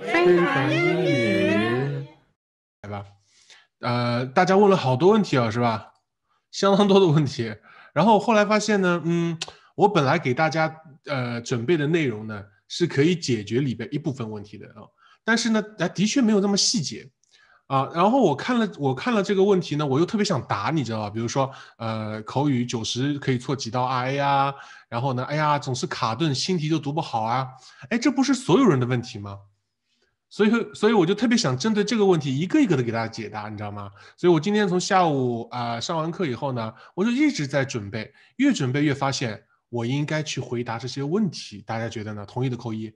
非英语，来吧。呃，大家问了好多问题啊，是吧？相当多的问题。然后后来发现呢，嗯，我本来给大家呃准备的内容呢，是可以解决里边一部分问题的啊。但是呢，哎，的确没有那么细节啊。然后我看了，我看了这个问题呢，我又特别想答，你知道吧？比如说，呃，口语九十可以错几道 I 呀？然后呢，哎呀，总是卡顿，新题就读不好啊。哎，这不是所有人的问题吗？所以，所以我就特别想针对这个问题一个一个的给大家解答，你知道吗？所以我今天从下午啊上完课以后呢，我就一直在准备，越准备越发现我应该去回答这些问题，大家觉得呢？同意的扣一，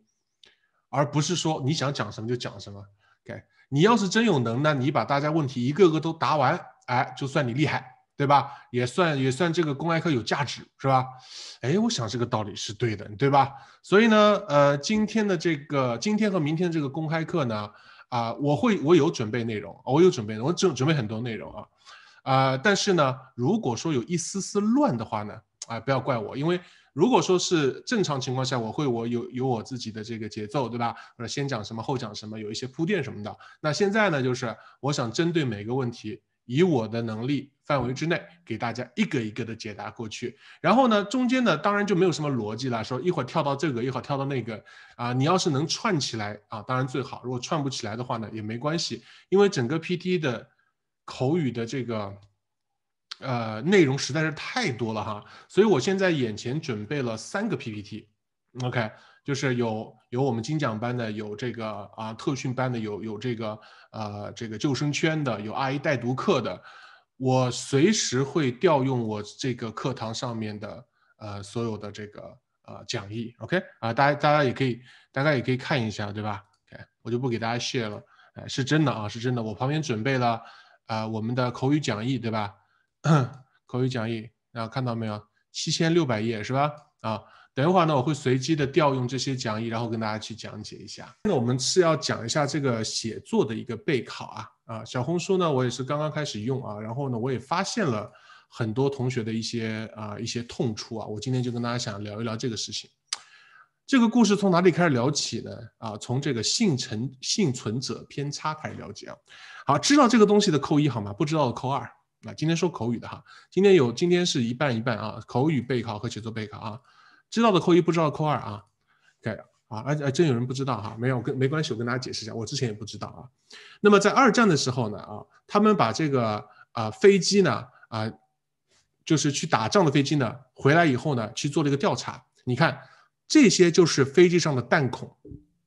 而不是说你想讲什么就讲什么。OK，你要是真有能耐，你把大家问题一个个都答完，哎，就算你厉害。对吧？也算也算这个公开课有价值，是吧？哎，我想这个道理是对的，对吧？所以呢，呃，今天的这个今天和明天的这个公开课呢，啊，我会我有准备内容，我有准备，我准准备很多内容啊，啊，但是呢，如果说有一丝丝乱的话呢，啊，不要怪我，因为如果说是正常情况下，我会我有有我自己的这个节奏，对吧？或者先讲什么后讲什么，有一些铺垫什么的。那现在呢，就是我想针对每个问题。以我的能力范围之内，给大家一个一个的解答过去。然后呢，中间呢，当然就没有什么逻辑了，说一会儿跳到这个，一会儿跳到那个啊。你要是能串起来啊，当然最好；如果串不起来的话呢，也没关系，因为整个 p t 的口语的这个呃内容实在是太多了哈。所以我现在眼前准备了三个 PPT，OK。就是有有我们金奖班的，有这个啊特训班的，有有这个呃这个救生圈的，有阿姨带读课的，我随时会调用我这个课堂上面的呃所有的这个呃讲义，OK 啊，大家大家也可以大家也可以看一下，对吧？OK，我就不给大家卸了，哎，是真的啊，是真的，我旁边准备了啊我们的口语讲义，对吧？口语讲义然后看到没有？七千六百页是吧？啊。等一会儿呢，我会随机的调用这些讲义，然后跟大家去讲解一下。那我们是要讲一下这个写作的一个备考啊啊，小红书呢，我也是刚刚开始用啊，然后呢，我也发现了很多同学的一些啊一些痛处啊，我今天就跟大家想聊一聊这个事情。这个故事从哪里开始聊起呢？啊，从这个幸存幸存者偏差开始聊起啊。好，知道这个东西的扣一好吗？不知道的扣二。那今天说口语的哈，今天有今天是一半一半啊，口语备考和写作备考啊。知道的扣一，不知道的扣二啊。对啊，而且啊，真有人不知道哈，没有，跟没关系，我跟大家解释一下，我之前也不知道啊。那么在二战的时候呢，啊，他们把这个啊飞机呢，啊，就是去打仗的飞机呢，回来以后呢，去做了一个调查。你看，这些就是飞机上的弹孔。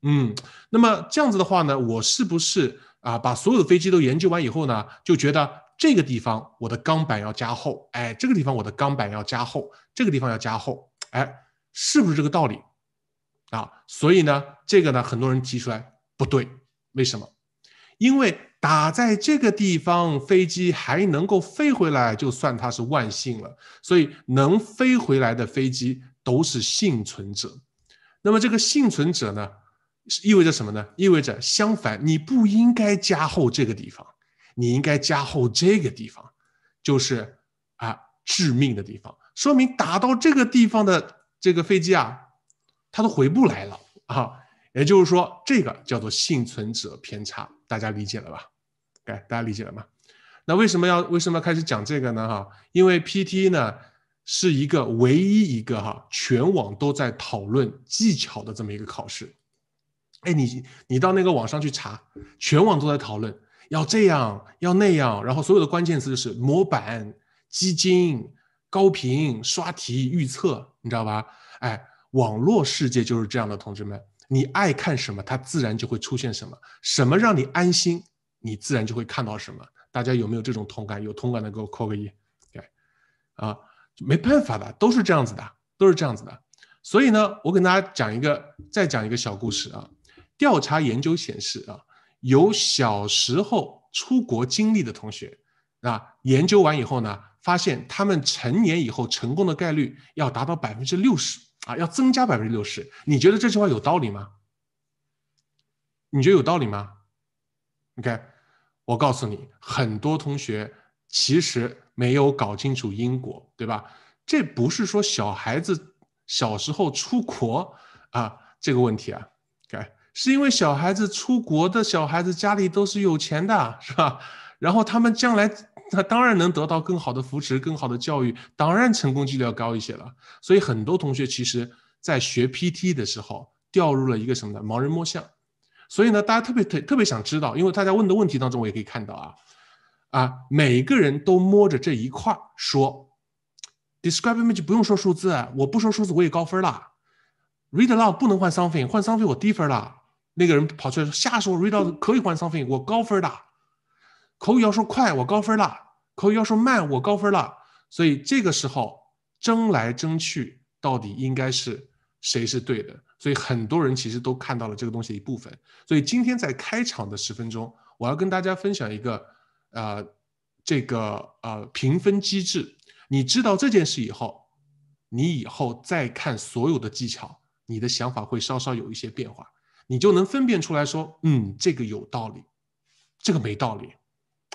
嗯，那么这样子的话呢，我是不是啊，把所有的飞机都研究完以后呢，就觉得这个地方我的钢板要加厚，哎，这个地方我的钢板要加厚，这个地方要加厚，哎。是不是这个道理啊？所以呢，这个呢，很多人提出来不对，为什么？因为打在这个地方，飞机还能够飞回来，就算它是万幸了。所以能飞回来的飞机都是幸存者。那么这个幸存者呢，意味着什么呢？意味着相反，你不应该加厚这个地方，你应该加厚这个地方，就是啊，致命的地方。说明打到这个地方的。这个飞机啊，它都回不来了啊！也就是说，这个叫做幸存者偏差，大家理解了吧？哎，大家理解了吗？那为什么要为什么要开始讲这个呢？哈，因为 PT 呢是一个唯一一个哈全网都在讨论技巧的这么一个考试。哎，你你到那个网上去查，全网都在讨论要这样要那样，然后所有的关键词就是模板基金。高频刷题预测，你知道吧？哎，网络世界就是这样的，同志们，你爱看什么，它自然就会出现什么；什么让你安心，你自然就会看到什么。大家有没有这种同感？有同感的给我扣个一，对，啊，没办法的，都是这样子的，都是这样子的。所以呢，我给大家讲一个，再讲一个小故事啊。调查研究显示啊，有小时候出国经历的同学啊，研究完以后呢。发现他们成年以后成功的概率要达到百分之六十啊，要增加百分之六十。你觉得这句话有道理吗？你觉得有道理吗？OK，我告诉你，很多同学其实没有搞清楚因果，对吧？这不是说小孩子小时候出国啊这个问题啊，OK，是因为小孩子出国的小孩子家里都是有钱的，是吧？然后他们将来。他当然能得到更好的扶持，更好的教育，当然成功几率要高一些了。所以很多同学其实，在学 PT 的时候，掉入了一个什么呢？盲人摸象。所以呢，大家特别特特别想知道，因为大家问的问题当中，我也可以看到啊，啊，每个人都摸着这一块说，describe me 就不用说数字，我不说数字我也高分了。read aloud 不能换 something，换 something 我低分了。那个人跑出来说，瞎说，read aloud 可以换 something，我高分的。口语要说快，我高分了；口语要说慢，我高分了。所以这个时候争来争去，到底应该是谁是对的？所以很多人其实都看到了这个东西一部分。所以今天在开场的十分钟，我要跟大家分享一个呃，这个呃评分机制。你知道这件事以后，你以后再看所有的技巧，你的想法会稍稍有一些变化，你就能分辨出来说，嗯，这个有道理，这个没道理。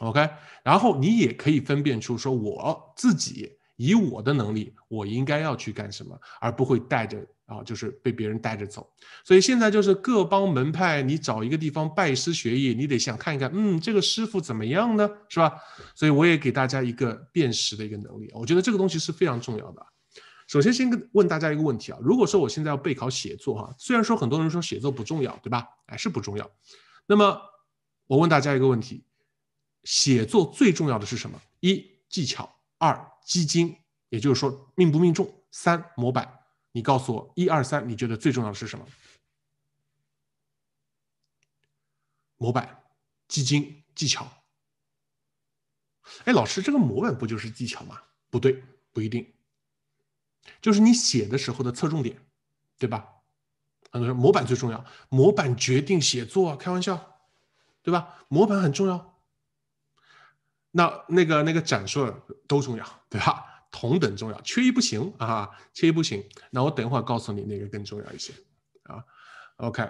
OK，然后你也可以分辨出说我自己以我的能力，我应该要去干什么，而不会带着啊，就是被别人带着走。所以现在就是各帮门派，你找一个地方拜师学艺，你得想看一看，嗯，这个师傅怎么样呢？是吧？所以我也给大家一个辨识的一个能力，我觉得这个东西是非常重要的。首先先跟问大家一个问题啊，如果说我现在要备考写作哈，虽然说很多人说写作不重要，对吧？哎，是不重要。那么我问大家一个问题。写作最重要的是什么？一技巧，二基金，也就是说命不命中。三模板，你告诉我一二三，你觉得最重要的是什么？模板、基金、技巧。哎，老师，这个模板不就是技巧吗？不对，不一定，就是你写的时候的侧重点，对吧？很多人模板最重要，模板决定写作，开玩笑，对吧？模板很重要。那那个那个展示都重要，对吧？同等重要，缺一不行啊，缺一不行。那我等一会儿告诉你哪个更重要一些啊。OK，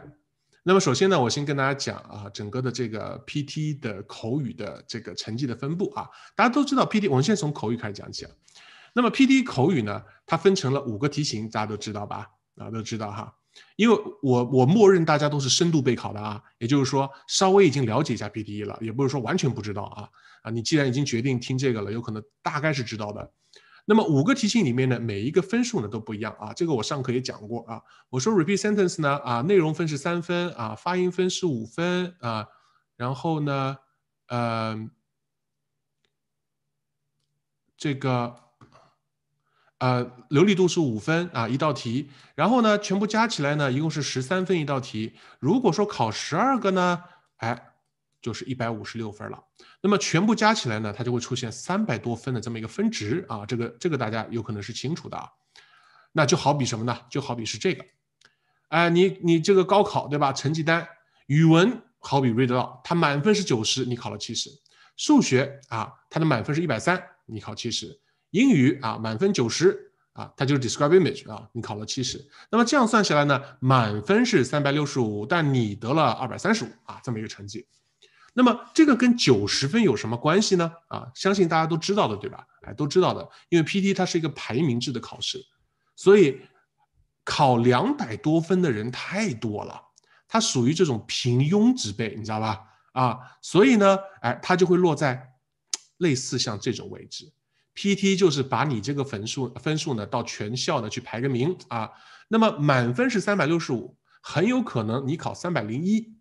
那么首先呢，我先跟大家讲啊，整个的这个 PT 的口语的这个成绩的分布啊，大家都知道 PT，我们先从口语开始讲起啊。那么 PT 口语呢，它分成了五个题型，大家都知道吧？啊，都知道哈。因为我我默认大家都是深度备考的啊，也就是说稍微已经了解一下 PTE 了，也不是说完全不知道啊啊，你既然已经决定听这个了，有可能大概是知道的。那么五个题型里面呢，每一个分数呢都不一样啊，这个我上课也讲过啊，我说 repeat sentence 呢啊，内容分是三分啊，发音分是五分啊，然后呢，嗯，这个。呃，流利度是五分啊，一道题，然后呢，全部加起来呢，一共是十三分一道题。如果说考十二个呢，哎，就是一百五十六分了。那么全部加起来呢，它就会出现三百多分的这么一个分值啊，这个这个大家有可能是清楚的啊。那就好比什么呢？就好比是这个，哎，你你这个高考对吧？成绩单，语文好比 read o u t 它满分是九十，你考了七十；数学啊，它的满分是一百三，你考七十。英语啊，满分九十啊，它就是 describe image 啊，你考了七十，那么这样算下来呢，满分是三百六十五，但你得了二百三十五啊，这么一个成绩。那么这个跟九十分有什么关系呢？啊，相信大家都知道的，对吧？哎，都知道的，因为 P t 它是一个排名制的考试，所以考两百多分的人太多了，它属于这种平庸之辈，你知道吧？啊，所以呢，哎，它就会落在类似像这种位置。P T 就是把你这个分数分数呢到全校的去排个名啊，那么满分是三百六十五，很有可能你考三百零一，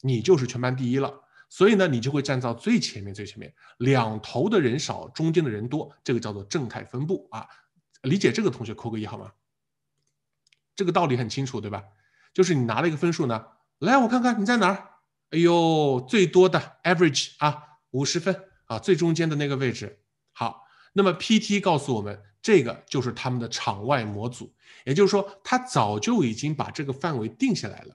你就是全班第一了，所以呢你就会站到最前面最前面，两头的人少，中间的人多，这个叫做正态分布啊，理解这个同学扣个一好吗？这个道理很清楚对吧？就是你拿了一个分数呢，来我看看你在哪儿，哎呦最多的 average 啊五十分啊最中间的那个位置。那么 PT 告诉我们，这个就是他们的场外模组，也就是说，他早就已经把这个范围定下来了。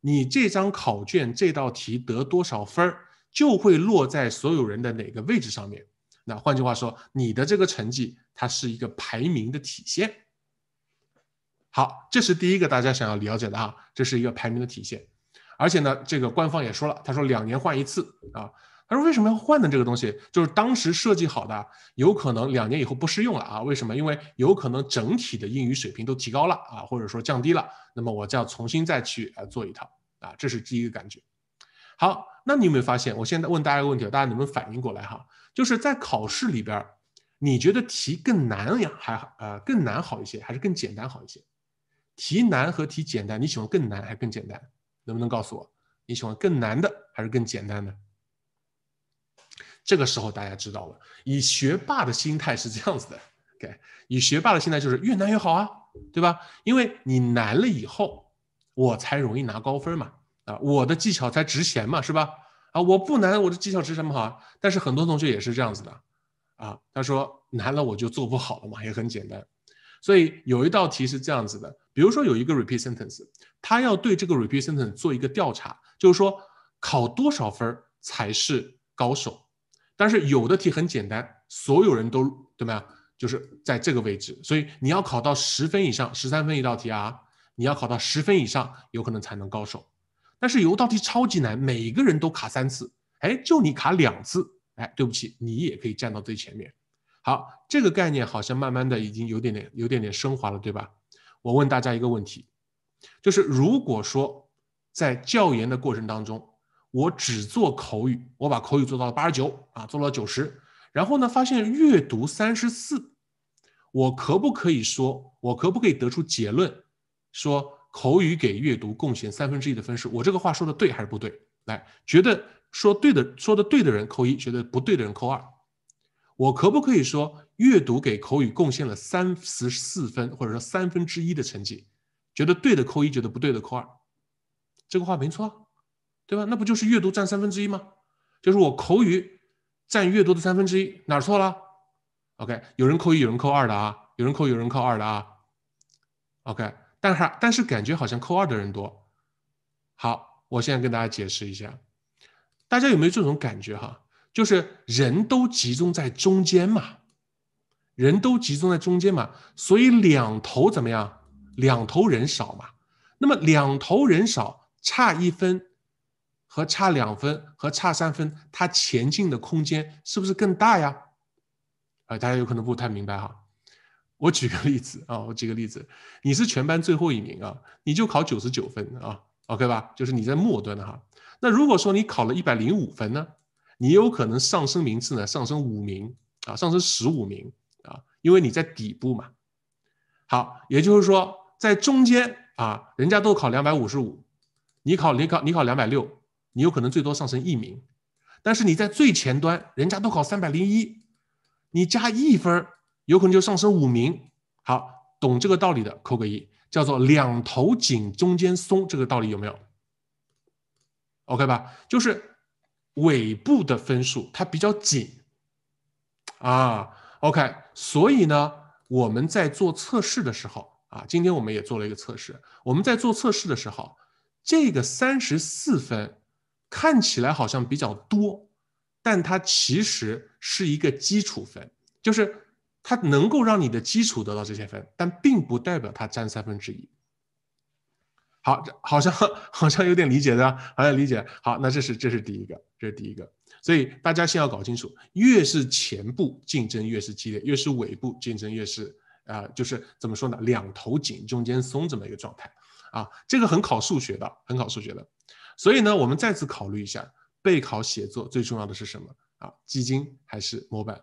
你这张考卷这道题得多少分儿，就会落在所有人的哪个位置上面。那换句话说，你的这个成绩，它是一个排名的体现。好，这是第一个大家想要了解的哈，这是一个排名的体现。而且呢，这个官方也说了，他说两年换一次啊。他说：“为什么要换呢？这个东西就是当时设计好的，有可能两年以后不适用了啊？为什么？因为有可能整体的英语水平都提高了啊，或者说降低了，那么我就要重新再去啊做一套啊，这是第一个感觉。好，那你有没有发现？我现在问大家一个问题，大家能不能反应过来哈？就是在考试里边，你觉得题更难呀，还呃更难好一些，还是更简单好一些？题难和题简单，你喜欢更难还是更简单？能不能告诉我你喜欢更难的还是更简单的？”这个时候大家知道了，以学霸的心态是这样子的，OK，以学霸的心态就是越难越好啊，对吧？因为你难了以后，我才容易拿高分嘛，啊，我的技巧才值钱嘛，是吧？啊，我不难，我的技巧值什么好啊？但是很多同学也是这样子的，啊，他说难了我就做不好了嘛，也很简单。所以有一道题是这样子的，比如说有一个 repeat sentence，他要对这个 repeat sentence 做一个调查，就是说考多少分才是高手？但是有的题很简单，所有人都怎么样？就是在这个位置，所以你要考到十分以上，十三分一道题啊，你要考到十分以上，有可能才能高手。但是有一道题超级难，每个人都卡三次，哎，就你卡两次，哎，对不起，你也可以站到最前面。好，这个概念好像慢慢的已经有点点，有点点升华了，对吧？我问大家一个问题，就是如果说在教研的过程当中。我只做口语，我把口语做到了八十九啊，做到了九十。然后呢，发现阅读三十四。我可不可以说，我可不可以得出结论，说口语给阅读贡献三分之一的分数？我这个话说的对还是不对？来，觉得说对的，说的对的人扣一；，觉得不对的人扣二。我可不可以说阅读给口语贡献了三十四分，或者说三分之一的成绩？觉得对的扣一，觉得不对的扣二。这个话没错。对吧？那不就是阅读占三分之一吗？就是我口语占阅读的三分之一，哪错了？OK，有人扣一，有人扣二的啊，有人扣一，有人扣二的啊。OK，但是但是感觉好像扣二的人多。好，我现在跟大家解释一下，大家有没有这种感觉哈？就是人都集中在中间嘛，人都集中在中间嘛，所以两头怎么样？两头人少嘛。那么两头人少，差一分。和差两分和差三分，它前进的空间是不是更大呀？啊，大家有可能不太明白哈。我举个例子啊，我举个例子，你是全班最后一名啊，你就考九十九分啊，OK 吧？就是你在末端的哈。那如果说你考了一百零五分呢，你有可能上升名次呢，上升五名啊，上升十五名啊，因为你在底部嘛。好，也就是说在中间啊，人家都考两百五十五，你考你考你考两百六。你有可能最多上升一名，但是你在最前端，人家都考三百零一，你加一分，有可能就上升五名。好，懂这个道理的扣个一，叫做两头紧中间松，这个道理有没有？OK 吧？就是尾部的分数它比较紧啊。OK，所以呢，我们在做测试的时候啊，今天我们也做了一个测试，我们在做测试的时候，这个三十四分。看起来好像比较多，但它其实是一个基础分，就是它能够让你的基础得到这些分，但并不代表它占三分之一。好，好像 好像有点理解的，好像理解。好，那这是这是第一个，这是第一个。所以大家先要搞清楚，越是前部竞争越是激烈，越是尾部竞争越是啊，就是怎么说呢？两头紧，中间松这么一个状态。啊，这个很考数学的，很考数学的。所以呢，我们再次考虑一下，备考写作最重要的是什么啊？基金还是模板？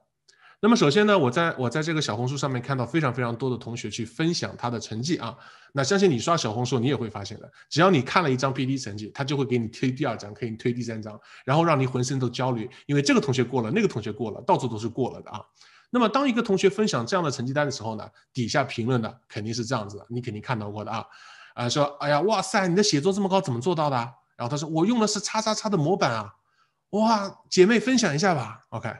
那么首先呢，我在我在这个小红书上面看到非常非常多的同学去分享他的成绩啊。那相信你刷小红书，你也会发现的。只要你看了一张 P D 成绩，他就会给你推第二张，给你推第三张，然后让你浑身都焦虑，因为这个同学过了，那个同学过了，到处都是过了的啊。那么当一个同学分享这样的成绩单的时候呢，底下评论的肯定是这样子的，你肯定看到过的啊，啊说，哎呀，哇塞，你的写作这么高，怎么做到的？然后他说我用的是叉叉叉的模板啊，哇，姐妹分享一下吧，OK。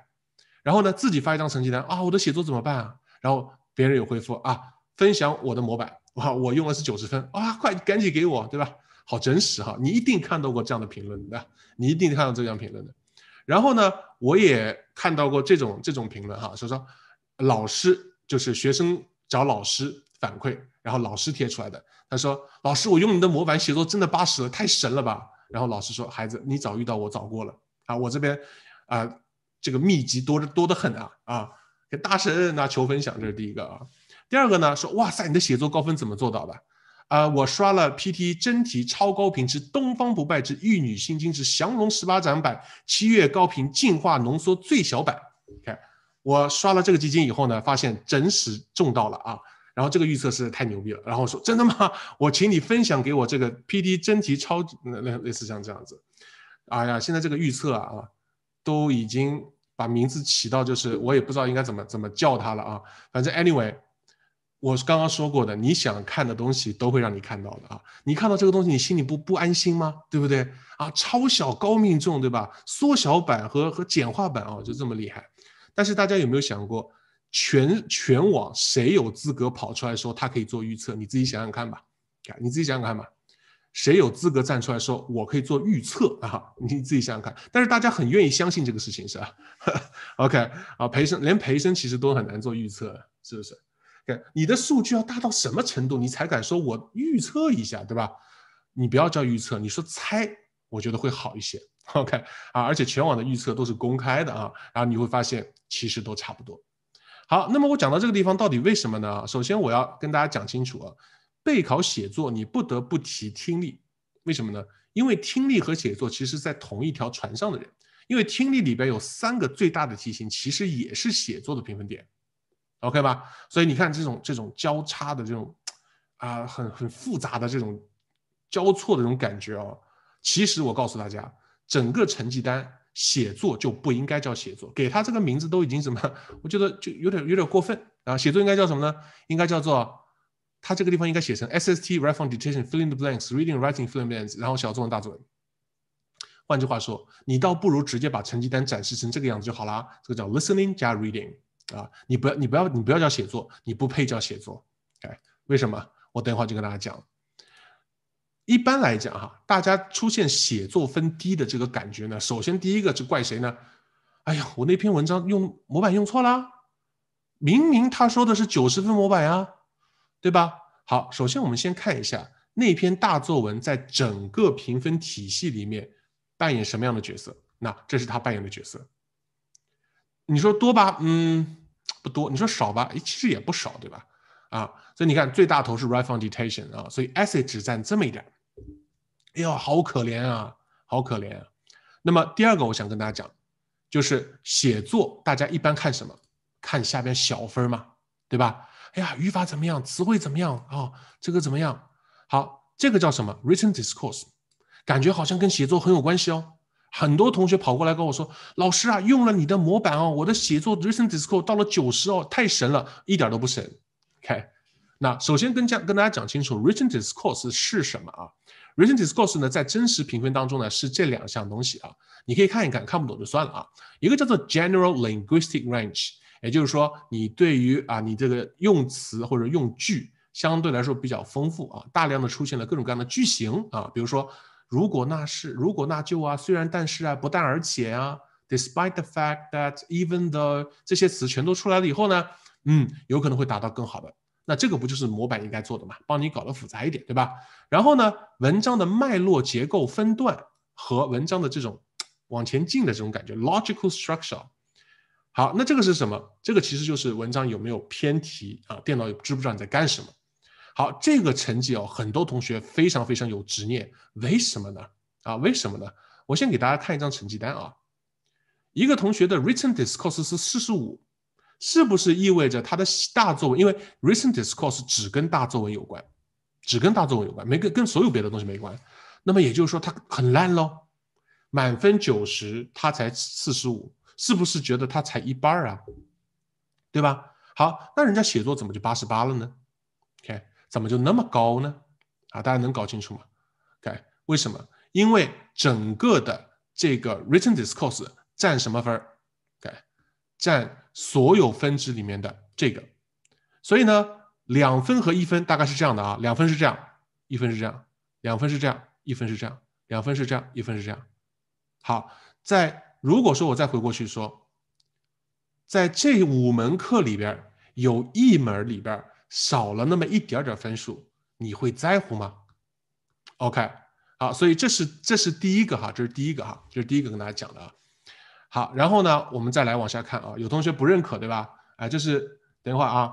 然后呢自己发一张成绩单啊，我的写作怎么办啊？然后别人有回复啊，分享我的模板哇，我用的是九十分啊，快赶紧给我，对吧？好真实哈，你一定看到过这样的评论的，你一定看到这样评论的。然后呢，我也看到过这种这种评论哈，说说老师就是学生找老师反馈，然后老师贴出来的。他说：“老师，我用你的模板写作真的八十了，太神了吧？”然后老师说：“孩子，你早遇到我早过了啊！我这边，啊，这个秘籍多的多的很啊啊！给大神那求分享，这是第一个啊。第二个呢，说哇塞，你的写作高分怎么做到的？啊，我刷了 PT 真题超高频之东方不败之玉女心经之降龙十八掌版七月高频进化浓缩最小版。看我刷了这个基金以后呢，发现真实中到了啊。”然后这个预测是太牛逼了，然后说真的吗？我请你分享给我这个 P D 真题超，类类似像这样子，哎呀，现在这个预测啊，都已经把名字起到就是我也不知道应该怎么怎么叫它了啊，反正 anyway，我刚刚说过的，你想看的东西都会让你看到的啊，你看到这个东西你心里不不安心吗？对不对？啊，超小高命中对吧？缩小版和和简化版啊，就这么厉害，但是大家有没有想过？全全网谁有资格跑出来说他可以做预测？你自己想想看吧，啊，你自己想想看吧，谁有资格站出来说我可以做预测啊？你自己想想看。但是大家很愿意相信这个事情是吧？OK 啊，培生连培生其实都很难做预测，是不是？看你的数据要大到什么程度，你才敢说我预测一下，对吧？你不要叫预测，你说猜，我觉得会好一些。OK 啊，而且全网的预测都是公开的啊，然后你会发现其实都差不多。好，那么我讲到这个地方，到底为什么呢？首先我要跟大家讲清楚啊，备考写作你不得不提听力，为什么呢？因为听力和写作其实在同一条船上的人，因为听力里边有三个最大的题型，其实也是写作的评分点，OK 吧？所以你看这种这种交叉的这种啊，很很复杂的这种交错的这种感觉哦，其实我告诉大家，整个成绩单。写作就不应该叫写作，给他这个名字都已经什么我觉得就有点有点过分啊！写作应该叫什么呢？应该叫做他这个地方应该写成 S S T r e f e r e n d i d t a c t i o n Filling the blanks Reading Writing Filling blanks，然后小作文大作文。换句话说，你倒不如直接把成绩单展示成这个样子就好啦。这个叫 Listening 加 Reading 啊！你不要你不要你不要叫写作，你不配叫写作，哎，为什么？我等会儿就跟大家讲。一般来讲，哈，大家出现写作分低的这个感觉呢，首先第一个就怪谁呢？哎呀，我那篇文章用模板用错啦，明明他说的是九十分模板啊，对吧？好，首先我们先看一下那篇大作文在整个评分体系里面扮演什么样的角色。那这是他扮演的角色，你说多吧，嗯，不多；你说少吧，其实也不少，对吧？啊，所以你看最大头是 r e g h d a t i o n 啊，所以 essay 只占这么一点。哎呦，好可怜啊，好可怜。那么第二个，我想跟大家讲，就是写作，大家一般看什么？看下边小分嘛，对吧？哎呀，语法怎么样？词汇怎么样？啊，这个怎么样？好，这个叫什么？Written discourse，感觉好像跟写作很有关系哦。很多同学跑过来跟我说：“老师啊，用了你的模板哦，我的写作 Written discourse 到了九十哦，太神了，一点都不神。” OK，那首先跟讲跟大家讲清楚 Written discourse 是什么啊？Recent discourse 呢，在真实评分当中呢，是这两项东西啊，你可以看一看，看不懂就算了啊。一个叫做 general linguistic range，也就是说，你对于啊，你这个用词或者用句相对来说比较丰富啊，大量的出现了各种各样的句型啊，比如说如果那是，如果那就啊，虽然但是啊，不但而且啊，despite the fact that，even the 这些词全都出来了以后呢，嗯，有可能会达到更好的。那这个不就是模板应该做的嘛？帮你搞得复杂一点，对吧？然后呢，文章的脉络结构、分段和文章的这种往前进的这种感觉 （logical structure）。好，那这个是什么？这个其实就是文章有没有偏题啊？电脑也知不知道你在干什么？好，这个成绩哦，很多同学非常非常有执念，为什么呢？啊，为什么呢？我先给大家看一张成绩单啊，一个同学的 written discourse 是四十五。是不是意味着他的大作文？因为 recent discourse 只跟大作文有关，只跟大作文有关，没跟跟所有别的东西没关。那么也就是说，他很烂喽。满分九十，他才四十五，是不是觉得他才一半啊？对吧？好，那人家写作怎么就八十八了呢？OK，怎么就那么高呢？啊，大家能搞清楚吗？OK，为什么？因为整个的这个 written discourse 占什么分？OK，占。所有分值里面的这个，所以呢，两分和一分大概是这样的啊，两分是这样，一分是这样，两分是这样，一分是这样，两分是这样，一分是这样。好，在如果说我再回过去说，在这五门课里边，有一门里边少了那么一点点分数，你会在乎吗？OK，好，所以这是这是第一个哈，这是第一个哈，这是第一个跟大家讲的啊。好，然后呢，我们再来往下看啊。有同学不认可，对吧？哎，就是等一会儿啊，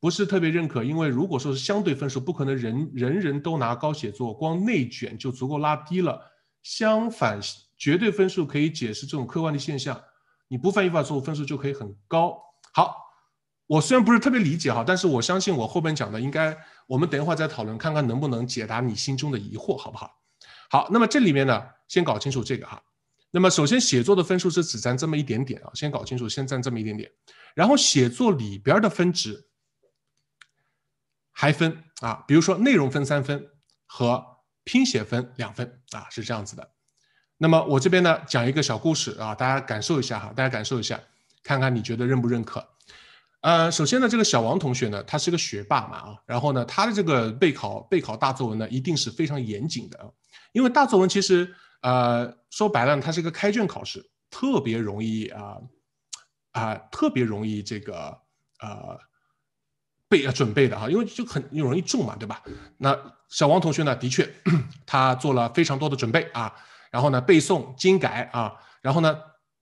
不是特别认可，因为如果说是相对分数，不可能人人人都拿高写作，光内卷就足够拉低了。相反，绝对分数可以解释这种客观的现象，你不犯语法错误，分数就可以很高。好，我虽然不是特别理解哈，但是我相信我后边讲的应该，我们等一会儿再讨论，看看能不能解答你心中的疑惑，好不好？好，那么这里面呢，先搞清楚这个哈。那么，首先写作的分数是只占这么一点点啊，先搞清楚，先占这么一点点。然后，写作里边的分值还分啊，比如说内容分三分和拼写分两分啊，是这样子的。那么我这边呢讲一个小故事啊，大家感受一下哈，大家感受一下，看看你觉得认不认可？呃，首先呢，这个小王同学呢，他是个学霸嘛啊，然后呢，他的这个备考备考大作文呢，一定是非常严谨的，因为大作文其实。呃，说白了，它是一个开卷考试，特别容易啊啊，特别容易这个呃背准备的哈，因为就很容易中嘛，对吧？那小王同学呢，的确他做了非常多的准备啊，然后呢背诵精改啊，然后呢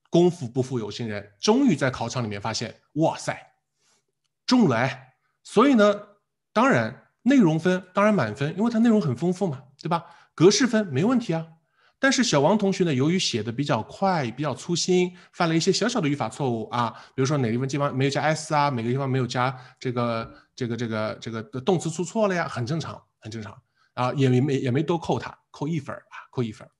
功夫不负有心人，终于在考场里面发现，哇塞中了！所以呢，当然内容分当然满分，因为它内容很丰富嘛，对吧？格式分没问题啊。但是小王同学呢，由于写的比较快，比较粗心，犯了一些小小的语法错误啊，比如说哪个地方地方没有加 s 啊，每个地方没有加这个这个这个这个动词出错了呀，很正常，很正常啊，也没也没多扣他，扣一分儿啊，扣一分儿，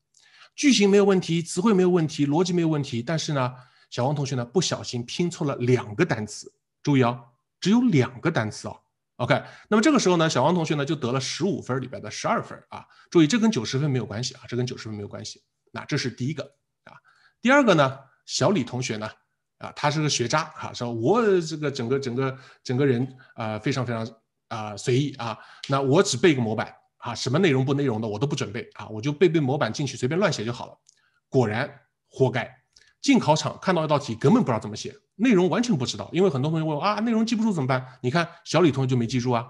句型没有问题，词汇没有问题，逻辑没有问题，但是呢，小王同学呢不小心拼错了两个单词，注意哦，只有两个单词哦，OK，那么这个时候呢，小王同学呢就得了十五分里边的十二分啊。注意，这跟九十分没有关系啊，这跟九十分没有关系。那这是第一个啊。第二个呢，小李同学呢啊，他是个学渣哈，说我这个整个整个整个人啊非常非常啊随意啊。那我只背一个模板啊，什么内容不内容的我都不准备啊，我就背背模板进去随便乱写就好了。果然活该，进考场看到一道题根本不知道怎么写。内容完全不知道，因为很多同学问我啊，内容记不住怎么办？你看小李同学就没记住啊。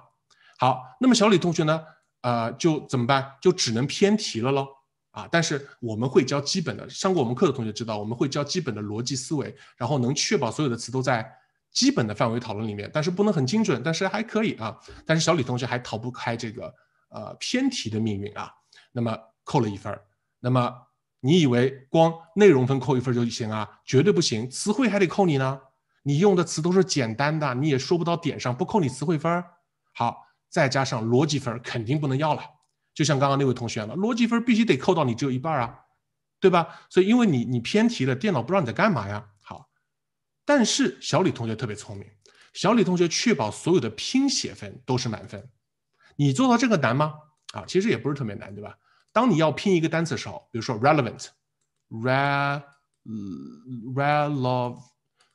好，那么小李同学呢，呃，就怎么办？就只能偏题了喽啊。但是我们会教基本的，上过我们课的同学知道，我们会教基本的逻辑思维，然后能确保所有的词都在基本的范围讨论里面，但是不能很精准，但是还可以啊。但是小李同学还逃不开这个呃偏题的命运啊。那么扣了一分儿。那么。你以为光内容分扣一分就行啊？绝对不行，词汇还得扣你呢。你用的词都是简单的，你也说不到点上，不扣你词汇分。好，再加上逻辑分，肯定不能要了。就像刚刚那位同学了，逻辑分必须得扣到你只有一半啊，对吧？所以因为你你偏题了，电脑不知道你在干嘛呀。好，但是小李同学特别聪明，小李同学确保所有的拼写分都是满分。你做到这个难吗？啊，其实也不是特别难，对吧？当你要拼一个单词的时候，比如说 relevant，re relevant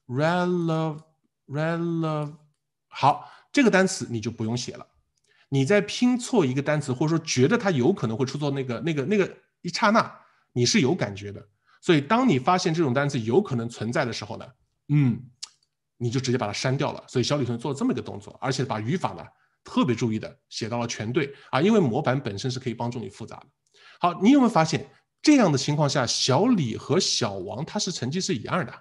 relevant relevant，好，这个单词你就不用写了。你在拼错一个单词，或者说觉得它有可能会出错，那个、那个、那个一刹那，你是有感觉的。所以，当你发现这种单词有可能存在的时候呢，嗯，你就直接把它删掉了。所以，小李同学做了这么一个动作，而且把语法呢特别注意的写到了全对啊，因为模板本身是可以帮助你复杂的。好，你有没有发现这样的情况下，小李和小王他是成绩是一样的，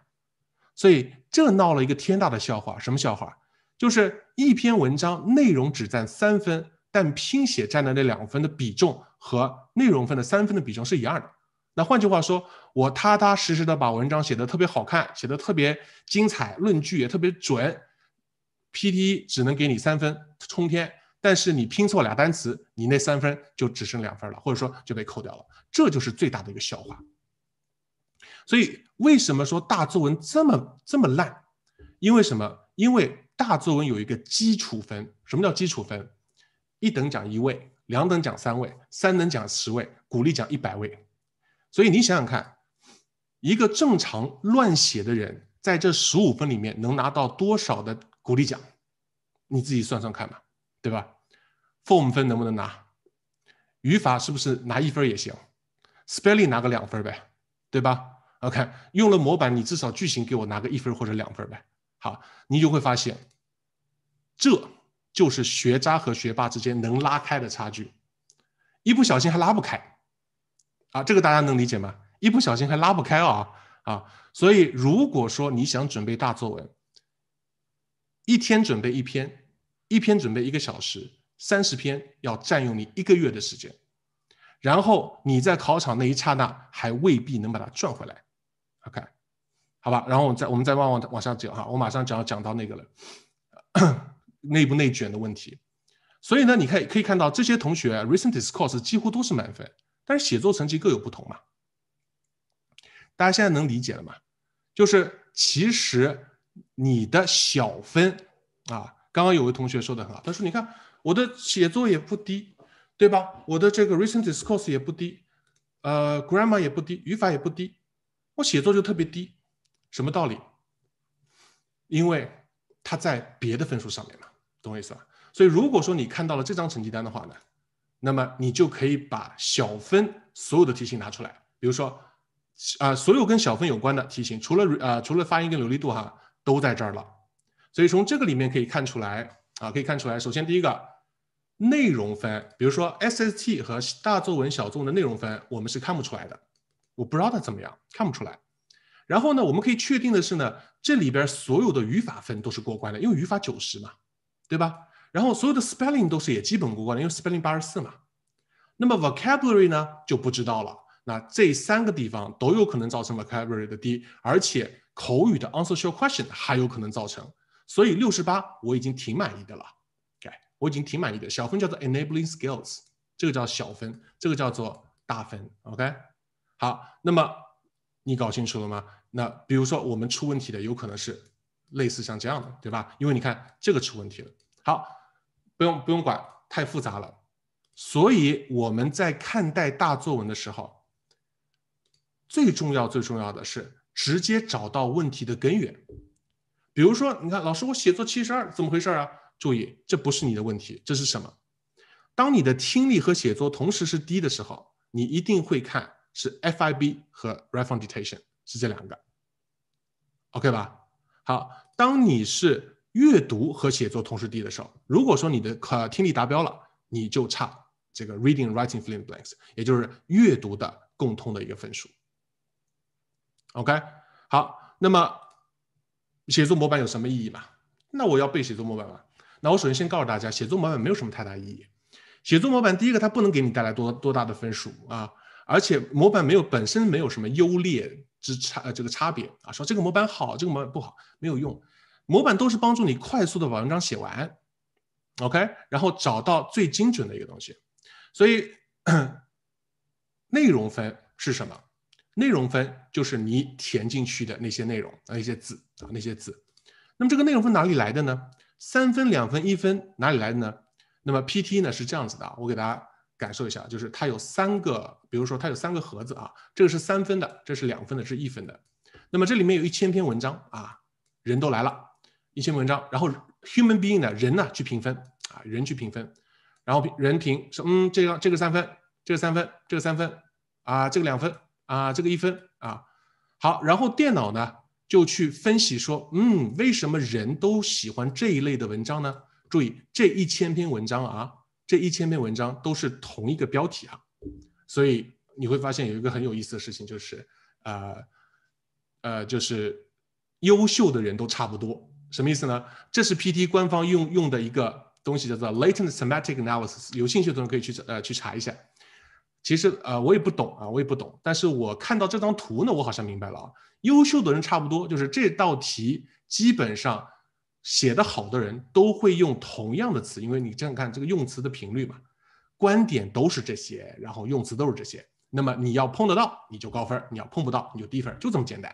所以这闹了一个天大的笑话。什么笑话？就是一篇文章内容只占三分，但拼写占的那两分的比重和内容分的三分的比重是一样的。那换句话说，我踏踏实实的把文章写得特别好看，写得特别精彩，论据也特别准，PT e 只能给你三分，冲天。但是你拼错俩单词，你那三分就只剩两分了，或者说就被扣掉了。这就是最大的一个笑话。所以为什么说大作文这么这么烂？因为什么？因为大作文有一个基础分。什么叫基础分？一等奖一位，两等奖三位，三等奖十位，鼓励奖一百位。所以你想想看，一个正常乱写的人，在这十五分里面能拿到多少的鼓励奖？你自己算算看吧。对吧？form 分能不能拿？语法是不是拿一分也行？spelling 拿个两分呗，对吧？OK，用了模板，你至少句型给我拿个一分或者两分呗。好，你就会发现，这就是学渣和学霸之间能拉开的差距。一不小心还拉不开啊！这个大家能理解吗？一不小心还拉不开啊啊！所以，如果说你想准备大作文，一天准备一篇。一篇准备一个小时，三十篇要占用你一个月的时间，然后你在考场那一刹那还未必能把它赚回来。OK，好吧，然后我们再我们再往往往下讲哈，我马上讲要讲到那个了，内部内卷的问题。所以呢，你看可以看到这些同学 recent discourse 几乎都是满分，但是写作成绩各有不同嘛。大家现在能理解了吗？就是其实你的小分啊。刚刚有位同学说的很好，他说：“你看我的写作也不低，对吧？我的这个 recent discourse 也不低，呃，grammar 也不低，语法也不低，我写作就特别低，什么道理？因为他在别的分数上面嘛，懂我意思吧？所以如果说你看到了这张成绩单的话呢，那么你就可以把小分所有的题型拿出来，比如说啊，所有跟小分有关的题型，除了啊，除了发音跟流利度哈，都在这儿了。”所以从这个里面可以看出来啊，可以看出来。首先，第一个内容分，比如说 SST 和大作文、小作文的内容分，我们是看不出来的，我不知道它怎么样，看不出来。然后呢，我们可以确定的是呢，这里边所有的语法分都是过关的，因为语法九十嘛，对吧？然后所有的 spelling 都是也基本过关的，因为 spelling 八十四嘛。那么 vocabulary 呢就不知道了。那这三个地方都有可能造成 vocabulary 的低，而且口语的 answer your question 还有可能造成。所以六十八我已经挺满意的了，OK，我已经挺满意的。小分叫做 enabling skills，这个叫小分，这个叫做大分，OK。好，那么你搞清楚了吗？那比如说我们出问题的有可能是类似像这样的，对吧？因为你看这个出问题了。好，不用不用管，太复杂了。所以我们在看待大作文的时候，最重要最重要的是直接找到问题的根源。比如说，你看老师，我写作七十二，怎么回事啊？注意，这不是你的问题，这是什么？当你的听力和写作同时是低的时候，你一定会看是 FIB 和 r e f u n d a t i o n 是这两个，OK 吧？好，当你是阅读和写作同时低的时候，如果说你的呃听力达标了，你就差这个 Reading Writing f l u e n blanks，也就是阅读的共通的一个分数，OK？好，那么。写作模板有什么意义嘛？那我要背写作模板吗？那我首先先告诉大家，写作模板没有什么太大意义。写作模板第一个，它不能给你带来多多大的分数啊，而且模板没有本身没有什么优劣之差这个差别啊，说这个模板好，这个模板不好，没有用。模板都是帮助你快速的把文章写完，OK，然后找到最精准的一个东西。所以 内容分是什么？内容分就是你填进去的那些内容啊，那些字啊，那些字。那么这个内容分哪里来的呢？三分、两分、一分哪里来的呢？那么 PT 呢是这样子的，我给大家感受一下，就是它有三个，比如说它有三个盒子啊，这个是三分的，这是两分的，是一分的。那么这里面有一千篇文章啊，人都来了，一千文章，然后 human being 呢，人呢去评分啊，人去评分，然后人评说嗯，这个这个三分，这个三分，这个三分啊，这个两分。啊，这个一分啊，好，然后电脑呢就去分析说，嗯，为什么人都喜欢这一类的文章呢？注意这一千篇文章啊，这一千篇文章都是同一个标题啊，所以你会发现有一个很有意思的事情，就是呃呃，就是优秀的人都差不多，什么意思呢？这是 PT 官方用用的一个东西，叫做 latent semantic analysis，有兴趣的同学可以去呃去查一下。其实啊，我也不懂啊，我也不懂。但是我看到这张图呢，我好像明白了啊。优秀的人差不多就是这道题，基本上写的好的人都会用同样的词，因为你这样看这个用词的频率嘛，观点都是这些，然后用词都是这些。那么你要碰得到，你就高分；你要碰不到，你就低分，就这么简单，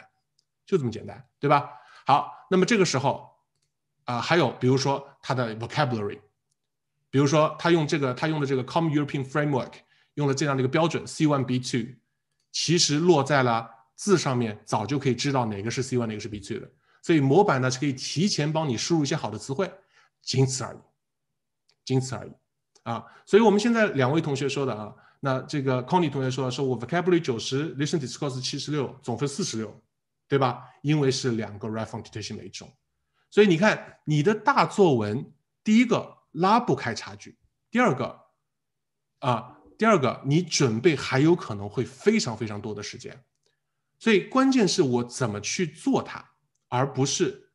就这么简单，对吧？好，那么这个时候啊，还有比如说他的 vocabulary，比如说他用这个他用的这个 Common European Framework。用了这样的一个标准，C one B two，其实落在了字上面，早就可以知道哪个是 C one，哪个是 B two 了。所以模板呢是可以提前帮你输入一些好的词汇，仅此而已，仅此而已啊！所以我们现在两位同学说的啊，那这个 Connie 同学说的，说我 vocabulary 九十 l i s t e n d i scores 七十六，总分四十六，对吧？因为是两个 r e f e r o n c e t i o n 的一种，所以你看你的大作文，第一个拉不开差距，第二个啊。第二个，你准备还有可能会非常非常多的时间，所以关键是我怎么去做它，而不是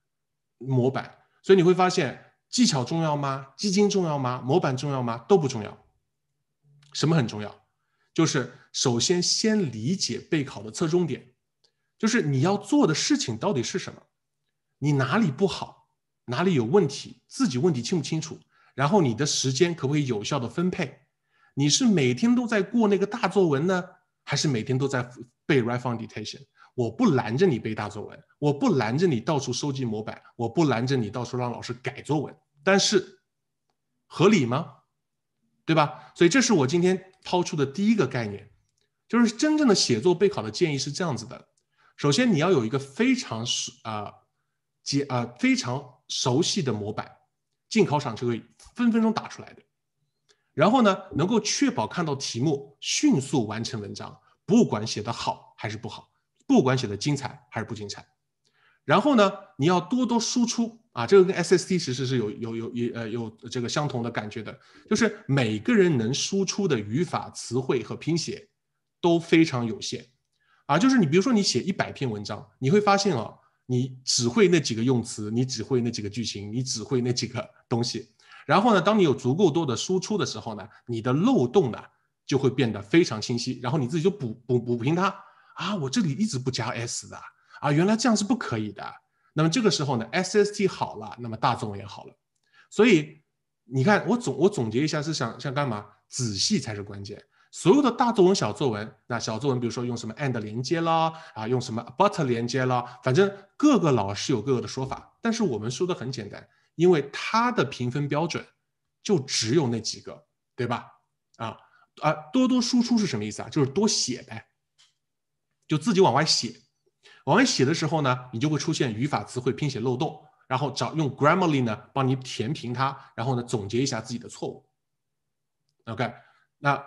模板。所以你会发现，技巧重要吗？基金重要吗？模板重要吗？都不重要。什么很重要？就是首先先理解备考的侧重点，就是你要做的事情到底是什么，你哪里不好，哪里有问题，自己问题清不清楚？然后你的时间可不可以有效的分配？你是每天都在过那个大作文呢，还是每天都在背 refunditation？我不拦着你背大作文，我不拦着你到处收集模板，我不拦着你到处让老师改作文，但是合理吗？对吧？所以这是我今天抛出的第一个概念，就是真正的写作备考的建议是这样子的：首先你要有一个非常熟啊，即啊非常熟悉的模板，进考场就会分分钟打出来的。然后呢，能够确保看到题目，迅速完成文章，不管写的好还是不好，不管写的精彩还是不精彩。然后呢，你要多多输出啊，这个跟 SST 其实是有有有有呃有这个相同的感觉的，就是每个人能输出的语法、词汇和拼写都非常有限啊。就是你比如说你写一百篇文章，你会发现啊，你只会那几个用词，你只会那几个句型，你只会那几个东西。然后呢，当你有足够多的输出的时候呢，你的漏洞呢就会变得非常清晰，然后你自己就补补补平它啊，我这里一直不加 s 的啊，原来这样是不可以的。那么这个时候呢，sst 好了，那么大作文也好了。所以你看，我总我总结一下是想想干嘛？仔细才是关键。所有的大作文、小作文，那小作文比如说用什么 and 连接啦，啊，用什么 b u t 连接啦，反正各个老师有各个的说法，但是我们说的很简单。因为它的评分标准就只有那几个，对吧？啊啊，多多输出是什么意思啊？就是多写呗，就自己往外写。往外写的时候呢，你就会出现语法、词汇、拼写漏洞，然后找用 Grammarly 呢帮你填平它，然后呢总结一下自己的错误。OK，那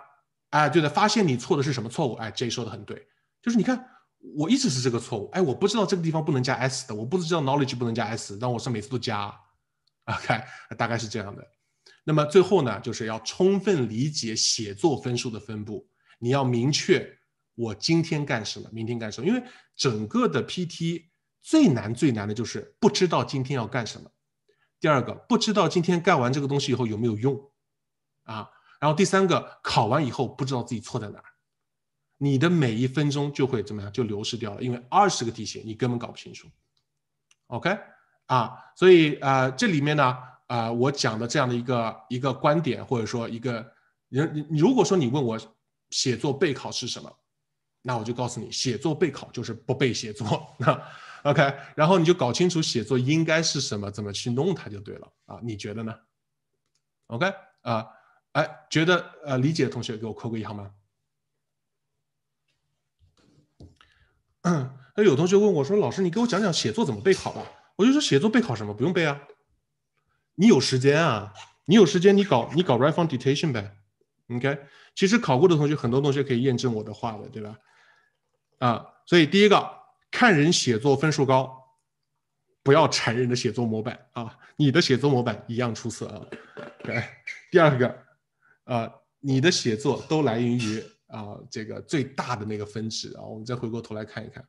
哎，对的，发现你错的是什么错误？哎 j 说的很对，就是你看我一直是这个错误。哎，我不知道这个地方不能加 S 的，我不知道 knowledge 不能加 S，但我是每次都加。OK，大概是这样的。那么最后呢，就是要充分理解写作分数的分布。你要明确我今天干什么，明天干什么。因为整个的 PT 最难最难的就是不知道今天要干什么。第二个，不知道今天干完这个东西以后有没有用啊。然后第三个，考完以后不知道自己错在哪，你的每一分钟就会怎么样，就流失掉了。因为二十个题型你根本搞不清楚。OK。啊，所以呃，这里面呢，啊，我讲的这样的一个一个观点，或者说一个人，如果说你问我写作备考是什么，那我就告诉你，写作备考就是不背写作，OK，然后你就搞清楚写作应该是什么，怎么去弄它就对了啊，你觉得呢？OK，啊，哎，觉得呃理解的同学给我扣个一好吗？那有同学问我说，老师，你给我讲讲写作怎么备考吧。我就说写作备考什么不用背啊，你有时间啊，你有时间你搞你搞 w r i t i n dictation 呗，OK。其实考过的同学很多同学可以验证我的话的，对吧？啊，所以第一个看人写作分数高，不要馋人的写作模板啊，你的写作模板一样出色啊。OK。第二个，啊，你的写作都来源于啊这个最大的那个分值啊，我们再回过头来看一看。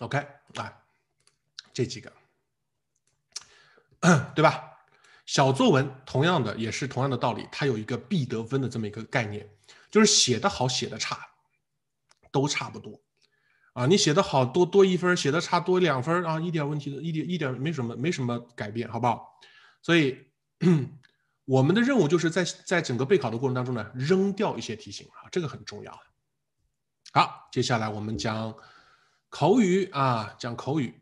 OK 啊，这几个，对吧？小作文同样的也是同样的道理，它有一个必得分的这么一个概念，就是写的好写的差，都差不多啊。你写的好多多一分，写的差多两分啊，一点问题的一点一点没什么没什么改变，好不好？所以我们的任务就是在在整个备考的过程当中呢，扔掉一些题型啊，这个很重要。好，接下来我们将。口语啊，讲口语，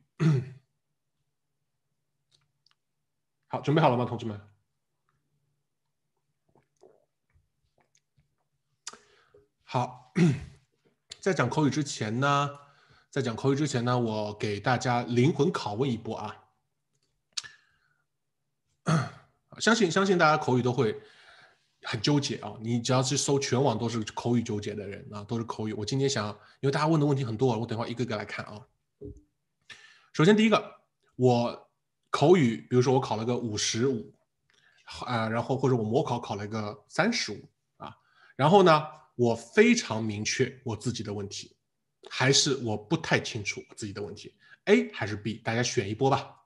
好，准备好了吗，同志们？好，在讲口语之前呢，在讲口语之前呢，我给大家灵魂拷问一波啊，相信相信大家口语都会。很纠结啊！你只要是搜全网，都是口语纠结的人啊，都是口语。我今天想，因为大家问的问题很多，我等会一个个来看啊。首先第一个，我口语，比如说我考了个五十五啊，然后或者我模考考了个三十五啊，然后呢，我非常明确我自己的问题，还是我不太清楚我自己的问题，A 还是 B？大家选一波吧。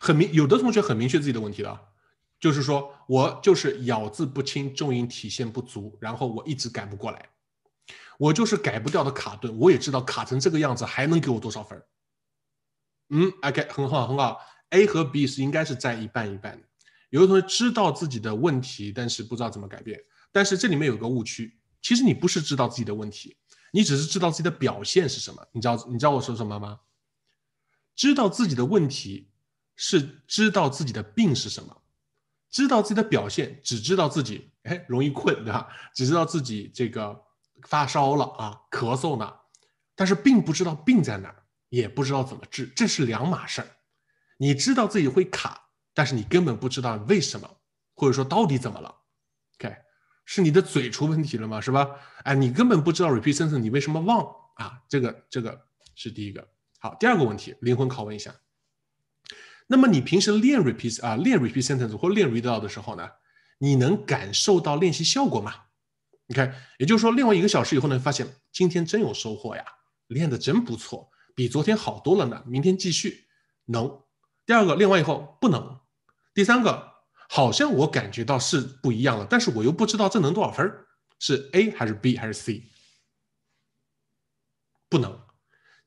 很明，有的同学很明确自己的问题的。就是说我就是咬字不清，重音体现不足，然后我一直改不过来，我就是改不掉的卡顿。我也知道卡成这个样子还能给我多少分？嗯，OK，很好，很好。A 和 B 是应该是在一半一半的。有的同学知道自己的问题，但是不知道怎么改变。但是这里面有个误区，其实你不是知道自己的问题，你只是知道自己的表现是什么。你知道，你知道我说什么吗？知道自己的问题是知道自己的病是什么。知道自己的表现，只知道自己哎容易困对吧？只知道自己这个发烧了啊，咳嗽呢，但是并不知道病在哪儿，也不知道怎么治，这是两码事儿。你知道自己会卡，但是你根本不知道为什么，或者说到底怎么了？OK，是你的嘴出问题了吗？是吧？哎，你根本不知道 r e p e a t n t n c e 你为什么忘啊？这个这个是第一个。好，第二个问题，灵魂拷问一下。那么你平时练 repeat 啊，练 repeat sentence 或练 read out 的时候呢，你能感受到练习效果吗？你看，也就是说练完一个小时以后呢，发现今天真有收获呀，练的真不错，比昨天好多了呢。明天继续能。第二个练完以后不能。第三个好像我感觉到是不一样了，但是我又不知道这能多少分儿，是 A 还是 B 还是 C？不能，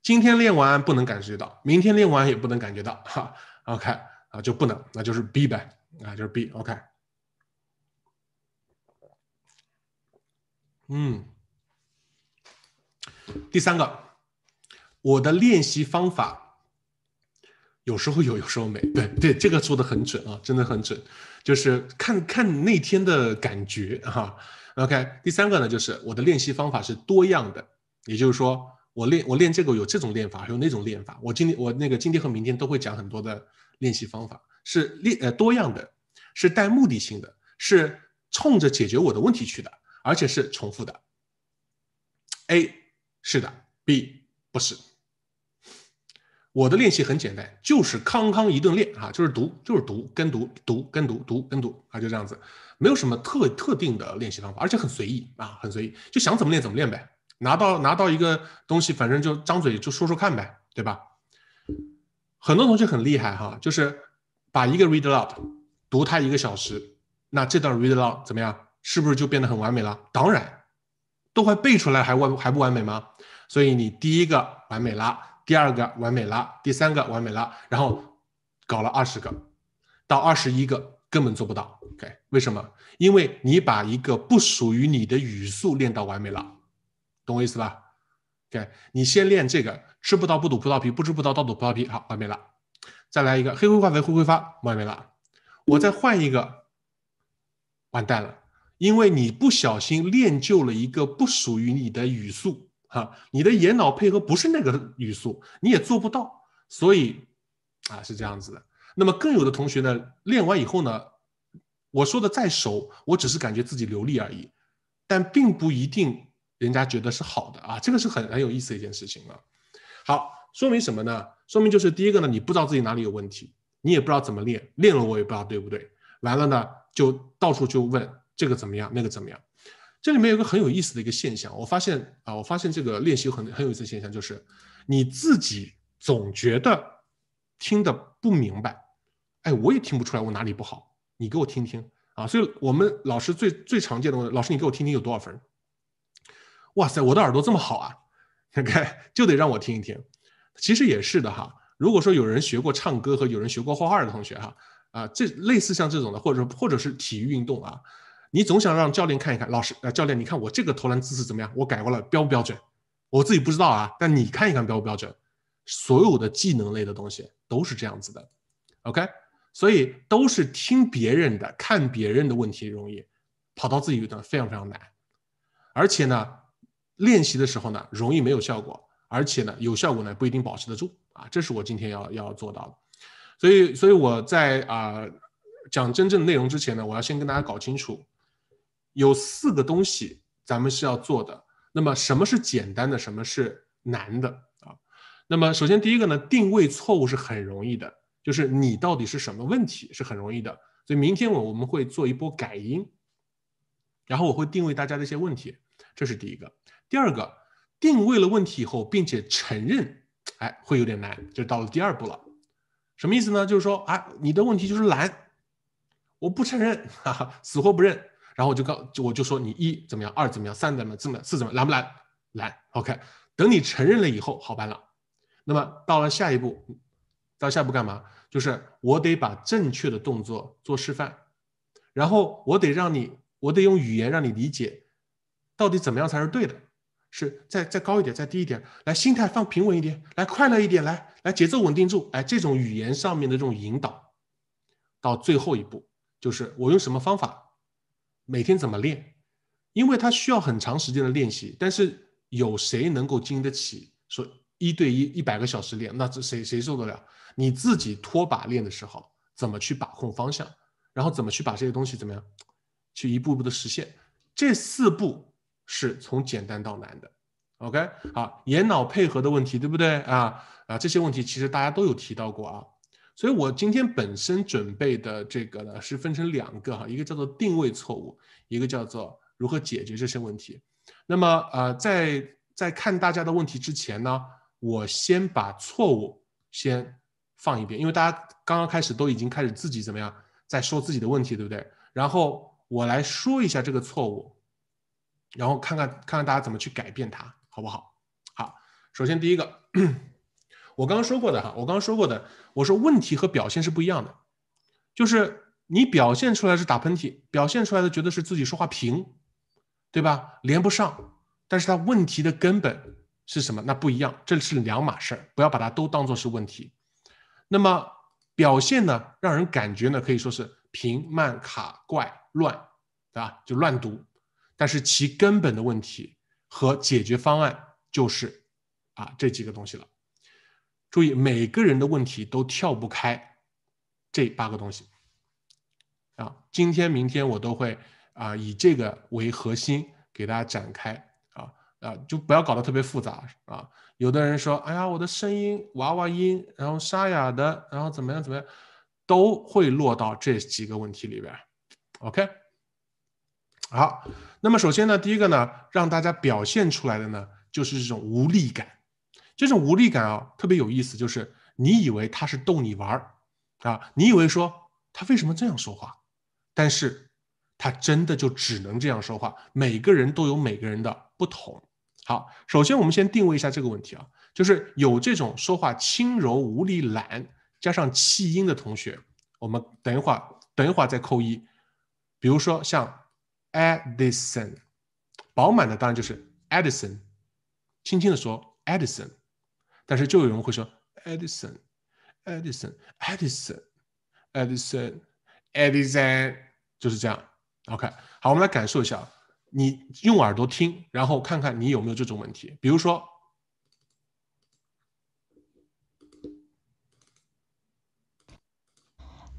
今天练完不能感觉到，明天练完也不能感觉到，哈。OK 啊就不能，那就是 B 呗啊就是 B OK，嗯，第三个，我的练习方法有时候有，有时候没。对对，这个说的很准啊，真的很准，就是看看那天的感觉哈。OK，第三个呢就是我的练习方法是多样的，也就是说我练我练这个有这种练法，还有那种练法。我今天我那个今天和明天都会讲很多的。练习方法是练呃多样的，是带目的性的，是冲着解决我的问题去的，而且是重复的。A 是的，B 不是。我的练习很简单，就是康康一顿练哈，就是读，就是读，跟读，读跟读，读跟读，啊就这样子，没有什么特特定的练习方法，而且很随意啊，很随意，就想怎么练怎么练呗，拿到拿到一个东西，反正就张嘴就说说看呗，对吧？很多同学很厉害哈，就是把一个 read aloud 读它一个小时，那这段 read aloud 怎么样？是不是就变得很完美了？当然，都快背出来还完还不完美吗？所以你第一个完美了，第二个完美了，第三个完美了，然后搞了二十个，到二十一个根本做不到。OK，为什么？因为你把一个不属于你的语速练到完美了，懂我意思吧？OK，你先练这个。吃不到不吐葡萄皮，不吃不到倒吐葡萄皮。好，完美了。再来一个，黑灰化肥会挥发，完美了。我再换一个，完蛋了。因为你不小心练就了一个不属于你的语速，哈，你的眼脑配合不是那个语速，你也做不到。所以，啊，是这样子的。那么，更有的同学呢，练完以后呢，我说的再熟，我只是感觉自己流利而已，但并不一定人家觉得是好的啊。这个是很很有意思的一件事情了。好，说明什么呢？说明就是第一个呢，你不知道自己哪里有问题，你也不知道怎么练，练了我也不知道对不对，完了呢就到处就问这个怎么样，那个怎么样。这里面有个很有意思的一个现象，我发现啊，我发现这个练习很很有意思现象就是，你自己总觉得听的不明白，哎，我也听不出来我哪里不好，你给我听听啊。所以我们老师最最常见的问老师你给我听听有多少分？哇塞，我的耳朵这么好啊！OK，就得让我听一听，其实也是的哈。如果说有人学过唱歌和有人学过画画的同学哈，啊，这类似像这种的，或者或者是体育运动啊，你总想让教练看一看，老师呃，教练你看我这个投篮姿势怎么样？我改过了标不标准？我自己不知道啊，但你看一看标不标准？所有的技能类的东西都是这样子的，OK，所以都是听别人的，看别人的问题容易，跑到自己的非常非常难，而且呢。练习的时候呢，容易没有效果，而且呢，有效果呢不一定保持得住啊。这是我今天要要做到的。所以，所以我在啊讲真正内容之前呢，我要先跟大家搞清楚，有四个东西咱们是要做的。那么，什么是简单的，什么是难的啊？那么，首先第一个呢，定位错误是很容易的，就是你到底是什么问题，是很容易的。所以，明天我我们会做一波改音，然后我会定位大家的一些问题，这是第一个。第二个定位了问题以后，并且承认，哎，会有点难，就到了第二步了。什么意思呢？就是说，啊，你的问题就是懒，我不承认，哈哈，死活不认。然后我就告，我就说你一怎么样，二怎么样，三怎么怎么，四怎么懒不懒？懒，OK。等你承认了以后，好办了。那么到了下一步，到下一步干嘛？就是我得把正确的动作做示范，然后我得让你，我得用语言让你理解，到底怎么样才是对的。是再再高一点，再低一点，来心态放平稳一点，来快乐一点，来来节奏稳定住，哎，这种语言上面的这种引导，到最后一步就是我用什么方法，每天怎么练，因为它需要很长时间的练习，但是有谁能够经得起说一对一一百个小时练，那这谁谁受得了？你自己拖把练的时候，怎么去把控方向，然后怎么去把这些东西怎么样去一步步的实现这四步。是从简单到难的，OK？好，眼脑配合的问题，对不对啊？啊，这些问题其实大家都有提到过啊。所以我今天本身准备的这个呢，是分成两个哈，一个叫做定位错误，一个叫做如何解决这些问题。那么，呃，在在看大家的问题之前呢，我先把错误先放一遍，因为大家刚刚开始都已经开始自己怎么样在说自己的问题，对不对？然后我来说一下这个错误。然后看看看看大家怎么去改变它，好不好？好，首先第一个，我刚刚说过的哈，我刚刚说过的，我说问题和表现是不一样的，就是你表现出来是打喷嚏，表现出来的觉得是自己说话平，对吧？连不上，但是它问题的根本是什么？那不一样，这是两码事儿，不要把它都当做是问题。那么表现呢，让人感觉呢，可以说是平、慢、卡、怪、乱，对吧？就乱读。但是其根本的问题和解决方案就是，啊这几个东西了。注意每个人的问题都跳不开这八个东西。啊，今天明天我都会啊以这个为核心给大家展开。啊啊，就不要搞得特别复杂啊。有的人说，哎呀，我的声音娃娃音，然后沙哑的，然后怎么样怎么样，都会落到这几个问题里边。OK。好，那么首先呢，第一个呢，让大家表现出来的呢，就是这种无力感。这种无力感啊，特别有意思，就是你以为他是逗你玩儿啊，你以为说他为什么这样说话，但是他真的就只能这样说话。每个人都有每个人的不同。好，首先我们先定位一下这个问题啊，就是有这种说话轻柔、无力、懒，加上气音的同学，我们等一会儿，等一会儿再扣一。比如说像。Edison，饱满的当然就是 Edison，轻轻的说 Edison，但是就有人会说 Edison，Edison，Edison，Edison，Edison，就是这样。OK，好，我们来感受一下，你用耳朵听，然后看看你有没有这种问题。比如说。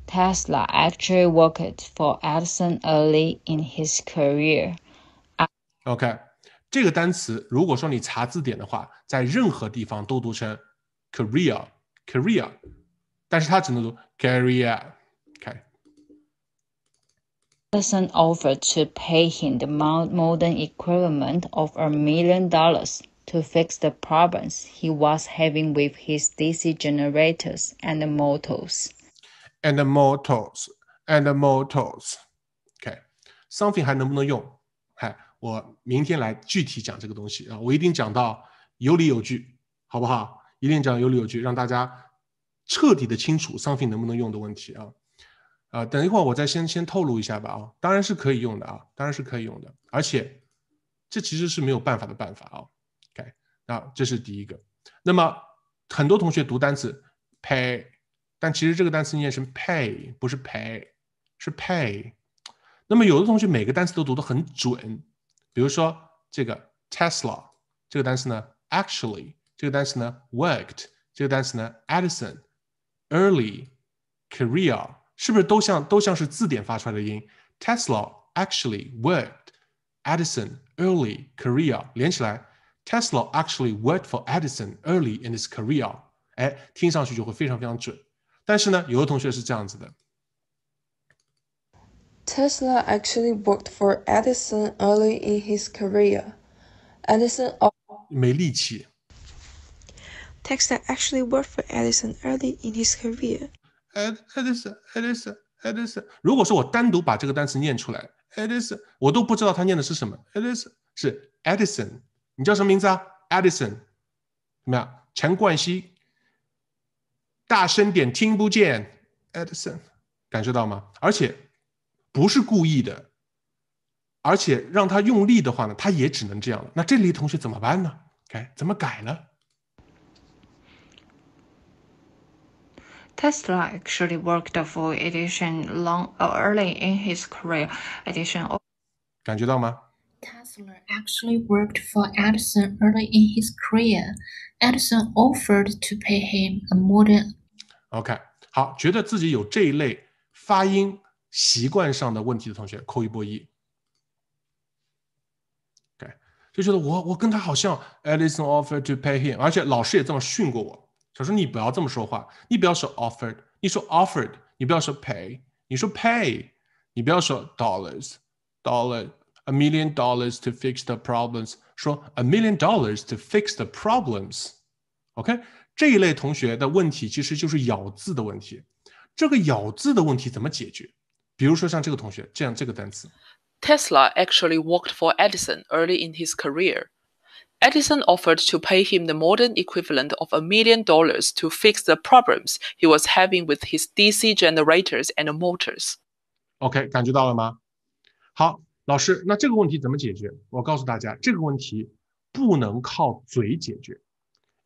Tesla actually worked for Edison early in his career. OK，这个单词如果说你查字典的话，在任何地方都读成 career，career，但是它只能读 career。OK。Edison offered to pay him the modern equivalent of a million dollars to fix the problems he was having with his DC generators and motors. And m o r t a l s and m o r t a l s OK, something 还能不能用？嗨，我明天来具体讲这个东西啊，我一定讲到有理有据，好不好？一定讲有理有据，让大家彻底的清楚 something 能不能用的问题啊。啊，等一会儿我再先先透露一下吧啊，当然是可以用的啊，当然是可以用的，而且这其实是没有办法的办法啊。OK，那这是第一个。那么很多同学读单词 pay。但其实这个单词念成 pay，不是赔，是 pay。那么有的同学每个单词都读的很准，比如说这个 Tesla 这个单词呢，actually 这个单词呢，worked 这个单词呢，Edison early career 是不是都像都像是字典发出来的音？Tesla actually worked Edison early career 连起来，Tesla actually worked for Edison early in his career。哎，听上去就会非常非常准。但是呢，有的同学是这样子的。Tesla actually worked for Edison early in his career. Edison 没力气。Tesla actually worked for Edison early in his career. Edison Edison Edison。如果说我单独把这个单词念出来，Edison，我都不知道他念的是什么。Edison 是 Edison。你叫什么名字啊？Edison，怎么样？陈冠希。大声点，听不见，Edison，感受到吗？而且不是故意的，而且让他用力的话呢，他也只能这样了。那这类同学怎么办呢？改怎么改呢？Tesla actually worked for Edison long uh, early in his career. Edison，感觉到吗？Tesla actually worked for Edison early in his career. Edison offered to pay him a modern OK，好，觉得自己有这一类发音习惯上的问题的同学，扣一波一。OK，就觉得我我跟他好像，Edison offered to pay him，而且老师也这么训过我，他说你不要这么说话，你不要说 offered，你说 offered，你不要说 pay，你说 pay，你不要说 dollars，dollar，a million dollars to fix the problems，说 a million dollars to fix the problems，OK。这一类同学的问题其实就是咬字的问题，这个咬字的问题怎么解决？比如说像这个同学这样，这个单词，Tesla actually worked for Edison early in his career. Edison offered to pay him the modern equivalent of a million dollars to fix the problems he was having with his DC generators and motors. OK，感觉到了吗？好，老师，那这个问题怎么解决？我告诉大家，这个问题不能靠嘴解决。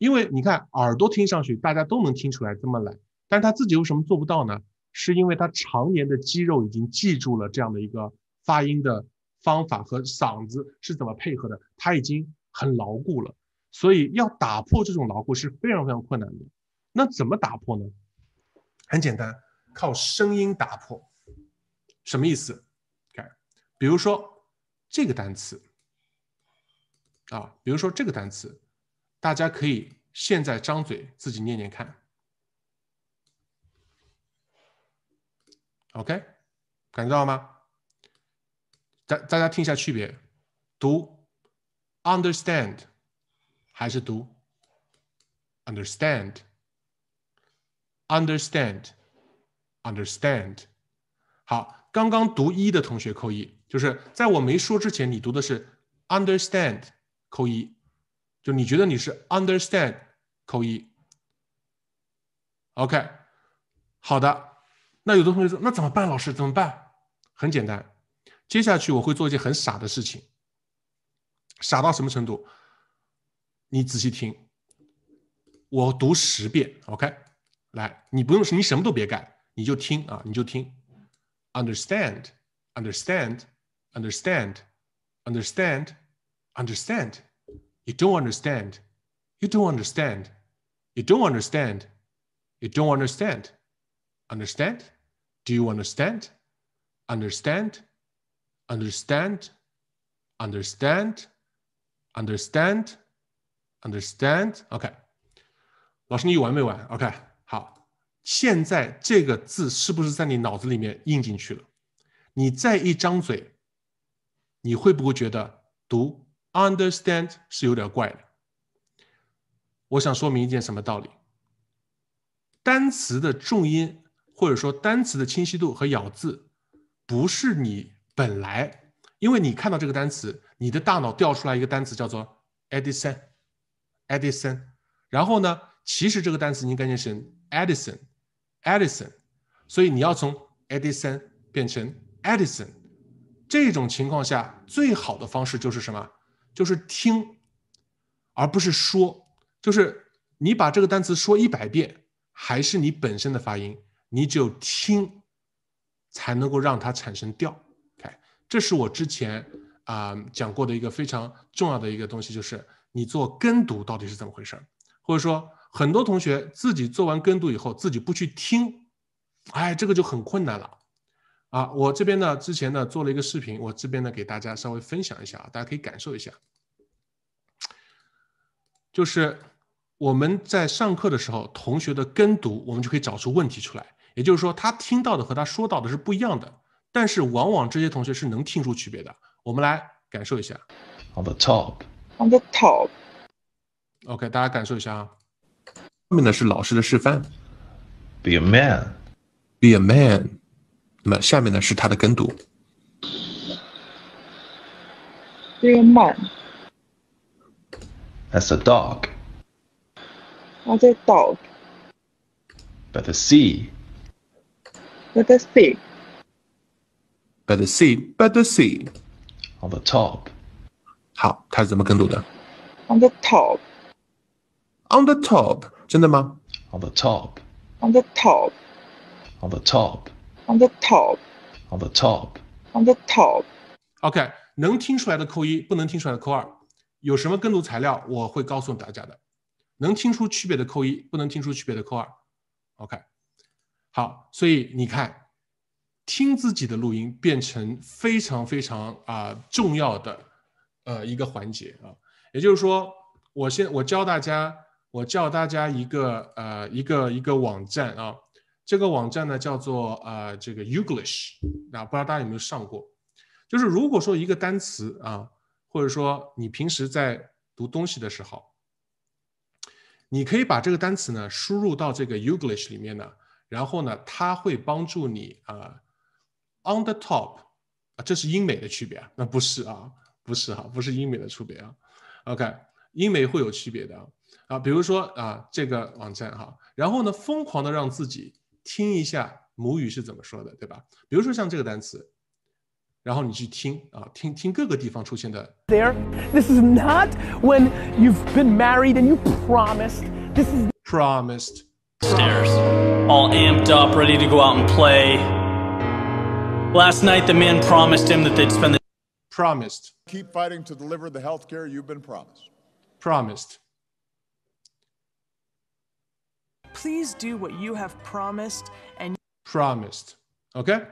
因为你看，耳朵听上去大家都能听出来这么懒，但是他自己为什么做不到呢？是因为他常年的肌肉已经记住了这样的一个发音的方法和嗓子是怎么配合的，他已经很牢固了。所以要打破这种牢固是非常非常困难的。那怎么打破呢？很简单，靠声音打破。什么意思？看，比如说这个单词，啊，比如说这个单词。大家可以现在张嘴自己念念看，OK，感觉到吗？大大家听一下区别，读 understand 还是读 understand，understand，understand。好，刚刚读一的同学扣一，就是在我没说之前，你读的是 understand，扣一。就你觉得你是 understand 扣一，OK，好的。那有的同学说那怎么办，老师怎么办？很简单，接下去我会做一件很傻的事情，傻到什么程度？你仔细听，我读十遍，OK。来，你不用你什么都别干，你就听啊，你就听，understand，understand，understand，understand，understand。You don't understand. You don't understand. You don't understand. You don't understand. Understand? Do you understand? Understand? Understand? Understand? Understand? Understand? OK，老师，你有完没完？OK，好，现在这个字是不是在你脑子里面印进去了？你再一张嘴，你会不会觉得读 Understand 是有点怪的。我想说明一件什么道理？单词的重音或者说单词的清晰度和咬字，不是你本来，因为你看到这个单词，你的大脑调出来一个单词叫做 Edison，Edison。然后呢，其实这个单词应该念成 Edison，Edison。所以你要从 Edison 变成 Edison。这种情况下，最好的方式就是什么？就是听，而不是说。就是你把这个单词说一百遍，还是你本身的发音。你只有听，才能够让它产生调。OK，这是我之前啊讲过的一个非常重要的一个东西，就是你做跟读到底是怎么回事儿。或者说，很多同学自己做完跟读以后，自己不去听，哎，这个就很困难了。啊，我这边呢，之前呢做了一个视频，我这边呢给大家稍微分享一下啊，大家可以感受一下，就是我们在上课的时候，同学的跟读，我们就可以找出问题出来。也就是说，他听到的和他说到的是不一样的，但是往往这些同学是能听出区别的。我们来感受一下，On the top, on the top, OK，大家感受一下啊，后面的是老师的示范，Be a man, be a man。那么下面呢是它的跟读。Reman. as a dog. As a dog. By the sea. By the sea. By the sea. By the sea. On the top. 好，它是怎么跟读的？On the top. On the top. 真的吗？On the top. On the top. On the top. On the top, on the top, on the top. OK，能听出来的扣一，不能听出来的扣二。有什么跟读材料，我会告诉大家的。能听出区别的扣一，不能听出区别的扣二。OK，好，所以你看，听自己的录音变成非常非常啊重要的呃一个环节啊。也就是说，我先我教大家，我教大家一个呃一个一个网站啊。这个网站呢叫做呃这个 Uglish，啊不知道大家有没有上过，就是如果说一个单词啊，或者说你平时在读东西的时候，你可以把这个单词呢输入到这个 Uglish 里面呢，然后呢它会帮助你啊，On the top，啊这是英美的区别啊，那不是啊，不是哈，不是英美的区别啊，OK，英美会有区别的啊，啊比如说啊这个网站哈，然后呢疯狂的让自己。听一下母语是怎么说的，对吧？比如说像这个单词，然后你去听啊，听听各个地方出现的。There, this is not when you've been married and you promised. This is promised. Stairs, all amped up, ready to go out and play. Last night, the man promised him that they'd spend the promised. Keep fighting to deliver the health care you've been promised. Promised. Please do what you have promised and promised. OK，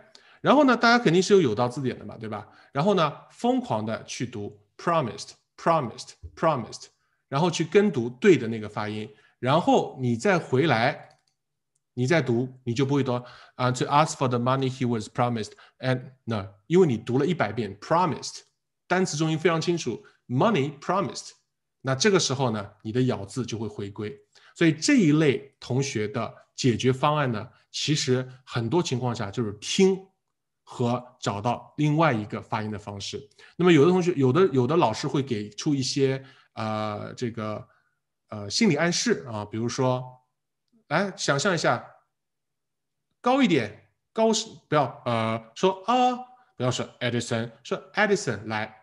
然后呢，大家肯定是有有道字典的嘛，对吧？然后呢，疯狂的去读 promised, promised, promised，然后去跟读对的那个发音，然后你再回来，你再读，你就不会读啊。to ask for the money he was promised and no，因为你读了一百遍 promised，单词中音非常清楚，money promised。那这个时候呢，你的咬字就会回归。所以这一类同学的解决方案呢，其实很多情况下就是听和找到另外一个发音的方式。那么有的同学，有的有的老师会给出一些啊这个呃心理暗示啊，比如说来想象一下，高一点，高不要呃说啊不要说 Edison，说 Edison 来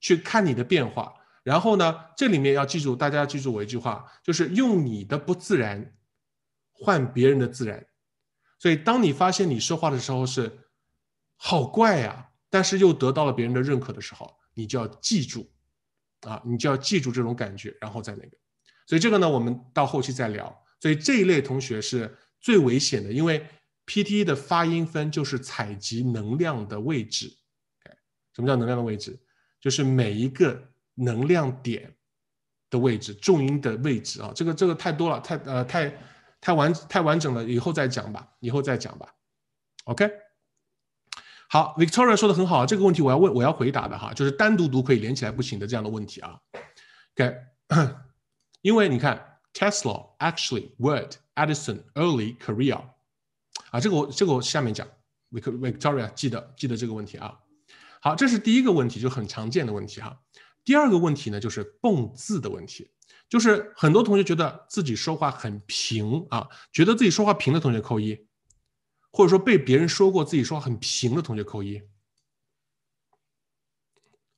去看你的变化。然后呢，这里面要记住，大家记住我一句话，就是用你的不自然换别人的自然。所以，当你发现你说话的时候是好怪呀，但是又得到了别人的认可的时候，你就要记住啊，你就要记住这种感觉，然后再那个。所以这个呢，我们到后期再聊。所以这一类同学是最危险的，因为 PTE 的发音分就是采集能量的位置。什么叫能量的位置？就是每一个。能量点的位置，重音的位置啊，这个这个太多了，太呃太太完太完整了，以后再讲吧，以后再讲吧。OK，好，Victoria 说的很好，这个问题我要问我要回答的哈，就是单独读可以连起来不行的这样的问题啊。OK，因为你看 Tesla actually w o r d Edison early career 啊，这个我这个我下面讲，Victoria 记得记得这个问题啊。好，这是第一个问题，就很常见的问题哈。第二个问题呢，就是蹦字的问题，就是很多同学觉得自己说话很平啊，觉得自己说话平的同学扣一，或者说被别人说过自己说话很平的同学扣一，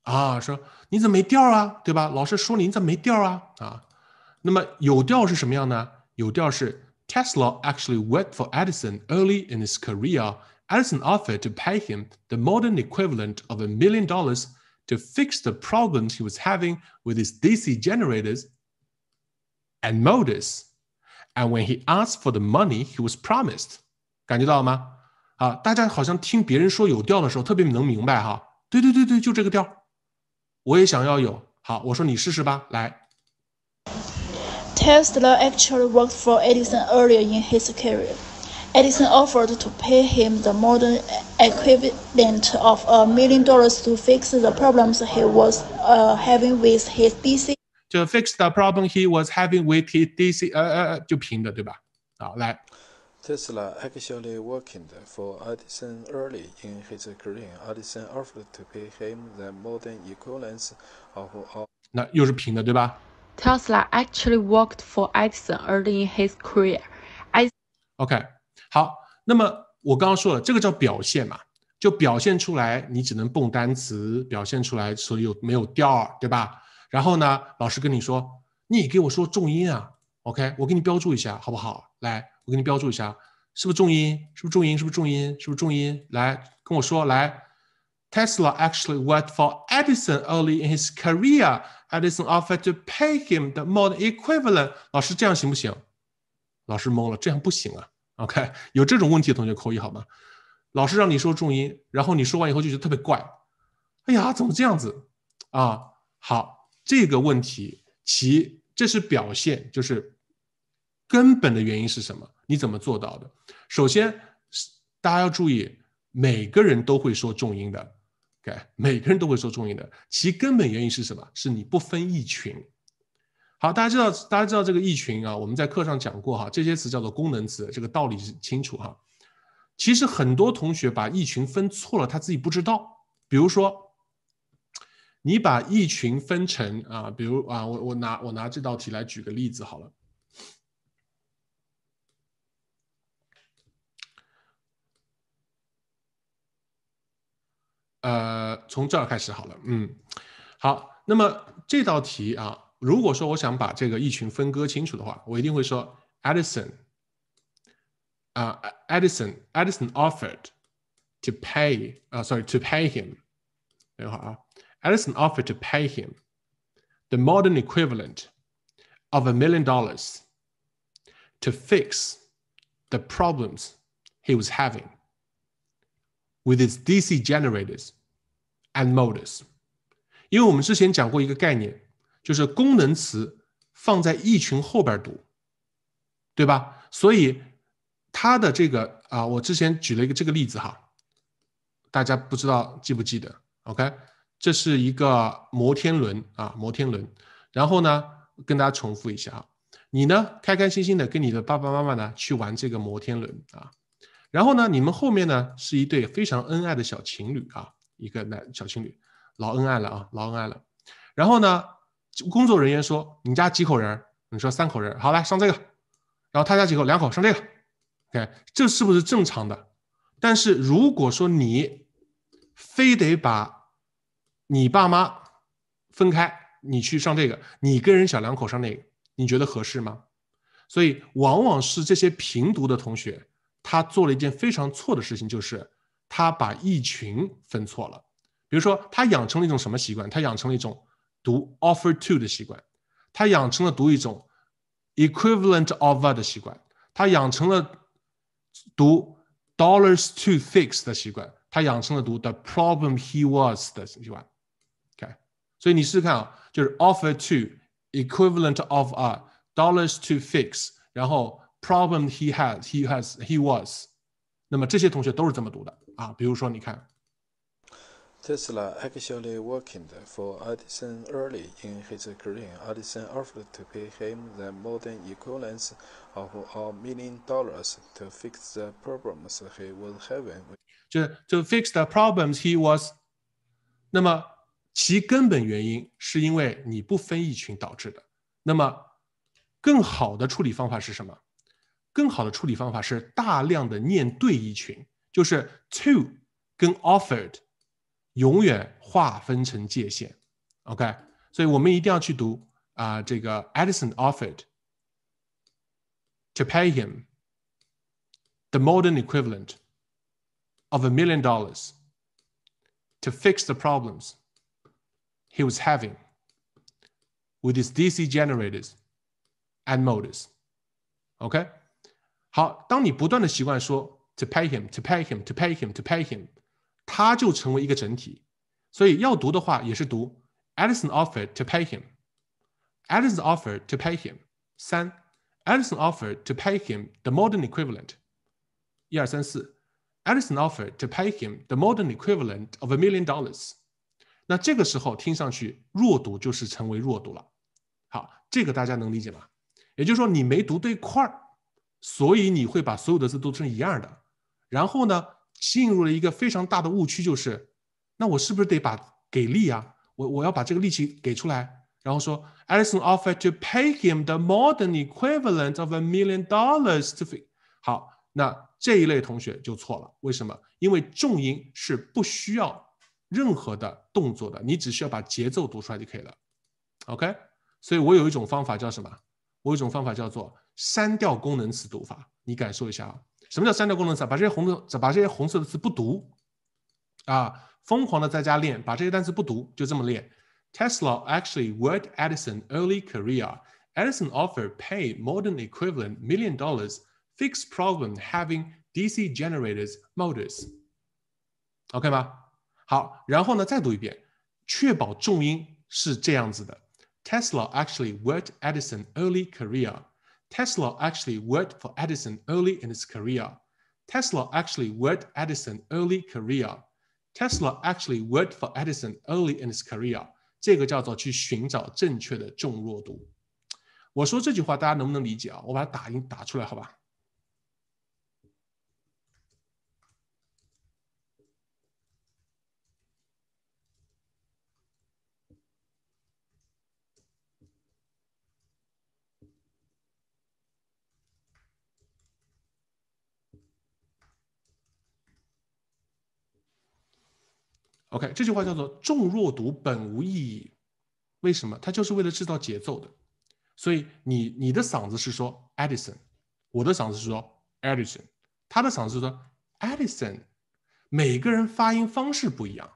啊，说你怎么没调啊，对吧？老师说你怎么没调啊？啊，那么有调是什么样呢？有调是 Tesla actually worked for Edison early in his career. Edison offered to pay him the modern equivalent of a million dollars. to fix the problems he was having with his DC generators and motors. And when he asked for the money he was promised，感觉到吗？啊，大家好像听别人说有调的时候特别能明白哈。对对对对，就这个调，我也想要有。好，我说你试试吧，来。Tesla actually worked for Edison earlier in his career. Edison offered to pay him the modern equivalent of a million dollars to fix the problems he was uh, having with his To fix the problem he was having with his DC，呃呃，就平的对吧？好，来。Tesla uh, uh, uh, actually worked for Edison early in his career. Edison offered to pay him the modern equivalent of all. 那又是平的对吧？Tesla actually worked for Edison early in his career. I. Okay. 好，那么我刚刚说了，这个叫表现嘛，就表现出来，你只能蹦单词，表现出来，所以没有调儿，对吧？然后呢，老师跟你说，你给我说重音啊，OK，我给你标注一下，好不好？来，我给你标注一下，是不是重音？是不是重音？是不是重音？是不是重音？来，跟我说，来，Tesla actually worked for Edison early in his career. Edison offered to pay him the modern equivalent。老师这样行不行？老师懵了，这样不行啊。OK，有这种问题的同学扣一好吗？老师让你说重音，然后你说完以后就觉得特别怪，哎呀，怎么这样子啊？好，这个问题其这是表现，就是根本的原因是什么？你怎么做到的？首先大家要注意，每个人都会说重音的，OK，每个人都会说重音的，其根本原因是什么？是你不分一群。好，大家知道，大家知道这个一群啊，我们在课上讲过哈，这些词叫做功能词，这个道理是清楚哈。其实很多同学把一群分错了，他自己不知道。比如说，你把一群分成啊，比如啊，我我拿我拿这道题来举个例子好了。呃，从这儿开始好了，嗯，好，那么这道题啊。如果说我想把这个一群分割清楚的话，我一定会说 Edison 啊、uh,，Edison Edison offered to pay 啊、uh,，sorry to pay him，等会儿啊，Edison offered to pay him the modern equivalent of a million dollars to fix the problems he was having with his DC generators and motors，因为我们之前讲过一个概念。就是功能词放在一群后边读，对吧？所以它的这个啊，我之前举了一个这个例子哈，大家不知道记不记得？OK，这是一个摩天轮啊，摩天轮。然后呢，跟大家重复一下啊，你呢开开心心的跟你的爸爸妈妈呢去玩这个摩天轮啊。然后呢，你们后面呢是一对非常恩爱的小情侣啊，一个男小情侣，老恩爱了啊，老恩爱了。然后呢。工作人员说：“你家几口人？”你说三口人，好，来上这个。然后他家几口，两口上这个。OK，这是不是正常的？但是如果说你非得把你爸妈分开，你去上这个，你跟人小两口上那个，你觉得合适吗？所以往往是这些平读的同学，他做了一件非常错的事情，就是他把一群分错了。比如说，他养成了一种什么习惯？他养成了一种。读 offer to 的习惯，他养成了读一种 equivalent of 的习惯，他养成了读 dollars to fix 的习惯，他养成了读 the problem he was 的习惯。OK，所以你试试看啊，就是 offer to equivalent of a dollars to fix，然后 problem he had he has he was，那么这些同学都是这么读的啊。比如说，你看。Tesla actually worked for Edison early in his career. Edison offered to pay him the modern equivalent of a million dollars to fix the problems he was having. to fix the problems he was，那么其根本原因是因为你不分一群导致的。那么更好的处理方法是什么？更好的处理方法是大量的念对一群，就是 to 跟 offered。永远划分成界限。OK，所以我们一定要去读啊、呃，这个 Edison offered to pay him the modern equivalent of a million dollars to fix the problems he was having with his DC generators and motors. OK，好，当你不断的习惯说 to pay him, to pay him, to pay him, to pay him。它就成为一个整体，所以要读的话也是读 a d i s o n offered to pay him. a d i s o n offered to pay him. 三 a d i s o n offered to pay him the modern equivalent. 一二三四 a d i s o n offered to pay him the modern equivalent of a million dollars. 那这个时候听上去弱读就是成为弱读了。好，这个大家能理解吗？也就是说你没读对块儿，所以你会把所有的字读成一样的。然后呢？进入了一个非常大的误区，就是，那我是不是得把给力啊？我我要把这个力气给出来，然后说，Alison offered to pay him the modern equivalent of a million dollars to。好，那这一类同学就错了，为什么？因为重音是不需要任何的动作的，你只需要把节奏读出来就可以了。OK，所以我有一种方法叫什么？我有一种方法叫做删掉功能词读法，你感受一下。什么叫三条功能词？把这些红色、把这些红色的词不读啊，疯狂的在家练。把这些单词不读，就这么练。Tesla actually worked Edison early career. Edison offered pay modern equivalent million dollars fix problem having DC generators motors. OK 吗？好，然后呢，再读一遍，确保重音是这样子的。Tesla actually worked Edison early career. Tesla actually worked for Edison early in his career. Tesla actually worked Edison early career. Tesla actually worked for Edison early in his career. career。这个叫做去寻找正确的重弱度。我说这句话大家能不能理解啊？我把它打印打出来，好吧？OK，这句话叫做“重弱读本无意义”，为什么？它就是为了制造节奏的。所以你你的嗓子是说 Edison，我的嗓子是说 Edison，他的嗓子是说 Edison。每个人发音方式不一样，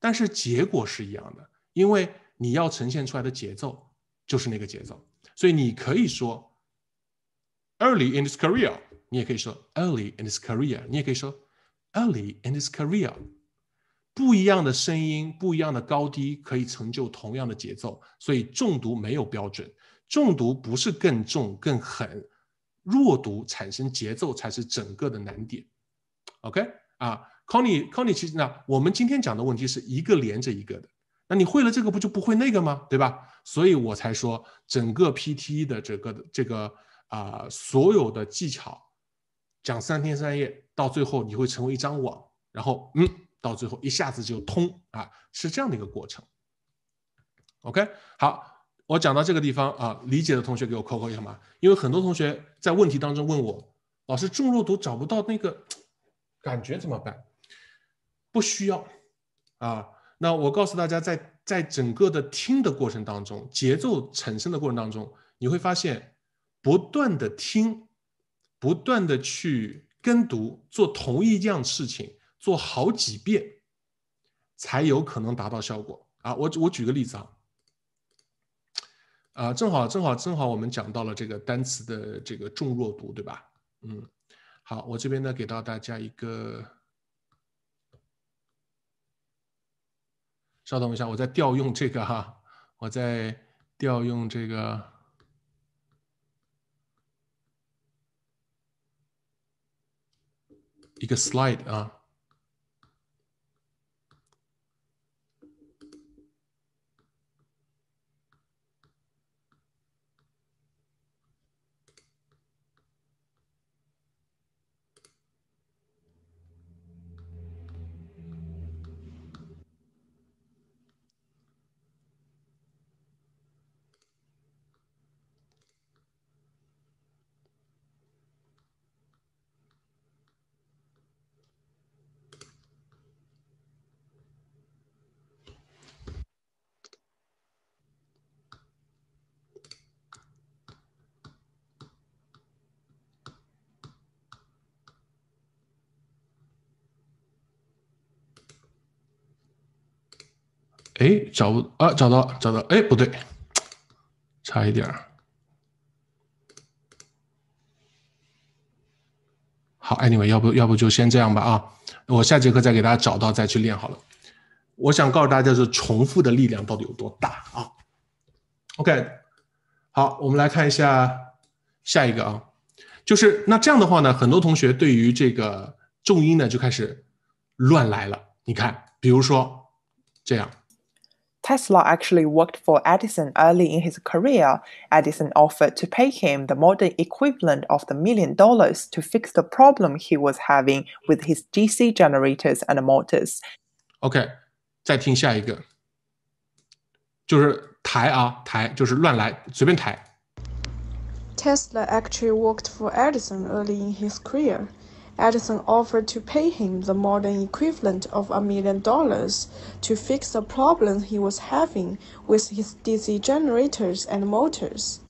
但是结果是一样的，因为你要呈现出来的节奏就是那个节奏。所以你可以说 “early in his career”，你也可以说 “early in his career”，你也可以说 “early in his career”。不一样的声音，不一样的高低，可以成就同样的节奏。所以重读没有标准，重读不是更重更狠，弱读产生节奏才是整个的难点。OK 啊 c o n n c o n n 其实呢，我们今天讲的问题是一个连着一个的。那你会了这个，不就不会那个吗？对吧？所以我才说，整个 PT 的整个这个啊，所有的技巧讲三天三夜，到最后你会成为一张网，然后嗯。到最后一下子就通啊，是这样的一个过程。OK，好，我讲到这个地方啊，理解的同学给我扣扣一下嘛，因为很多同学在问题当中问我，老师重弱读找不到那个感觉怎么办？不需要啊，那我告诉大家，在在整个的听的过程当中，节奏产生的过程当中，你会发现不断的听，不断的去跟读，做同一样事情。做好几遍，才有可能达到效果啊！我我举个例子啊，啊，正好正好正好我们讲到了这个单词的这个重弱读，对吧？嗯，好，我这边呢给到大家一个，稍等一下，我在调用这个哈，我在调用这个一个 slide 啊。哎，找不啊？找到，找到。哎，不对，差一点儿。好，w a y 要不要不就先这样吧？啊，我下节课再给大家找到再去练好了。我想告诉大家是重复的力量到底有多大啊？OK，好，我们来看一下下一个啊，就是那这样的话呢，很多同学对于这个重音呢就开始乱来了。你看，比如说这样。Tesla actually worked for Edison early in his career. Edison offered to pay him the modern equivalent of the million dollars to fix the problem he was having with his DC generators and motors. OK，再听下一个，就是抬啊抬，就是乱来，随便抬。Tesla actually worked for Edison early in his career. Edison offered to pay him the modern equivalent of a million dollars to fix the problem he was having with his DC generators and motors.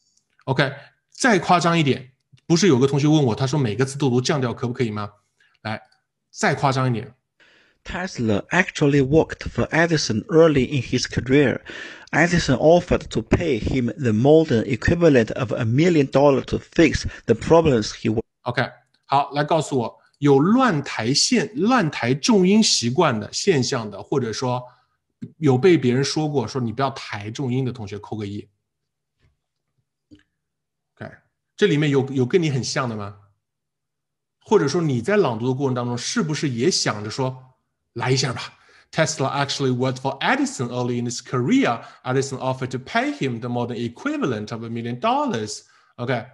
OK，再夸张一点，不是有个同学问我，他说每个自动读降调可不可以吗？来，再夸张一点。Tesla actually worked for Edison early in his career. Edison offered to pay him the modern equivalent of a million dollars to fix the problems he. Okay. 好，来告诉我有乱抬线、乱抬重音习惯的现象的，或者说有被别人说过说你不要抬重音的同学，扣个一。OK，这里面有有跟你很像的吗？或者说你在朗读的过程当中，是不是也想着说来一下吧？Tesla actually worked for Edison early in his career. Edison offered to pay him the modern equivalent of a million dollars. OK。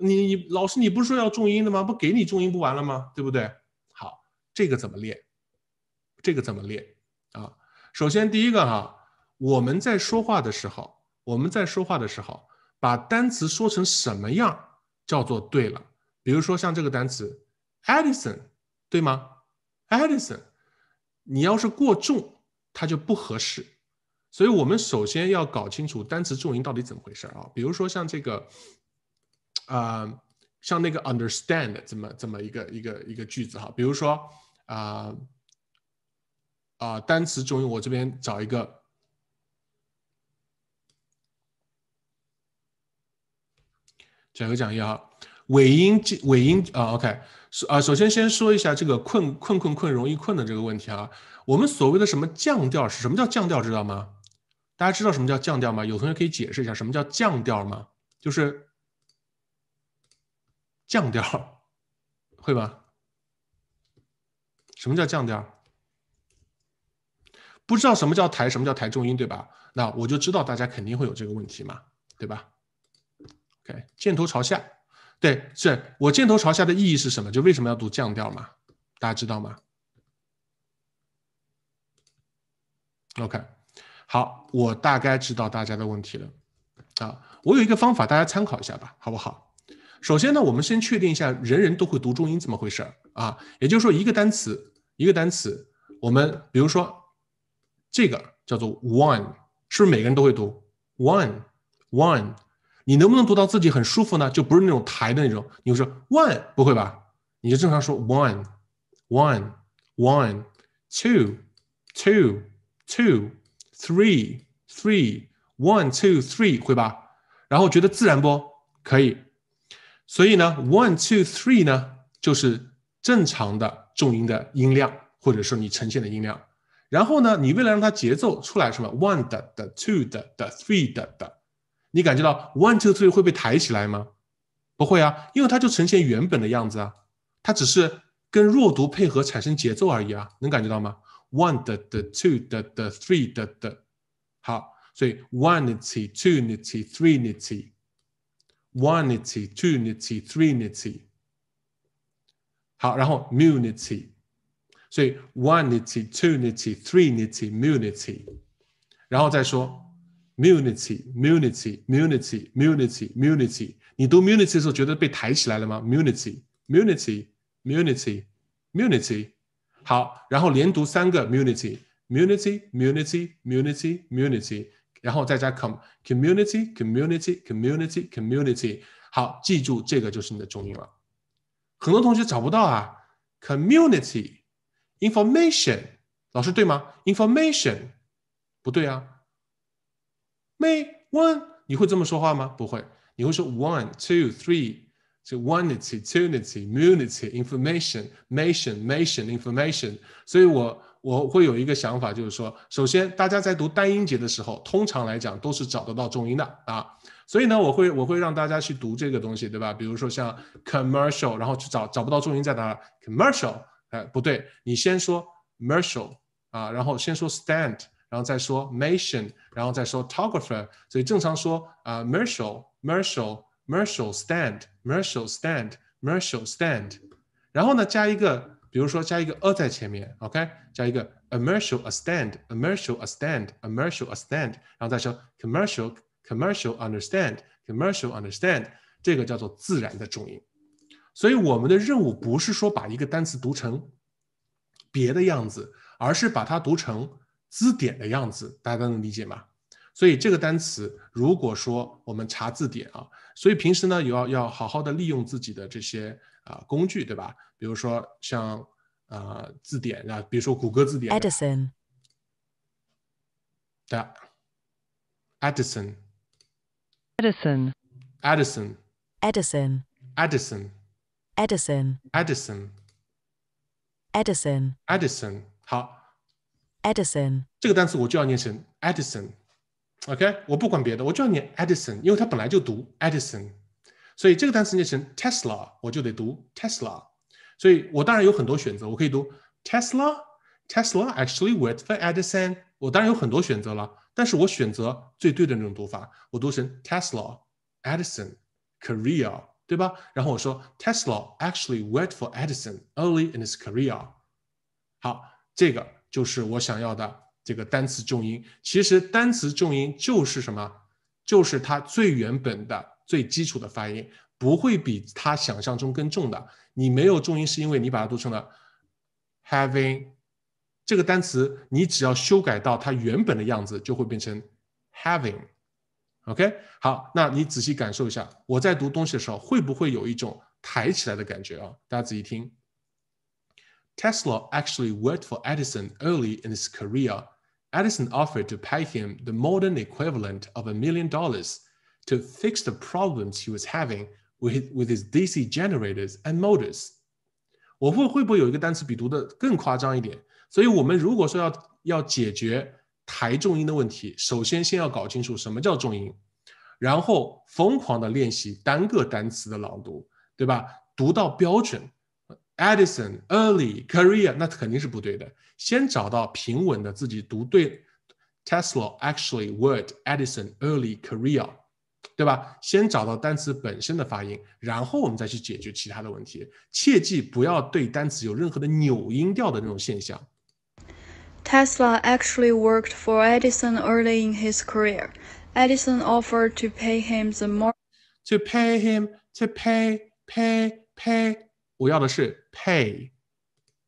你你老师，你不是说要重音的吗？不给你重音不完了吗？对不对？好，这个怎么练？这个怎么练啊？首先第一个哈，我们在说话的时候，我们在说话的时候，把单词说成什么样叫做对了。比如说像这个单词 Edison 对吗？Edison，你要是过重，它就不合适。所以我们首先要搞清楚单词重音到底怎么回事啊？比如说像这个。啊，像那个 understand 这么这么一个一个一个句子哈，比如说啊啊，单词中英我这边找一个讲个讲义啊，尾音尾音啊，OK，啊，首先先说一下这个困困困困容易困的这个问题啊，我们所谓的什么降调是什么叫降调知道吗？大家知道什么叫降调吗？有同学可以解释一下什么叫降调吗？就是。降调，会吧？什么叫降调？不知道什么叫抬，什么叫抬重音，对吧？那我就知道大家肯定会有这个问题嘛，对吧？OK，箭头朝下，对，是我箭头朝下的意义是什么？就为什么要读降调嘛？大家知道吗？OK，好，我大概知道大家的问题了啊。我有一个方法，大家参考一下吧，好不好？首先呢，我们先确定一下，人人都会读中音怎么回事儿啊？也就是说，一个单词，一个单词，我们比如说这个叫做 one，是不是每个人都会读 one one？你能不能读到自己很舒服呢？就不是那种抬的那种，你会说 one 不会吧？你就正常说 one one one two two two three three one two three 会吧？然后觉得自然不？可以。所以呢，one two three 呢，就是正常的重音的音量，或者说你呈现的音量。然后呢，你为了让它节奏出来，什么 o n e 的的，two 的的，three 的的，你感觉到 one two three 会被抬起来吗？不会啊，因为它就呈现原本的样子啊，它只是跟弱读配合产生节奏而已啊，能感觉到吗？one 的的，two 的的，three 的的。好，所以 oneity，twoity，threeity。One-ity, two-ity, three-ity，好，然后 munity，所以 one-ity, two-ity, three-ity, munity，然后再说 munity, munity, munity, munity, munity。你读 munity 的时候，觉得被抬起来了吗？munity, munity, munity, munity。好，然后连读三个 munity, munity, munity, munity, munity。然后再加 com community community community community，好，记住这个就是你的重音了。很多同学找不到啊，community information，老师对吗？information，不对啊。May one，你会这么说话吗？不会，你会说 one two three，就 unity unity o m u n i t y information nation nation information，所以我。我会有一个想法，就是说，首先大家在读单音节的时候，通常来讲都是找得到重音的啊。所以呢，我会我会让大家去读这个东西，对吧？比如说像 commercial，然后去找找不到重音在哪？commercial，哎，不对，你先说 commercial 啊，然后先说 stand，然后再说 m a t i o n 然后再说 t o g r a p h e r 所以正常说啊，commercial，commercial，commercial，stand，commercial，stand，commercial，stand，然后呢，加一个。比如说加一个 a 在前面，OK，加一个 commercial a s t a n d c o m m e r c i a l a s t a n d c o m m e r c i a l a s t a n d 然后再说 commercial commercial understand，commercial understand，这个叫做自然的重音。所以我们的任务不是说把一个单词读成别的样子，而是把它读成字典的样子。大家都能理解吗？所以这个单词，如果说我们查字典啊，所以平时呢，也要要好好的利用自己的这些啊工具，对吧？比如说像啊字典啊，比如说谷歌字典。Edison。的 Edison。Edison。Edison。Edison。Edison。Edison。Edison。Edison。Edison。好。Edison。这个单词我就要念成 Edison，OK？我不管别的，我就要念 Edison，因为它本来就读 Edison，所以这个单词念成 Tesla，我就得读 Tesla。所以我当然有很多选择，我可以读 Tesla，Tesla actually wait for Edison。我当然有很多选择了，但是我选择最对的那种读法，我读成 Tesla Edison career，对吧？然后我说 Tesla actually wait for Edison early in his career。好，这个就是我想要的这个单词重音。其实单词重音就是什么？就是它最原本的、最基础的发音，不会比他想象中更重的。你没有重音是因为你把它读成了 having。这个单词你只要修改到它原本的样子，就会变成 having。OK，好，那你仔细感受一下，我在读东西的时候会不会有一种抬起来的感觉啊？大家仔细听。Tesla actually worked for Edison early in his career. Edison offered to pay him the modern equivalent of a million dollars to fix the problems he was having with with h i s DC generators and motors。我会会不会有一个单词比读的更夸张一点？所以，我们如果说要要解决台重音的问题，首先先要搞清楚什么叫重音，然后疯狂的练习单个单词的朗读，对吧？读到标准。Edison, early, Korea，那肯定是不对的。先找到平稳的自己读对 Tesla, actually, word, Edison, early, Korea，对吧？先找到单词本身的发音，然后我们再去解决其他的问题。切记不要对单词有任何的扭音调的那种现象。Tesla actually worked for Edison early in his career. Edison offered to pay him the more. To pay him, to pay, pay, pay. 我要的是 pay.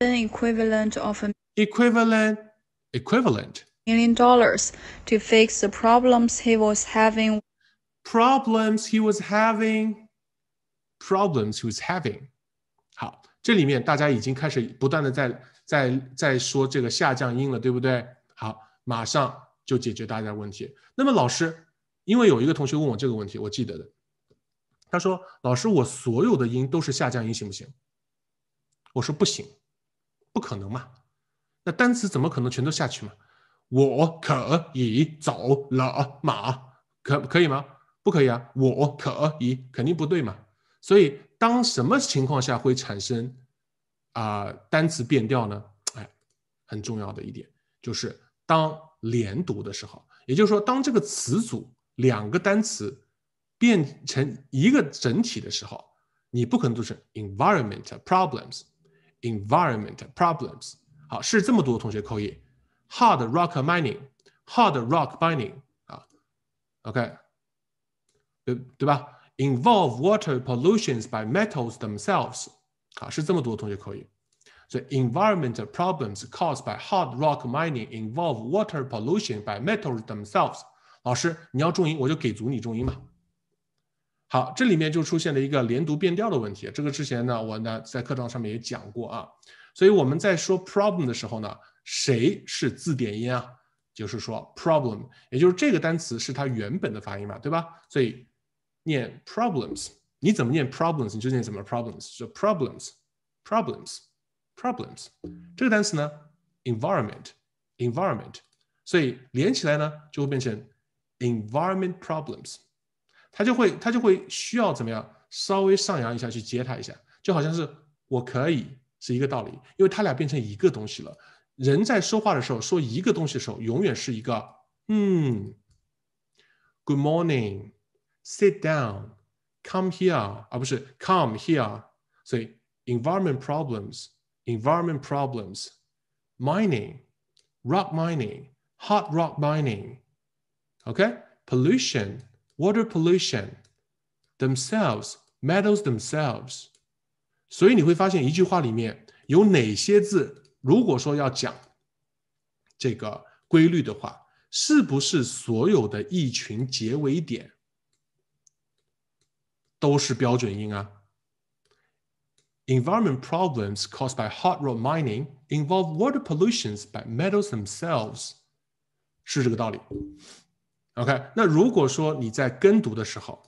An equivalent of a equivalent, equivalent million dollars to fix the problems he was having. Problems he was having, problems he was having。好，这里面大家已经开始不断的在在在说这个下降音了，对不对？好，马上就解决大家问题。那么老师，因为有一个同学问我这个问题，我记得的，他说：“老师，我所有的音都是下降音，行不行？”我说：“不行，不可能嘛。那单词怎么可能全都下去嘛？”我可以走了马，可可以吗？不可以啊，我可以，肯定不对嘛。所以，当什么情况下会产生啊单词变调呢？哎，很重要的一点就是当连读的时候，也就是说，当这个词组两个单词变成一个整体的时候，你不可能读成 environment problems，environment problems。好，是这么多同学扣一。h a r d rock mining，hard rock mining。啊 o k 对对吧？Involve water pollutions by metals themselves，啊，是这么多同学可以。所以，environment problems caused by hard rock mining involve water pollution by metals themselves。老师，你要重音，我就给足你重音嘛。好，这里面就出现了一个连读变调的问题。这个之前呢，我呢在课堂上面也讲过啊。所以我们在说 problem 的时候呢，谁是字典音啊？就是说 problem，也就是这个单词是它原本的发音嘛，对吧？所以。念 problems，你怎么念 problems，你就念怎么 problems，就 problems，problems，problems，这个单词呢，environment，environment，所以连起来呢，就会变成 environment problems，它就会它就会需要怎么样，稍微上扬一下去接它一下，就好像是我可以是一个道理，因为它俩变成一个东西了。人在说话的时候说一个东西的时候，永远是一个嗯，good morning。sit down, come here. here，而不是 come here. here。所以 environment problems, environment problems, mining, rock mining, hot rock mining, okay, pollution, water pollution, themselves, metals themselves. themselves。所以你会发现一句话里面有哪些字，如果说要讲这个规律的话，是不是所有的一群结尾点？都是标准音啊。Environment problems caused by h o t rock mining involve water pollutions by metals themselves，是这个道理。OK，那如果说你在跟读的时候，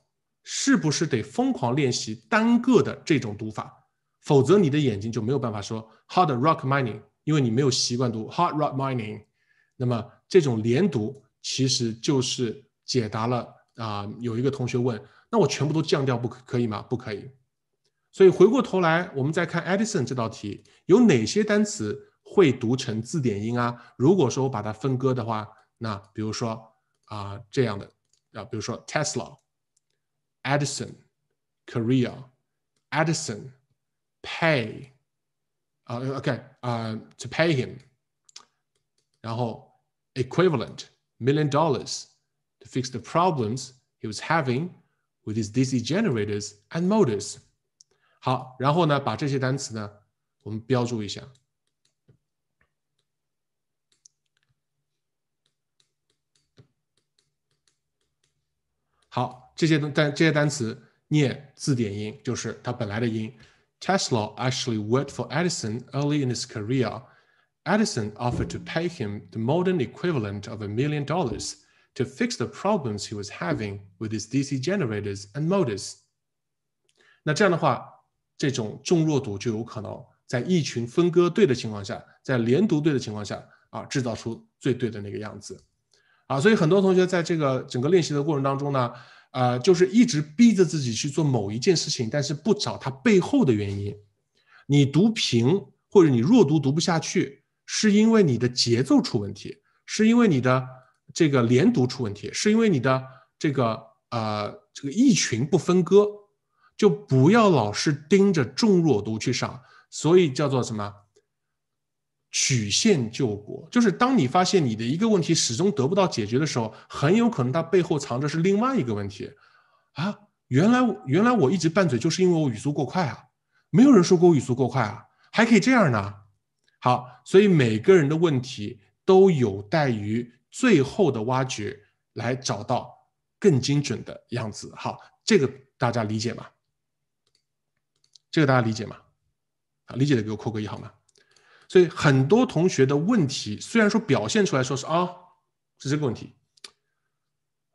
是不是得疯狂练习单个的这种读法？否则你的眼睛就没有办法说 hard rock mining，因为你没有习惯读 hard rock mining。那么这种连读其实就是解答了啊，有一个同学问。那我全部都降掉不可可以吗？不可以。所以回过头来，我们再看 Edison 这道题，有哪些单词会读成字典音啊？如果说我把它分割的话，那比如说啊、呃、这样的啊，比如说 Tesla、Edison、Korea、Edison、Pay 啊、呃、，OK 啊、uh,，to pay him，然后 equivalent million dollars to fix the problems he was having。with these DC generators and motors。好，然后呢，把这些单词呢，我们标注一下。好，这些单这些单词念字典音，就是它本来的音。Tesla actually worked for Edison early in his career. Edison offered to pay him the modern equivalent of a million dollars. To fix the problems he was having with his DC generators and motors，那这样的话，这种重弱读就有可能在一群分割对的情况下，在连读对的情况下啊，制造出最对的那个样子啊。所以很多同学在这个整个练习的过程当中呢，呃，就是一直逼着自己去做某一件事情，但是不找它背后的原因。你读平或者你弱读读不下去，是因为你的节奏出问题，是因为你的。这个连读出问题，是因为你的这个呃这个一群不分割，就不要老是盯着重弱读去上。所以叫做什么？曲线救国，就是当你发现你的一个问题始终得不到解决的时候，很有可能它背后藏着是另外一个问题啊。原来原来我一直拌嘴，就是因为我语速过快啊。没有人说过我语速过快啊，还可以这样呢。好，所以每个人的问题都有待于。最后的挖掘来找到更精准的样子，好，这个大家理解吗？这个大家理解吗？啊，理解的给我扣个一好吗？所以很多同学的问题，虽然说表现出来说是啊，是这个问题。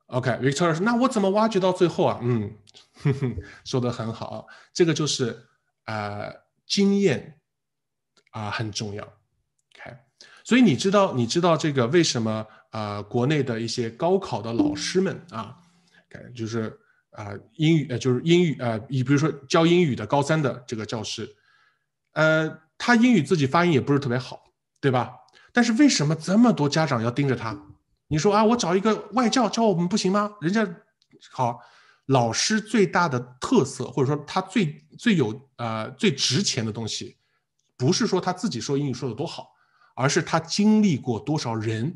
OK，Victor 说，那我怎么挖掘到最后啊？嗯，哼哼，说的很好，这个就是啊，经验啊很重要。OK，所以你知道，你知道这个为什么？呃，国内的一些高考的老师们啊，感就是啊英语呃就是英语呃，你比如说教英语的高三的这个教师，呃，他英语自己发音也不是特别好，对吧？但是为什么这么多家长要盯着他？你说啊，我找一个外教教我们不行吗？人家好老师最大的特色或者说他最最有呃最值钱的东西，不是说他自己说英语说的多好，而是他经历过多少人。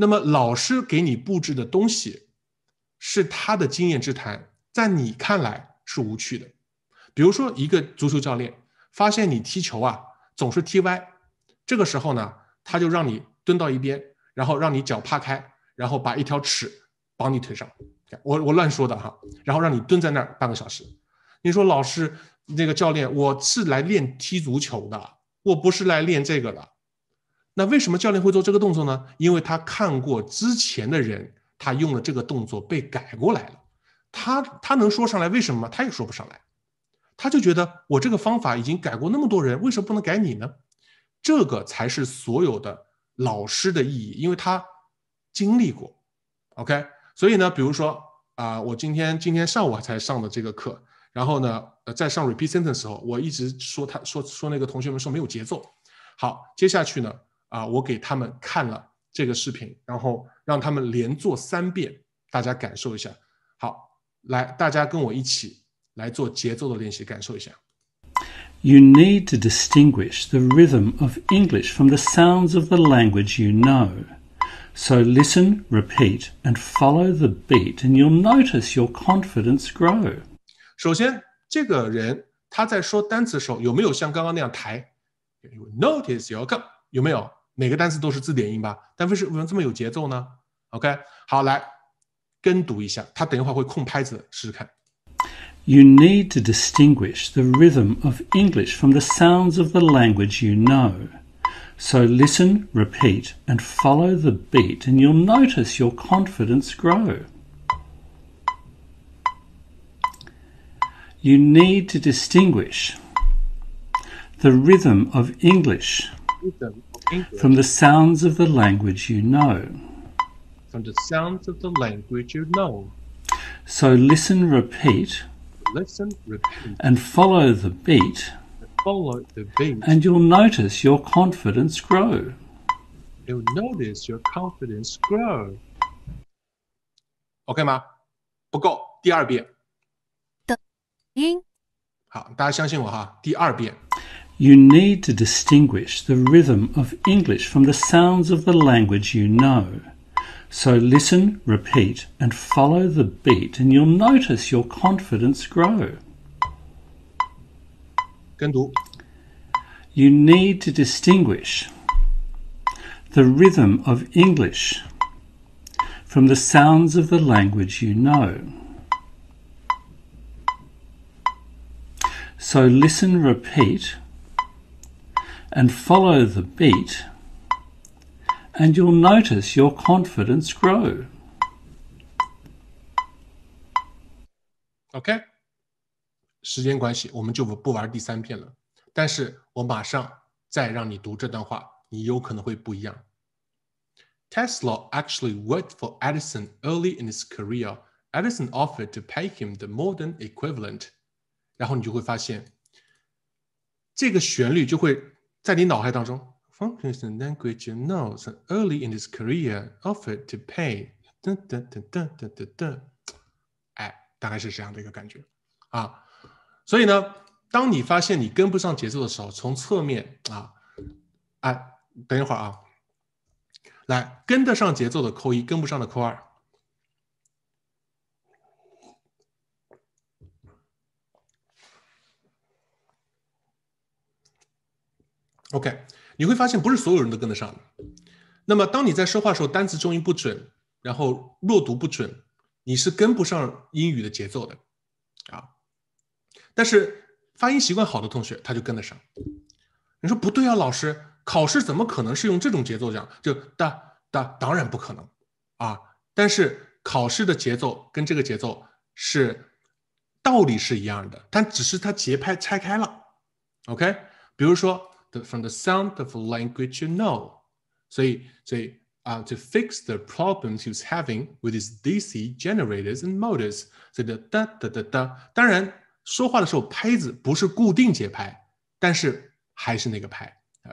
那么老师给你布置的东西，是他的经验之谈，在你看来是无趣的。比如说，一个足球教练发现你踢球啊总是踢歪，这个时候呢，他就让你蹲到一边，然后让你脚趴开，然后把一条尺绑你腿上，我我乱说的哈。然后让你蹲在那儿半个小时。你说老师那个教练，我是来练踢足球的，我不是来练这个的。那为什么教练会做这个动作呢？因为他看过之前的人，他用了这个动作被改过来了，他他能说上来为什么，他也说不上来，他就觉得我这个方法已经改过那么多人，为什么不能改你呢？这个才是所有的老师的意义，因为他经历过，OK。所以呢，比如说啊，我今天今天上午才上的这个课，然后呢，呃，在上 repeat sentence 的时候，我一直说他说说那个同学们说没有节奏，好，接下去呢。啊、呃，我给他们看了这个视频，然后让他们连做三遍，大家感受一下。好，来，大家跟我一起来做节奏的练习，感受一下。You need to distinguish the rhythm of English from the sounds of the language you know. So listen, repeat, and follow the beat, and you'll notice your confidence grow. 首先，这个人他在说单词时候有没有像刚刚那样抬？You notice your 有没有？每个单词都是字典音吧？但为什么这么有节奏呢？OK，好，来跟读一下，他等一会儿会空拍子试试看。You need to distinguish the rhythm of English from the sounds of the language you know. So listen, repeat, and follow the beat, and you'll notice your confidence grow. You need to distinguish the rhythm of English. Rhythm from the sounds of the language you know. From the sounds of the language you know. So listen, repeat. Listen, repeat. And follow the beat. Follow the beat. And you'll notice your confidence grow. You'll notice your confidence grow. OK 吗？不够，第二遍。的音。好，大家相信我哈，第二遍。you need to distinguish the rhythm of English from the sounds of the language you know. So listen, repeat, and follow the beat, and you'll notice your confidence grow. 跟读. You need to distinguish the rhythm of English from the sounds of the language you know. So listen, repeat, and follow the beat and you'll notice your confidence grow. OK，时间关系，我们就不不玩第三遍了。但是我马上再让你读这段话，你有可能会不一样。Tesla actually worked for Edison early in his career. Edison offered to pay him the modern than equivalent. 然后你就会发现，这个旋律就会在你脑海当中，functions and language knows early in his career offered to pay 噔噔噔噔噔噔，哎，大概是这样的一个感觉啊。所以呢，当你发现你跟不上节奏的时候，从侧面啊，哎，等一会儿啊，来跟得上节奏的扣一，跟不上的扣二。OK，你会发现不是所有人都跟得上。那么，当你在说话的时候，单词重音不准，然后弱读不准，你是跟不上英语的节奏的啊。但是发音习惯好的同学，他就跟得上。你说不对啊，老师，考试怎么可能是用这种节奏讲？就当当当然不可能啊。但是考试的节奏跟这个节奏是道理是一样的，但只是它节拍拆开了。OK，比如说。the, from the sound of language you know. So, so uh, to fix the problems he was having with his DC generators and motors. So, da da da da.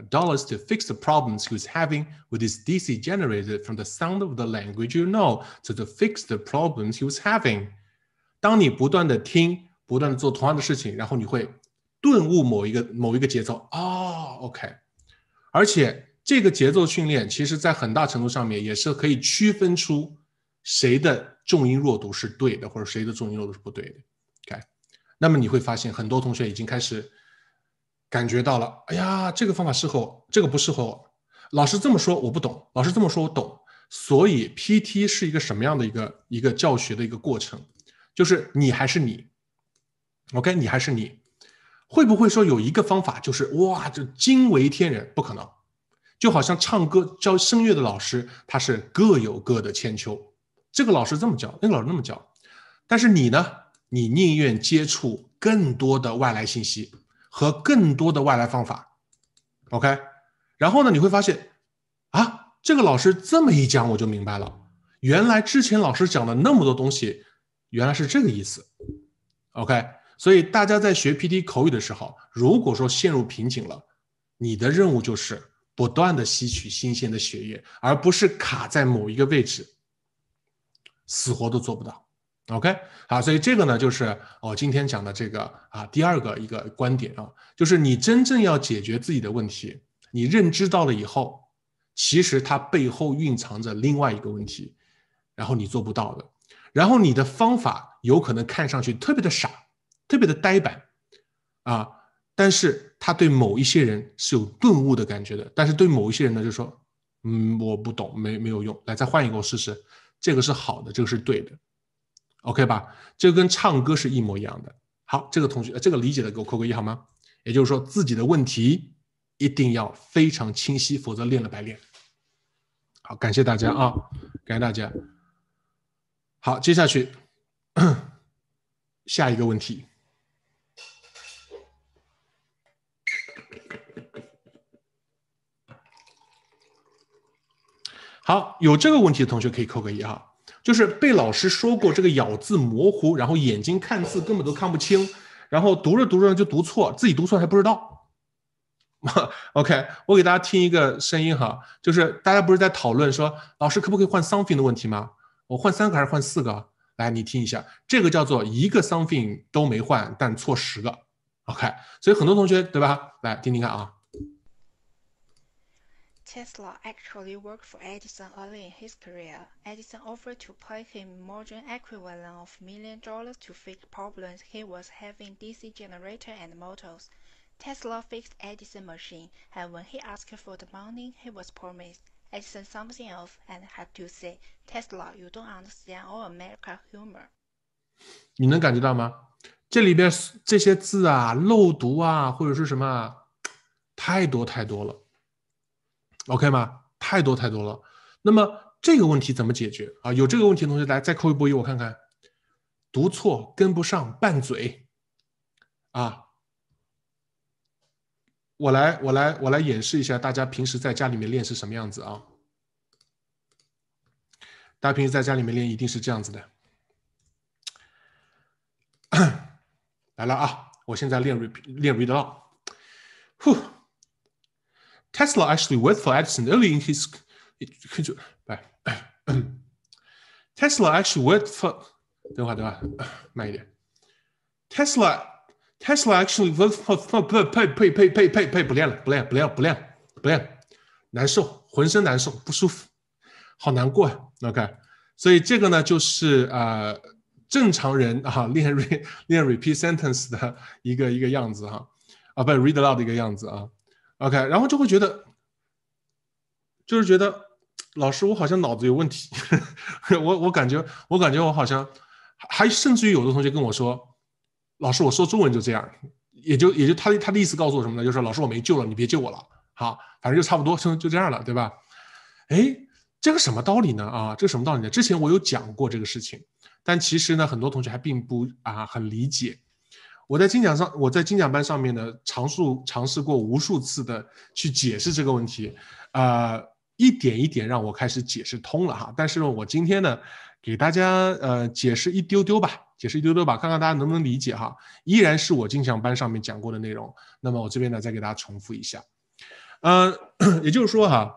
Dollars to fix the problems he was having with his DC generator from the sound of the language you know. So to fix the problems he was having. 当你不断的听，不断的做同样的事情，然后你会。顿悟某一个某一个节奏啊，OK，而且这个节奏训练，其实在很大程度上面也是可以区分出谁的重音弱读是对的，或者谁的重音弱读是不对的。OK，那么你会发现很多同学已经开始感觉到了，哎呀，这个方法适合我，这个不适合我。老师这么说我不懂，老师这么说我懂。所以 PT 是一个什么样的一个一个教学的一个过程？就是你还是你，OK，你还是你。会不会说有一个方法就是哇，这惊为天人？不可能，就好像唱歌教声乐的老师，他是各有各的千秋。这个老师这么教，那个老师那么教，但是你呢？你宁愿接触更多的外来信息和更多的外来方法。OK，然后呢，你会发现啊，这个老师这么一讲，我就明白了，原来之前老师讲的那么多东西，原来是这个意思。OK。所以大家在学 p t 口语的时候，如果说陷入瓶颈了，你的任务就是不断的吸取新鲜的血液，而不是卡在某一个位置，死活都做不到。OK，好，所以这个呢，就是我今天讲的这个啊第二个一个观点啊，就是你真正要解决自己的问题，你认知到了以后，其实它背后蕴藏着另外一个问题，然后你做不到的，然后你的方法有可能看上去特别的傻。特别的呆板啊，但是他对某一些人是有顿悟的感觉的，但是对某一些人呢，就说，嗯，我不懂，没没有用，来再换一个我试试，这个是好的，这个是对的，OK 吧？这个跟唱歌是一模一样的。好，这个同学，这个理解的给我扣个一好吗？也就是说，自己的问题一定要非常清晰，否则练了白练。好，感谢大家啊，感谢大家。好，接下去 下一个问题。好，有这个问题的同学可以扣个一哈，就是被老师说过这个咬字模糊，然后眼睛看字根本都看不清，然后读着读着就读错，自己读错还不知道。OK，我给大家听一个声音哈，就是大家不是在讨论说老师可不可以换 something 的问题吗？我换三个还是换四个？来，你听一下，这个叫做一个 something 都没换，但错十个。OK，所以很多同学对吧？来听听看啊。Tesla actually worked for Edison early in his career. Edison offered to pay him modern equivalent of million dollars to fix problems he was having DC generator and motors. Tesla fixed Edison machine, and when he asked for the money, he was promised Edison something else and had to say, Tesla, you don't understand all American humor. 你能感觉到吗？这里边这些字啊，漏读啊，或者是什么，太多太多了。OK 吗？太多太多了。那么这个问题怎么解决啊？有这个问题的同学来再扣一波一，我看看。读错跟不上，拌嘴啊！我来，我来，我来演示一下大家平时在家里面练是什么样子啊？大家平时在家里面练一定是这样子的。来了啊！我现在练 read，练 read aloud。呼。Tesla actually worked for Edison early in his。i t e s l a actually worked for。等会儿，等会儿，慢一点。Tesla，Tesla actually worked for。不，呸呸呸呸呸呸呸！不练了，不练，不练，不练，不练。难受，浑身难受，不舒服，好难过啊。OK，所以这个呢，就是呃，正常人啊，练 re 练 repeat sentence 的一个一个样子哈。啊，不 read aloud 的一个样子啊。OK，然后就会觉得，就是觉得，老师，我好像脑子有问题，我我感觉，我感觉我好像，还甚至于有的同学跟我说，老师，我说中文就这样，也就也就他他的意思告诉我什么呢？就是老师我没救了，你别救我了，好，反正就差不多，就就这样了，对吧？哎，这个什么道理呢？啊，这个什么道理呢？之前我有讲过这个事情，但其实呢，很多同学还并不啊很理解。我在金奖上，我在金奖班上面呢，尝试尝试过无数次的去解释这个问题，啊，一点一点让我开始解释通了哈。但是呢，我今天呢，给大家呃解释一丢丢吧，解释一丢丢吧，看看大家能不能理解哈。依然是我金奖班上面讲过的内容。那么我这边呢，再给大家重复一下，呃，也就是说哈，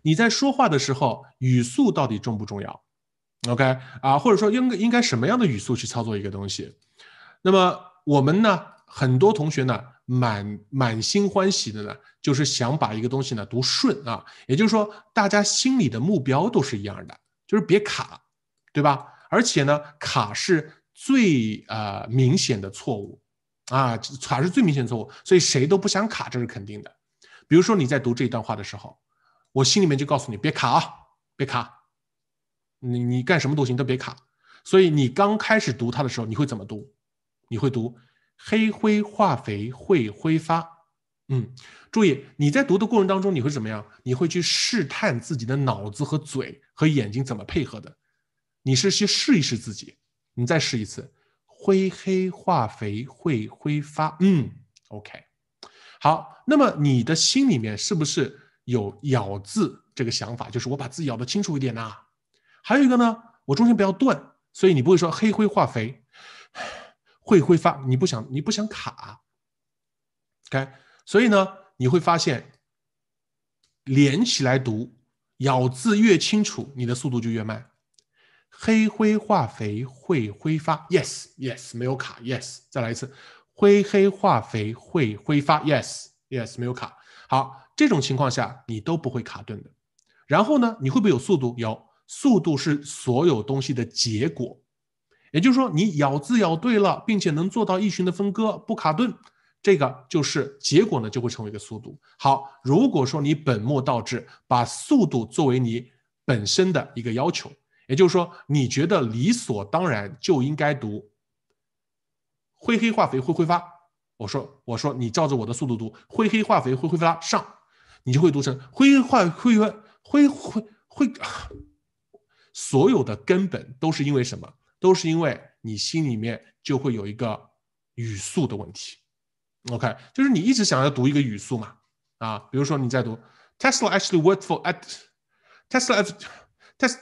你在说话的时候，语速到底重不重要？OK 啊，或者说应应该什么样的语速去操作一个东西？那么我们呢，很多同学呢，满满心欢喜的呢，就是想把一个东西呢读顺啊，也就是说，大家心里的目标都是一样的，就是别卡，对吧？而且呢，卡是最呃明显的错误啊，卡是最明显错误，所以谁都不想卡，这是肯定的。比如说你在读这一段话的时候，我心里面就告诉你别卡啊，别卡，你你干什么都行，都别卡。所以你刚开始读它的时候，你会怎么读？你会读，黑灰化肥会挥发，嗯，注意你在读的过程当中，你会怎么样？你会去试探自己的脑子和嘴和眼睛怎么配合的。你是去试一试自己，你再试一次，灰黑化肥会挥发，嗯，OK，好，那么你的心里面是不是有咬字这个想法？就是我把字咬得清楚一点呐。还有一个呢，我中间不要断，所以你不会说黑灰化肥。会挥发你不想你不想卡，OK，所以呢你会发现，连起来读，咬字越清楚，你的速度就越慢。黑灰化肥会挥发，Yes Yes，没有卡，Yes，再来一次，灰黑化肥会挥发，Yes Yes，没有卡。好，这种情况下你都不会卡顿的。然后呢，你会不会有速度？有，速度是所有东西的结果。也就是说，你咬字咬对了，并且能做到一群的分割不卡顿，这个就是结果呢，就会成为一个速度。好，如果说你本末倒置，把速度作为你本身的一个要求，也就是说，你觉得理所当然就应该读“灰黑化肥灰挥发”，我说我说你照着我的速度读“灰黑化肥灰挥发”，上，你就会读成“灰化灰灰灰灰灰”。所有的根本都是因为什么？都是因为你心里面就会有一个语速的问题，OK，就是你一直想要读一个语速嘛，啊，比如说你在读 Tesla actually worked for at Tesla tes，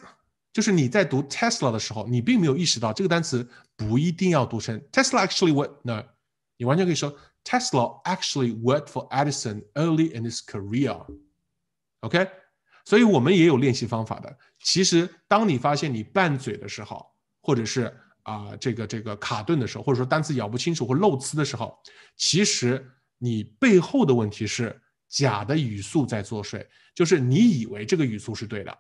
就是你在读 Tesla 的时候，你并没有意识到这个单词不一定要读成 Tesla actually worked no，你完全可以说 Tesla actually worked for Edison early in his career，OK，所以我们也有练习方法的。其实当你发现你拌嘴的时候，或者是啊，这个这个卡顿的时候，或者说单词咬不清楚或漏词的时候，其实你背后的问题是假的语速在作祟，就是你以为这个语速是对的，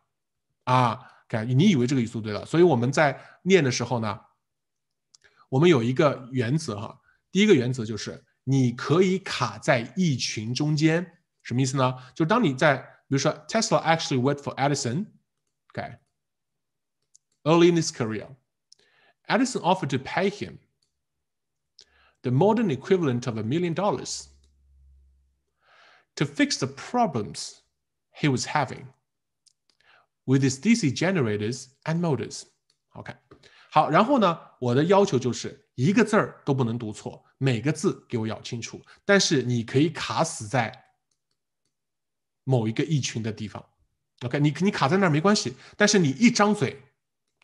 啊，看你以为这个语速对了，所以我们在念的时候呢，我们有一个原则哈，第一个原则就是你可以卡在一群中间，什么意思呢？就当你在比如说 Tesla actually worked for Edison，OK，early in his career。Edison offered to pay him the modern equivalent of a million dollars to fix the problems he was having with his DC generators and motors. OK，好，然后呢，我的要求就是一个字儿都不能读错，每个字给我咬清楚。但是你可以卡死在某一个一群的地方。OK，你你卡在那儿没关系，但是你一张嘴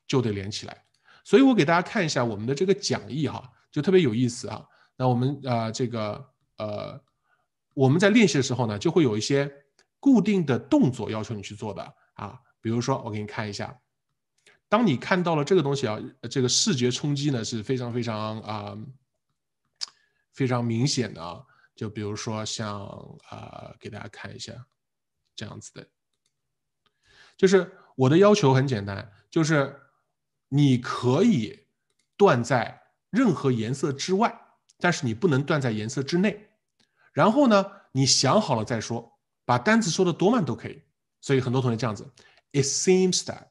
就得连起来。所以我给大家看一下我们的这个讲义哈，就特别有意思啊。那我们啊，这个呃，我们在练习的时候呢，就会有一些固定的动作要求你去做的啊。比如说，我给你看一下，当你看到了这个东西啊，这个视觉冲击呢是非常非常啊，非常明显的啊。就比如说像啊，给大家看一下这样子的，就是我的要求很简单，就是。你可以断在任何颜色之外，但是你不能断在颜色之内。然后呢，你想好了再说，把单词说的多慢都可以。所以很多同学这样子：It seems that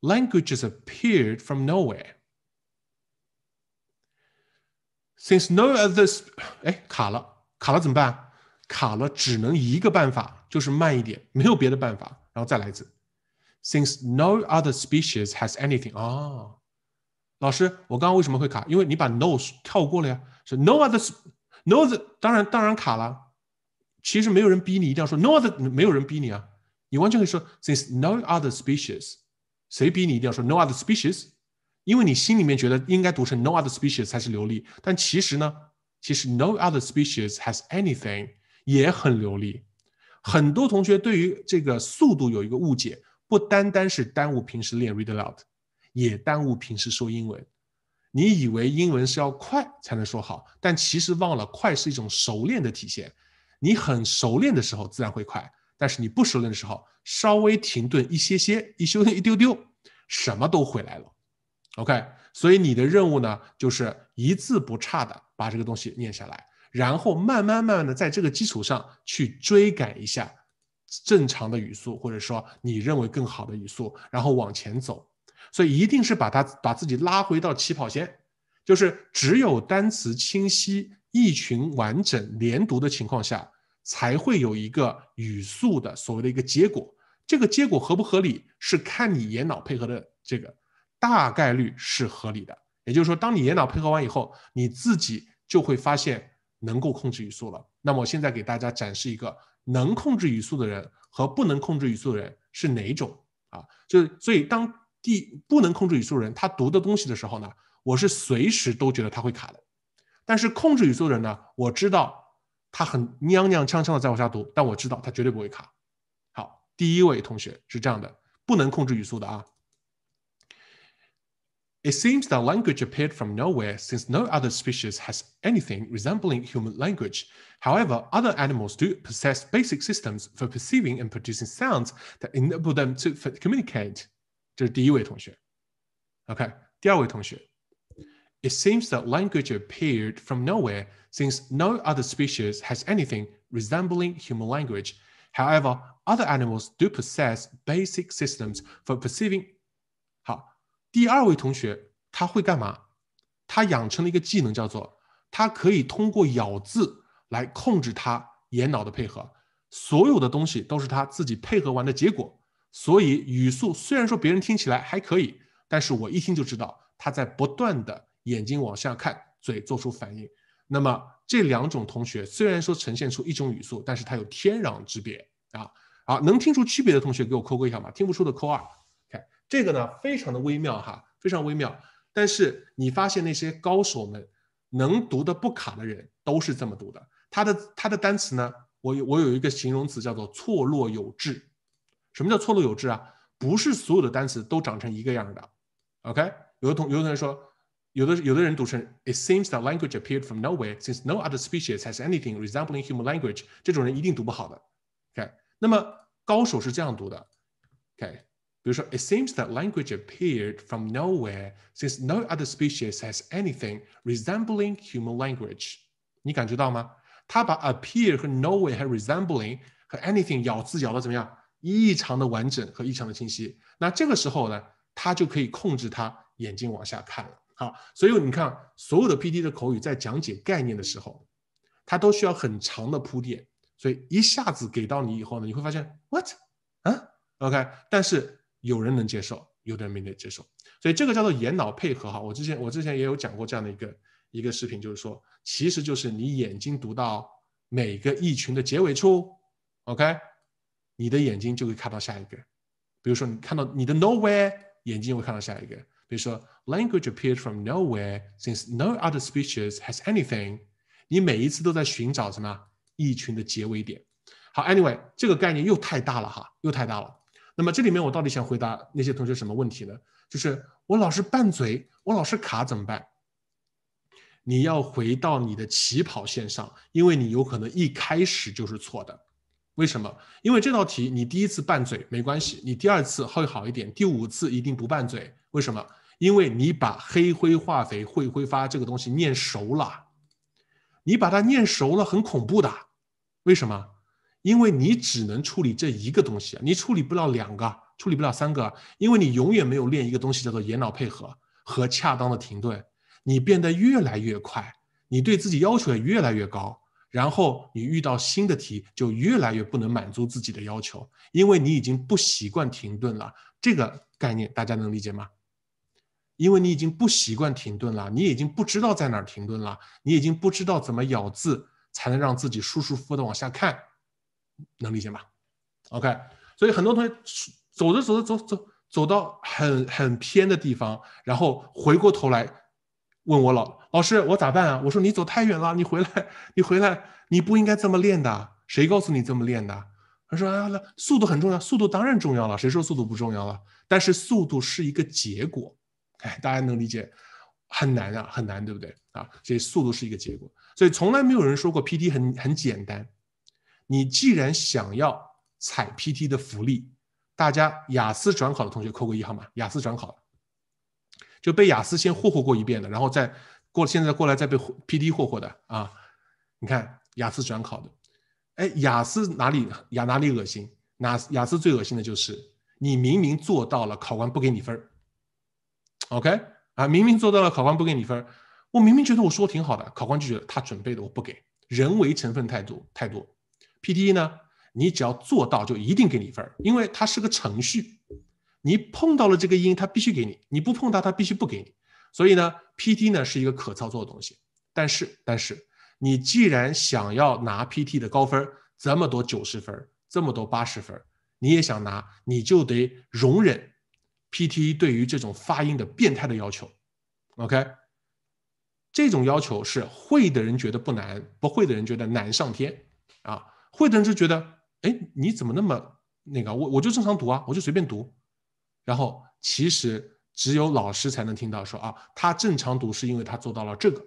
languages appeared from nowhere. Since no others，哎，卡了，卡了怎么办？卡了只能一个办法，就是慢一点，没有别的办法，然后再来一次。Since no other species has anything 啊，老师，我刚刚为什么会卡？因为你把 no 跳过了呀。说 no other no the 当然当然卡了。其实没有人逼你一定要说 no other，没有人逼你啊，你完全可以说 since no other species。谁逼你一定要说 no other species？因为你心里面觉得应该读成 no other species 才是流利，但其实呢，其实 no other species has anything 也很流利。很多同学对于这个速度有一个误解。不单单是耽误平时练 read aloud，也耽误平时说英文。你以为英文是要快才能说好，但其实忘了快是一种熟练的体现。你很熟练的时候自然会快，但是你不熟练的时候，稍微停顿一些些，一休息一丢丢，什么都回来了。OK，所以你的任务呢，就是一字不差的把这个东西念下来，然后慢慢慢慢的在这个基础上去追赶一下。正常的语速，或者说你认为更好的语速，然后往前走，所以一定是把它把自己拉回到起跑线，就是只有单词清晰、意群完整、连读的情况下，才会有一个语速的所谓的一个结果。这个结果合不合理，是看你眼脑配合的这个大概率是合理的。也就是说，当你眼脑配合完以后，你自己就会发现能够控制语速了。那么我现在给大家展示一个。能控制语速的人和不能控制语速的人是哪种啊？就是所以当地不能控制语速的人，他读的东西的时候呢，我是随时都觉得他会卡的。但是控制语速的人呢，我知道他很娘娘腔腔的在往下读，但我知道他绝对不会卡。好，第一位同学是这样的，不能控制语速的啊。It seems that language appeared from nowhere since no other species has anything resembling human language. However, other animals do possess basic systems for perceiving and producing sounds that enable them to communicate. It seems that language appeared from nowhere since no other species has anything resembling human language. However, other animals do possess basic systems for perceiving 第二位同学他会干嘛？他养成了一个技能，叫做他可以通过咬字来控制他眼脑的配合。所有的东西都是他自己配合完的结果。所以语速虽然说别人听起来还可以，但是我一听就知道他在不断的眼睛往下看，嘴做出反应。那么这两种同学虽然说呈现出一种语速，但是它有天壤之别啊！好，能听出区别的同学给我扣个一好吗？听不出的扣二。这个呢，非常的微妙哈，非常微妙。但是你发现那些高手们能读的不卡的人，都是这么读的。他的他的单词呢，我有我有一个形容词叫做错落有致。什么叫错落有致啊？不是所有的单词都长成一个样的。OK，有的同有的同学说，有的有的人读成 It seems that language appeared from nowhere since no other species has anything resembling human language。这种人一定读不好的。OK，那么高手是这样读的。OK。比如说，it seems that language appeared from nowhere，since no other species has anything resembling human language。你感觉到吗？他把 appear 和 nowhere，和 resembling 和 anything 咬字咬的怎么样？异常的完整和异常的清晰。那这个时候呢，他就可以控制他眼睛往下看了。好，所以你看，所有的 P.T. 的口语在讲解概念的时候，它都需要很长的铺垫。所以一下子给到你以后呢，你会发现 what 啊，OK，但是。有人能接受，有的人没得接受，所以这个叫做眼脑配合哈。我之前我之前也有讲过这样的一个一个视频，就是说，其实就是你眼睛读到每个疫群的结尾处，OK，你的眼睛就会看到下一个。比如说你看到你的 nowhere，眼睛会看到下一个。比如说 language appeared from nowhere since no other species has anything，你每一次都在寻找什么疫群的结尾点。好，Anyway，这个概念又太大了哈，又太大了。那么这里面我到底想回答那些同学什么问题呢？就是我老是拌嘴，我老是卡怎么办？你要回到你的起跑线上，因为你有可能一开始就是错的。为什么？因为这道题你第一次拌嘴没关系，你第二次会好一点，第五次一定不拌嘴。为什么？因为你把黑灰化肥会挥发这个东西念熟了，你把它念熟了很恐怖的。为什么？因为你只能处理这一个东西，你处理不了两个，处理不了三个，因为你永远没有练一个东西叫做眼脑配合和恰当的停顿。你变得越来越快，你对自己要求也越来越高，然后你遇到新的题就越来越不能满足自己的要求，因为你已经不习惯停顿了。这个概念大家能理解吗？因为你已经不习惯停顿了，你已经不知道在哪儿停顿了，你已经不知道怎么咬字才能让自己舒舒服服的往下看。能理解吗 o k 所以很多同学走着走着走走走到很很偏的地方，然后回过头来问我老老师我咋办啊？我说你走太远了，你回来你回来，你不应该这么练的。谁告诉你这么练的？他说啊，速度很重要，速度当然重要了，谁说速度不重要了？但是速度是一个结果，哎，大家能理解？很难啊，很难，对不对啊？所以速度是一个结果，所以从来没有人说过 PT 很很简单。你既然想要踩 PT 的福利，大家雅思转考的同学扣个一好吗？雅思转考就被雅思先霍霍过一遍了，然后再过，现在过来再被 PT 霍霍的啊！你看雅思转考的，哎，雅思哪里雅哪里恶心？哪雅思最恶心的就是你明明做到了，考官不给你分儿。OK 啊，明明做到了，考官不给你分儿。我明明觉得我说的挺好的，考官就觉得他准备的我不给，人为成分太多太多。PTE 呢？你只要做到，就一定给你分儿，因为它是个程序。你碰到了这个音，它必须给你；你不碰到，它必须不给你。所以呢，PT e 呢是一个可操作的东西。但是，但是你既然想要拿 PT 的高分这么多九十分，这么多八十分，你也想拿，你就得容忍 PT e 对于这种发音的变态的要求。OK，这种要求是会的人觉得不难，不会的人觉得难上天啊。会的人就觉得，哎，你怎么那么那个？我我就正常读啊，我就随便读。然后其实只有老师才能听到，说啊，他正常读是因为他做到了这个，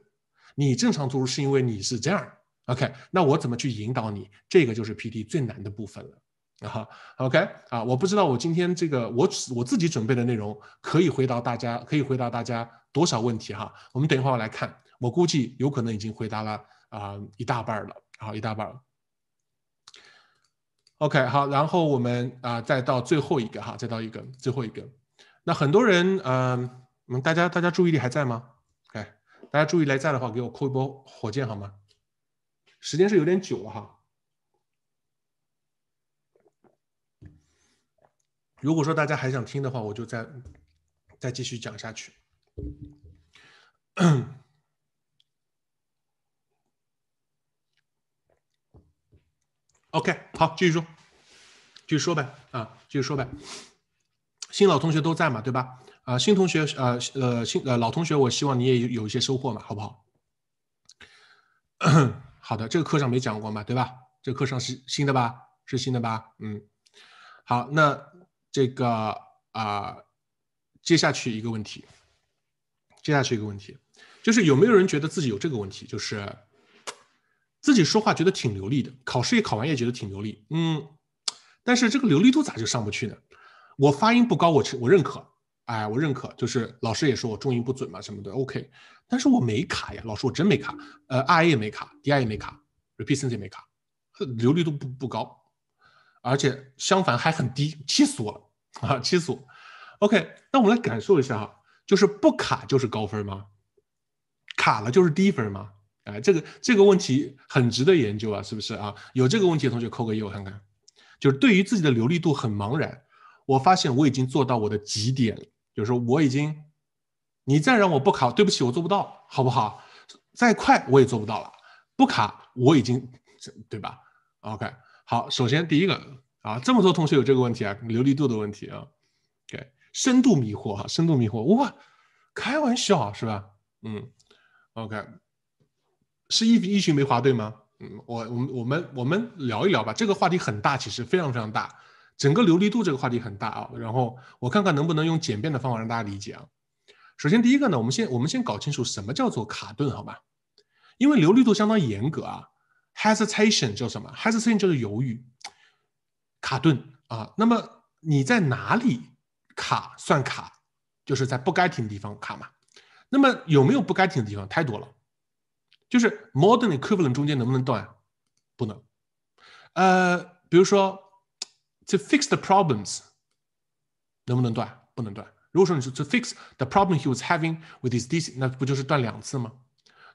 你正常读是因为你是这样。OK，那我怎么去引导你？这个就是 PD 最难的部分了啊。OK 啊，我不知道我今天这个我我自己准备的内容可以回答大家可以回答大家多少问题哈？我们等一会儿来看，我估计有可能已经回答了啊一大半了，啊，一大半了。OK，好，然后我们啊，再到最后一个哈，再到一个最后一个。那很多人，嗯，我们大家大家注意力还在吗？OK，大家注意还在的话，给我扣一波火箭好吗？时间是有点久了哈。如果说大家还想听的话，我就再再继续讲下去。OK，好，继续说。继续说呗，啊，继续说呗。新老同学都在嘛，对吧？啊，新同学，呃，呃，新呃老同学，我希望你也有有一些收获嘛，好不好？好的，这个课上没讲过嘛，对吧？这课上是新的吧？是新的吧？嗯。好，那这个啊，接下去一个问题，接下去一个问题，就是有没有人觉得自己有这个问题？就是自己说话觉得挺流利的，考试也考完也觉得挺流利，嗯。但是这个流利度咋就上不去呢？我发音不高，我我认可，哎，我认可，就是老师也说我重音不准嘛什么的，OK。但是我没卡呀，老师我真没卡，呃，RA 也没卡，DI 也没卡，Repeat Sense 也没卡，流利度不不高，而且相反还很低，气死我了啊，气死我。OK，那我们来感受一下哈，就是不卡就是高分吗？卡了就是低分吗？哎，这个这个问题很值得研究啊，是不是啊？有这个问题的同学扣个一我看看。就是对于自己的流利度很茫然，我发现我已经做到我的极点了，就是说我已经，你再让我不卡，对不起，我做不到，好不好？再快我也做不到了，不卡我已经，对吧？OK，好，首先第一个啊，这么多同学有这个问题啊，流利度的问题啊，k 深度迷惑哈，深度迷惑哇，开玩笑是吧？嗯，OK，是一一群没划对吗？我我们我们我们聊一聊吧，这个话题很大，其实非常非常大，整个流利度这个话题很大啊。然后我看看能不能用简便的方法让大家理解啊。首先第一个呢，我们先我们先搞清楚什么叫做卡顿，好吧？因为流利度相当严格啊。hesitation 叫什么？hesitation 就是犹豫，卡顿啊。那么你在哪里卡算卡？就是在不该停的地方卡嘛。那么有没有不该停的地方？太多了。就是 modern equivalent 中间能不能断？不能。呃，比如说 to fix the problems 能不能断？不能断。如果说你是 to fix the problem he was having with his disease，那不就是断两次吗？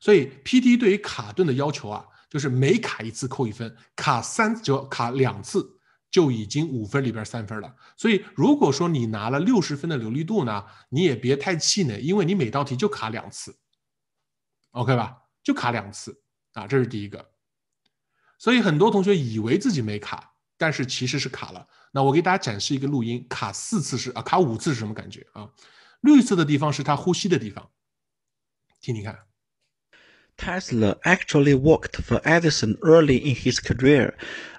所以 P D 对于卡顿的要求啊，就是每卡一次扣一分，卡三就卡两次就已经五分里边三分了。所以如果说你拿了六十分的流利度呢，你也别太气馁，因为你每道题就卡两次，OK 吧？就卡两次啊，这是第一个，所以很多同学以为自己没卡，但是其实是卡了。那我给大家展示一个录音，卡四次是啊，卡五次是什么感觉啊？绿色的地方是他呼吸的地方，听听看。Tesla actually worked for Edison early in his career.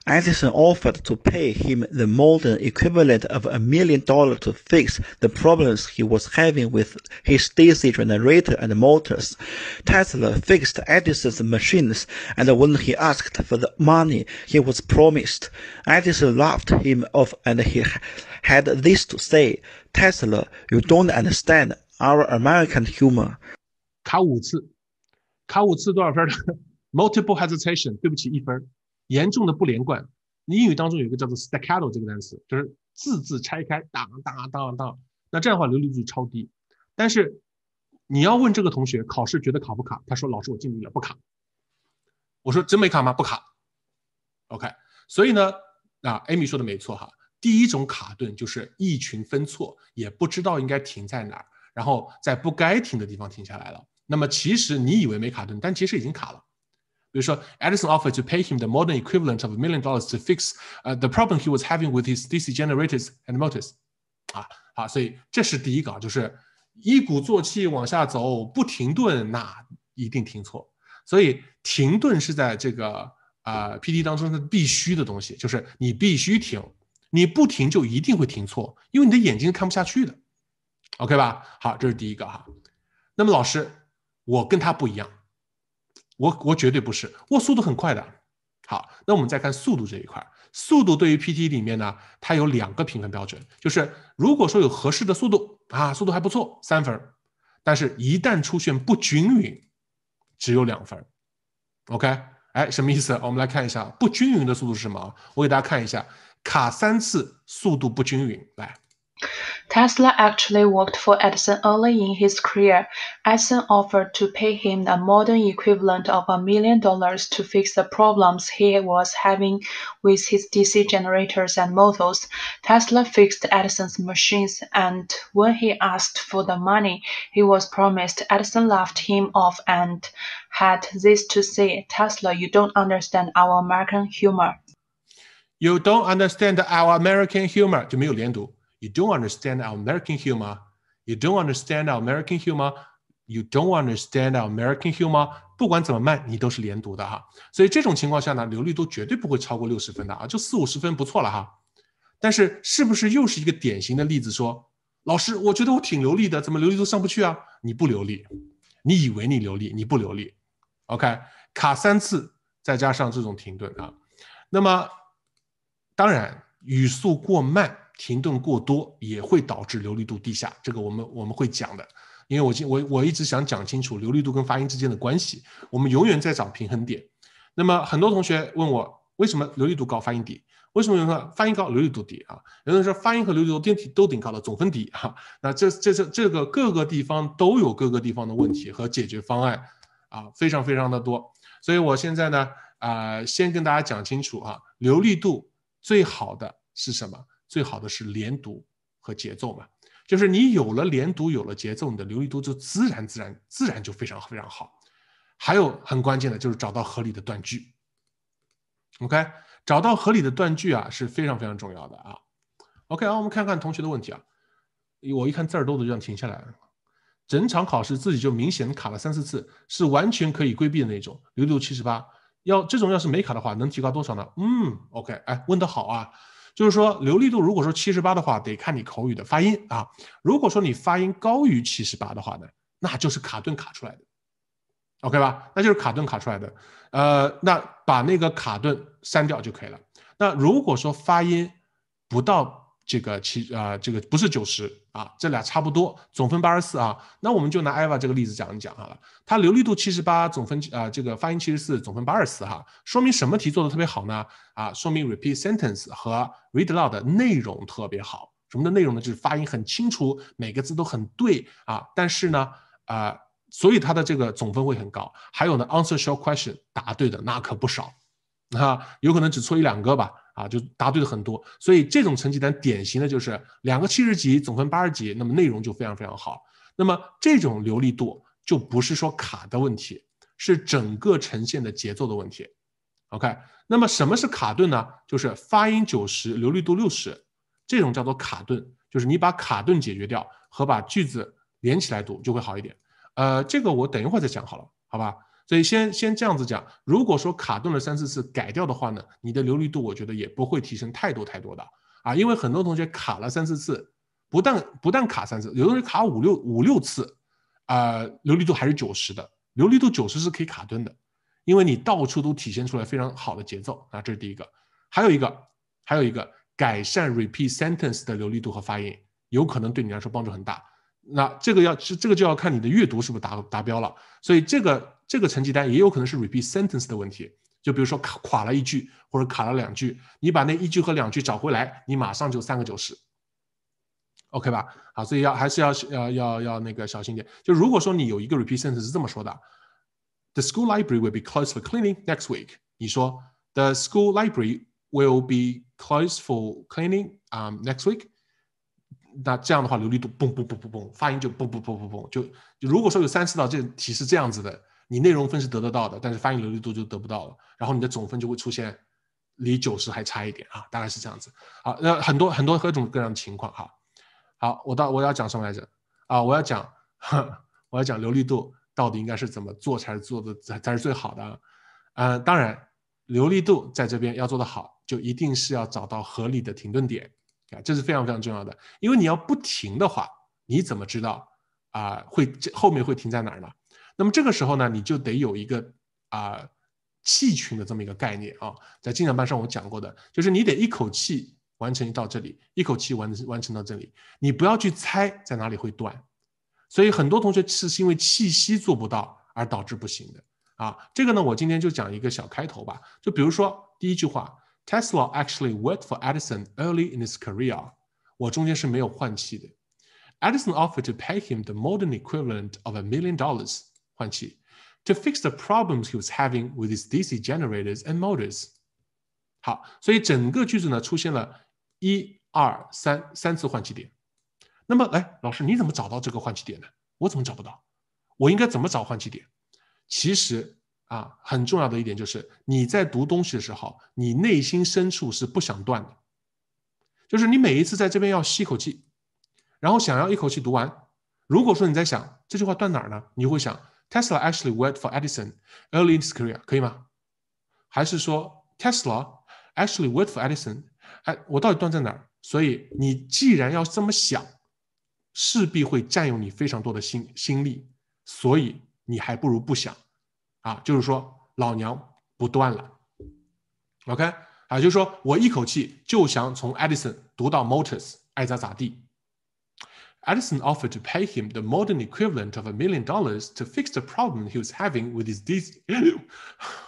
Edison offered to pay him the modern equivalent of a million dollars to fix the problems he was having with his DC generator and motors. Tesla fixed Edison's machines, and when he asked for the money he was promised, Edison laughed him off and he had this to say, Tesla, you don't understand our American humor. 卡五次卡五次多少分儿？Multiple hesitation，对不起，一分儿。严重的不连贯。英语当中有一个叫做 staccato 这个单词，就是字字拆开，当当当当。那这样的话，流利度超低。但是你要问这个同学考试觉得卡不卡？他说：“老师，我尽力了，不卡。”我说：“真没卡吗？”“不卡。”OK。所以呢，啊 Amy 说的没错哈。第一种卡顿就是一群分错，也不知道应该停在哪儿，然后在不该停的地方停下来了。那么其实你以为没卡顿，但其实已经卡了。比如说，Edison offered to pay him the modern equivalent of a million dollars to fix，t h e problem he was having with his DC generators and motors。啊好，所以这是第一个，就是一鼓作气往下走，不停顿，那一定听错。所以停顿是在这个啊 P D 当中是必须的东西，就是你必须停，你不停就一定会听错，因为你的眼睛看不下去的。OK 吧？好，这是第一个哈。那么老师。我跟他不一样，我我绝对不是，我速度很快的。好，那我们再看速度这一块。速度对于 PT 里面呢，它有两个评分标准，就是如果说有合适的速度啊，速度还不错，三分；但是，一旦出现不均匀，只有两分。OK，哎，什么意思？我们来看一下不均匀的速度是什么我给大家看一下，卡三次，速度不均匀，来。Tesla actually worked for Edison early in his career. Edison offered to pay him the modern equivalent of a million dollars to fix the problems he was having with his DC generators and motors. Tesla fixed Edison's machines, and when he asked for the money he was promised, Edison laughed him off and had this to say Tesla, you don't understand our American humor. You don't understand our American humor. 就没有连读。You don't understand our American humor. You don't understand our American humor. You don't understand our American humor. 不管怎么慢，你都是连读的哈。所以这种情况下呢，流利度绝对不会超过六十分的啊，就四五十分不错了哈。但是是不是又是一个典型的例子？说老师，我觉得我挺流利的，怎么流利度上不去啊？你不流利，你以为你流利？你不流利。OK，卡三次，再加上这种停顿啊。那么当然，语速过慢。停顿过多也会导致流利度低下，这个我们我们会讲的，因为我今我我一直想讲清楚流利度跟发音之间的关系。我们永远在找平衡点。那么很多同学问我为什么流利度高发音低？为什么有人说发音高流利度低啊？有人说发音和流利度都体都挺高的，总分低啊？那这这这这个各个地方都有各个地方的问题和解决方案啊，非常非常的多。所以我现在呢啊，先跟大家讲清楚啊，流利度最好的是什么？最好的是连读和节奏嘛，就是你有了连读，有了节奏，你的流利度就自然自然自然就非常非常好。还有很关键的就是找到合理的断句。OK，找到合理的断句啊是非常非常重要的啊。OK，好，我们看看同学的问题啊。我一看字儿多的就想停下来，整场考试自己就明显卡了三四次，是完全可以规避的那种。流利度七十八，要这种要是没卡的话，能提高多少呢？嗯，OK，哎，问的好啊。就是说流利度，如果说七十八的话，得看你口语的发音啊。如果说你发音高于七十八的话呢，那就是卡顿卡出来的，OK 吧？那就是卡顿卡出来的。呃，那把那个卡顿删掉就可以了。那如果说发音不到。这个七啊，这个不是九十啊，这俩差不多，总分八十四啊。那我们就拿 Eva 这个例子讲一讲好了。它流利度七十八，总分啊，这个发音七十四，总分八十四哈。说明什么题做的特别好呢？啊，说明 repeat sentence 和 read aloud 的内容特别好。什么的内容呢？就是发音很清楚，每个字都很对啊。但是呢，啊，所以它的这个总分会很高。还有呢，answer short question 答对的那可不少，啊，有可能只错一两个吧。啊，就答对的很多，所以这种成绩单典型的就是两个七十级，总分八十级，那么内容就非常非常好。那么这种流利度就不是说卡的问题，是整个呈现的节奏的问题。OK，那么什么是卡顿呢？就是发音九十，流利度六十，这种叫做卡顿。就是你把卡顿解决掉，和把句子连起来读就会好一点。呃，这个我等一会儿再讲好了，好吧？所以先先这样子讲，如果说卡顿了三四次改掉的话呢，你的流利度我觉得也不会提升太多太多的啊，因为很多同学卡了三四次，不但不但卡三次，有的人卡五六五六次，啊，流利度还是九十的，流利度九十是可以卡顿的，因为你到处都体现出来非常好的节奏啊，这是第一个，还有一个还有一个改善 repeat sentence 的流利度和发音，有可能对你来说帮助很大，那这个要是这个就要看你的阅读是不是达达标了，所以这个。这个成绩单也有可能是 repeat sentence 的问题，就比如说卡垮了一句或者卡了两句，你把那一句和两句找回来，你马上就三个九十，OK 吧？好，所以要还是要要要要那个小心点。就如果说你有一个 repeat sentence 是这么说的，The school library will be closed for cleaning next week。你说 The school library will be closed for cleaning um next week。那这样的话流利度嘣嘣嘣嘣嘣，发音就嘣嘣嘣嘣嘣。就就如果说有三四道这题是这样子的。你内容分是得得到的，但是翻译流利度就得不到了，然后你的总分就会出现离九十还差一点啊，大概是这样子。好，那很多很多各种各样的情况哈。好，我到我要讲什么来着？啊，我要讲我要讲流利度到底应该是怎么做才是做的才才是最好的啊。呃，当然流利度在这边要做的好，就一定是要找到合理的停顿点啊，这是非常非常重要的。因为你要不停的话，你怎么知道啊会后面会停在哪儿呢？那么这个时候呢，你就得有一个啊气群的这么一个概念啊，在精讲班上我讲过的，就是你得一口气完成到这里，一口气完完成到这里，你不要去猜在哪里会断。所以很多同学是因为气息做不到而导致不行的啊。这个呢，我今天就讲一个小开头吧，就比如说第一句话，Tesla actually worked for Edison early in his career。我中间是没有换气的。Edison offered to pay him the modern equivalent of a million dollars。换气，to fix the problems he was having with his DC generators and motors。好，所以整个句子呢出现了，一、二、三三次换气点。那么，哎，老师你怎么找到这个换气点呢？我怎么找不到？我应该怎么找换气点？其实啊，很重要的一点就是你在读东西的时候，你内心深处是不想断的，就是你每一次在这边要吸一口气，然后想要一口气读完。如果说你在想这句话断哪儿呢，你就会想。Tesla actually wait for Edison early in his career，可以吗？还是说 Tesla actually wait for Edison？哎，我到底断在哪儿？所以你既然要这么想，势必会占用你非常多的心心力，所以你还不如不想啊！就是说老娘不断了。OK，啊，就是说我一口气就想从 Edison 读到 Motors，爱咋咋地。e d i s offer n o e d to pay him the modern equivalent of a million dollars to fix the problem he was having with his d i s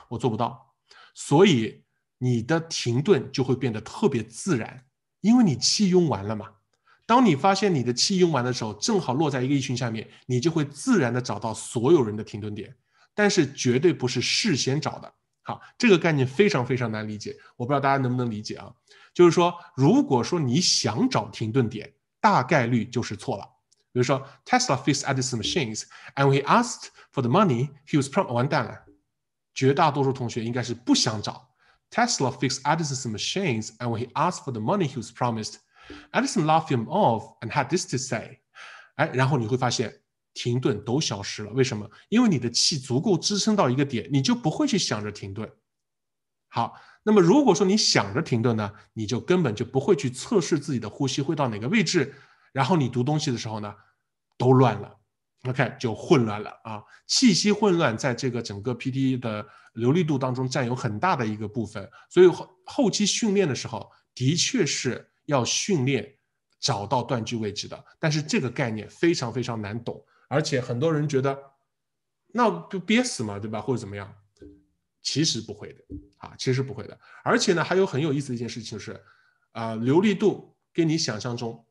我做不到，所以你的停顿就会变得特别自然，因为你气用完了嘛。当你发现你的气用完的时候，正好落在一个异群下面，你就会自然的找到所有人的停顿点，但是绝对不是事先找的。好，这个概念非常非常难理解，我不知道大家能不能理解啊？就是说，如果说你想找停顿点，大概率就是错了。比如说，Tesla fixed Edison machines, and when he asked for the money. He was prompt 完蛋了。绝大多数同学应该是不想找。Tesla fixed Edison's machines, and when he asked for the money he was promised, Edison laughed him off and had this to say. 哎，然后你会发现停顿都消失了，为什么？因为你的气足够支撑到一个点，你就不会去想着停顿。好，那么如果说你想着停顿呢，你就根本就不会去测试自己的呼吸会到哪个位置，然后你读东西的时候呢，都乱了，OK 就混乱了啊，气息混乱，在这个整个 PTE 的流利度当中占有很大的一个部分，所以后后期训练的时候的确是要训练找到断句位置的，但是这个概念非常非常难懂，而且很多人觉得，那就憋死嘛，对吧，或者怎么样。其实不会的，啊，其实不会的。而且呢，还有很有意思的一件事情是，啊，流利度跟你想象中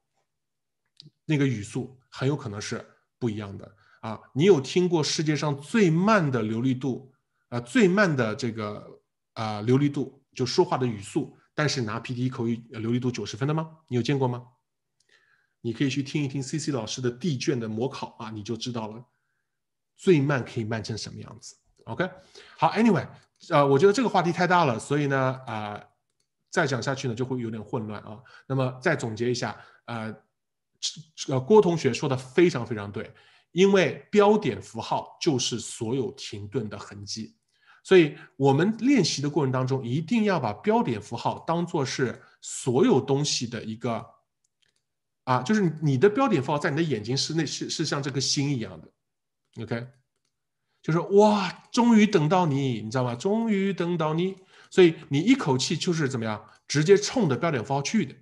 那个语速很有可能是不一样的啊。你有听过世界上最慢的流利度，呃，最慢的这个啊流利度就说话的语速，但是拿 PTE 口语流利度九十分的吗？你有见过吗？你可以去听一听 CC 老师的 D 卷的模考啊，你就知道了，最慢可以慢成什么样子。OK，好，Anyway，呃，我觉得这个话题太大了，所以呢，啊，再讲下去呢就会有点混乱啊。那么再总结一下，呃，这个郭同学说的非常非常对，因为标点符号就是所有停顿的痕迹，所以我们练习的过程当中，一定要把标点符号当做是所有东西的一个啊，就是你的标点符号在你的眼睛是那是是像这个心一样的，OK。就是哇，终于等到你，你知道吗？终于等到你，所以你一口气就是怎么样，直接冲着标点符号去的。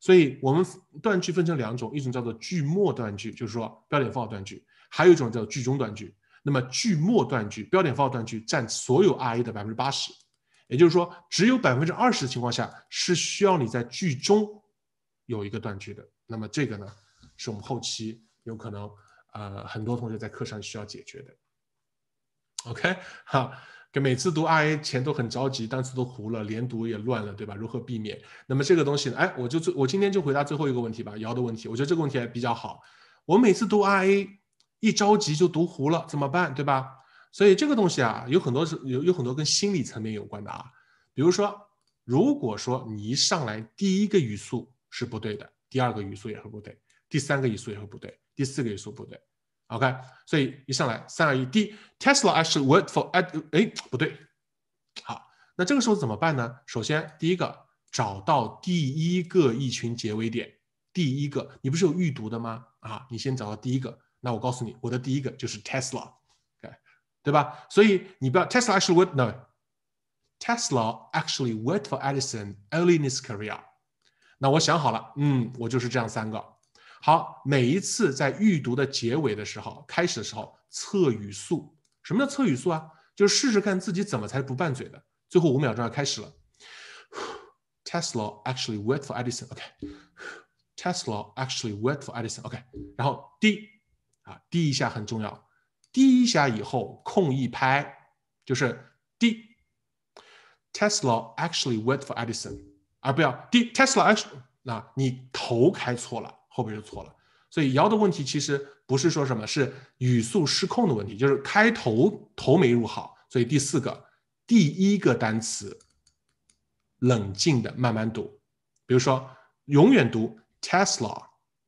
所以我们断句分成两种，一种叫做句末断句，就是说标点符号断句；还有一种叫句中断句。那么句末断句、标点符号断句占所有 RA 的百分之八十，也就是说，只有百分之二十的情况下是需要你在句中有一个断句的。那么这个呢，是我们后期有可能呃很多同学在课上需要解决的。OK，哈，给每次读 RA 前都很着急，单词都糊了，连读也乱了，对吧？如何避免？那么这个东西，哎，我就最我今天就回答最后一个问题吧，瑶的问题。我觉得这个问题还比较好。我每次读 RA 一着急就读糊了，怎么办，对吧？所以这个东西啊，有很多是，有有很多跟心理层面有关的啊。比如说，如果说你一上来第一个语速是不对的，第二个语速也会不对，第三个语速也会不对，第四个语速不对。OK，所以一上来三二一，第一，Tesla actually worked for ad，哎不对，好，那这个时候怎么办呢？首先第一个找到第一个一群结尾点，第一个，你不是有预读的吗？啊，你先找到第一个，那我告诉你，我的第一个就是 Tesla，OK，对吧？所以你不要 Tesla actually worked，no，Tesla actually worked for Edison early in his career，那我想好了，嗯，我就是这样三个。好，每一次在预读的结尾的时候，开始的时候测语速。什么叫测语速啊？就是试试看自己怎么才不拌嘴的。最后五秒钟要开始了。Tesla actually wait for Edison，OK？Tesla actually wait for Edison，OK？然后滴啊滴一下很重要。滴一下以后空一拍，就是滴。Tesla actually wait for Edison，而不要滴。Tesla actually，那你头开错了。后边就错了，所以摇的问题其实不是说什么，是语速失控的问题，就是开头头没入好。所以第四个，第一个单词，冷静的慢慢读，比如说永远读 Tesla，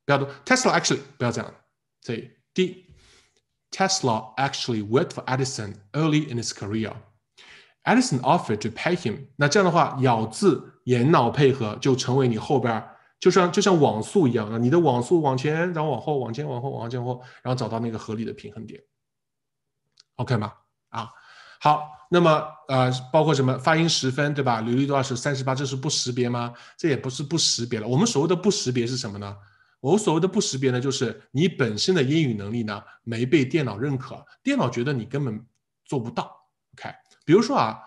不要读 Tesla actually，不要这样。所以第 Tesla actually worked for Edison early in his career，Edison offered to pay him。那这样的话，咬字眼脑配合就成为你后边。就像就像网速一样啊，你的网速往前，然后往后，往前往后往前后，然后找到那个合理的平衡点，OK 吗？啊，好，那么呃，包括什么发音十分，对吧？流利度二十三十八，这是不识别吗？这也不是不识别了。我们所谓的不识别是什么呢？我所谓的不识别呢，就是你本身的英语能力呢没被电脑认可，电脑觉得你根本做不到。OK，比如说啊，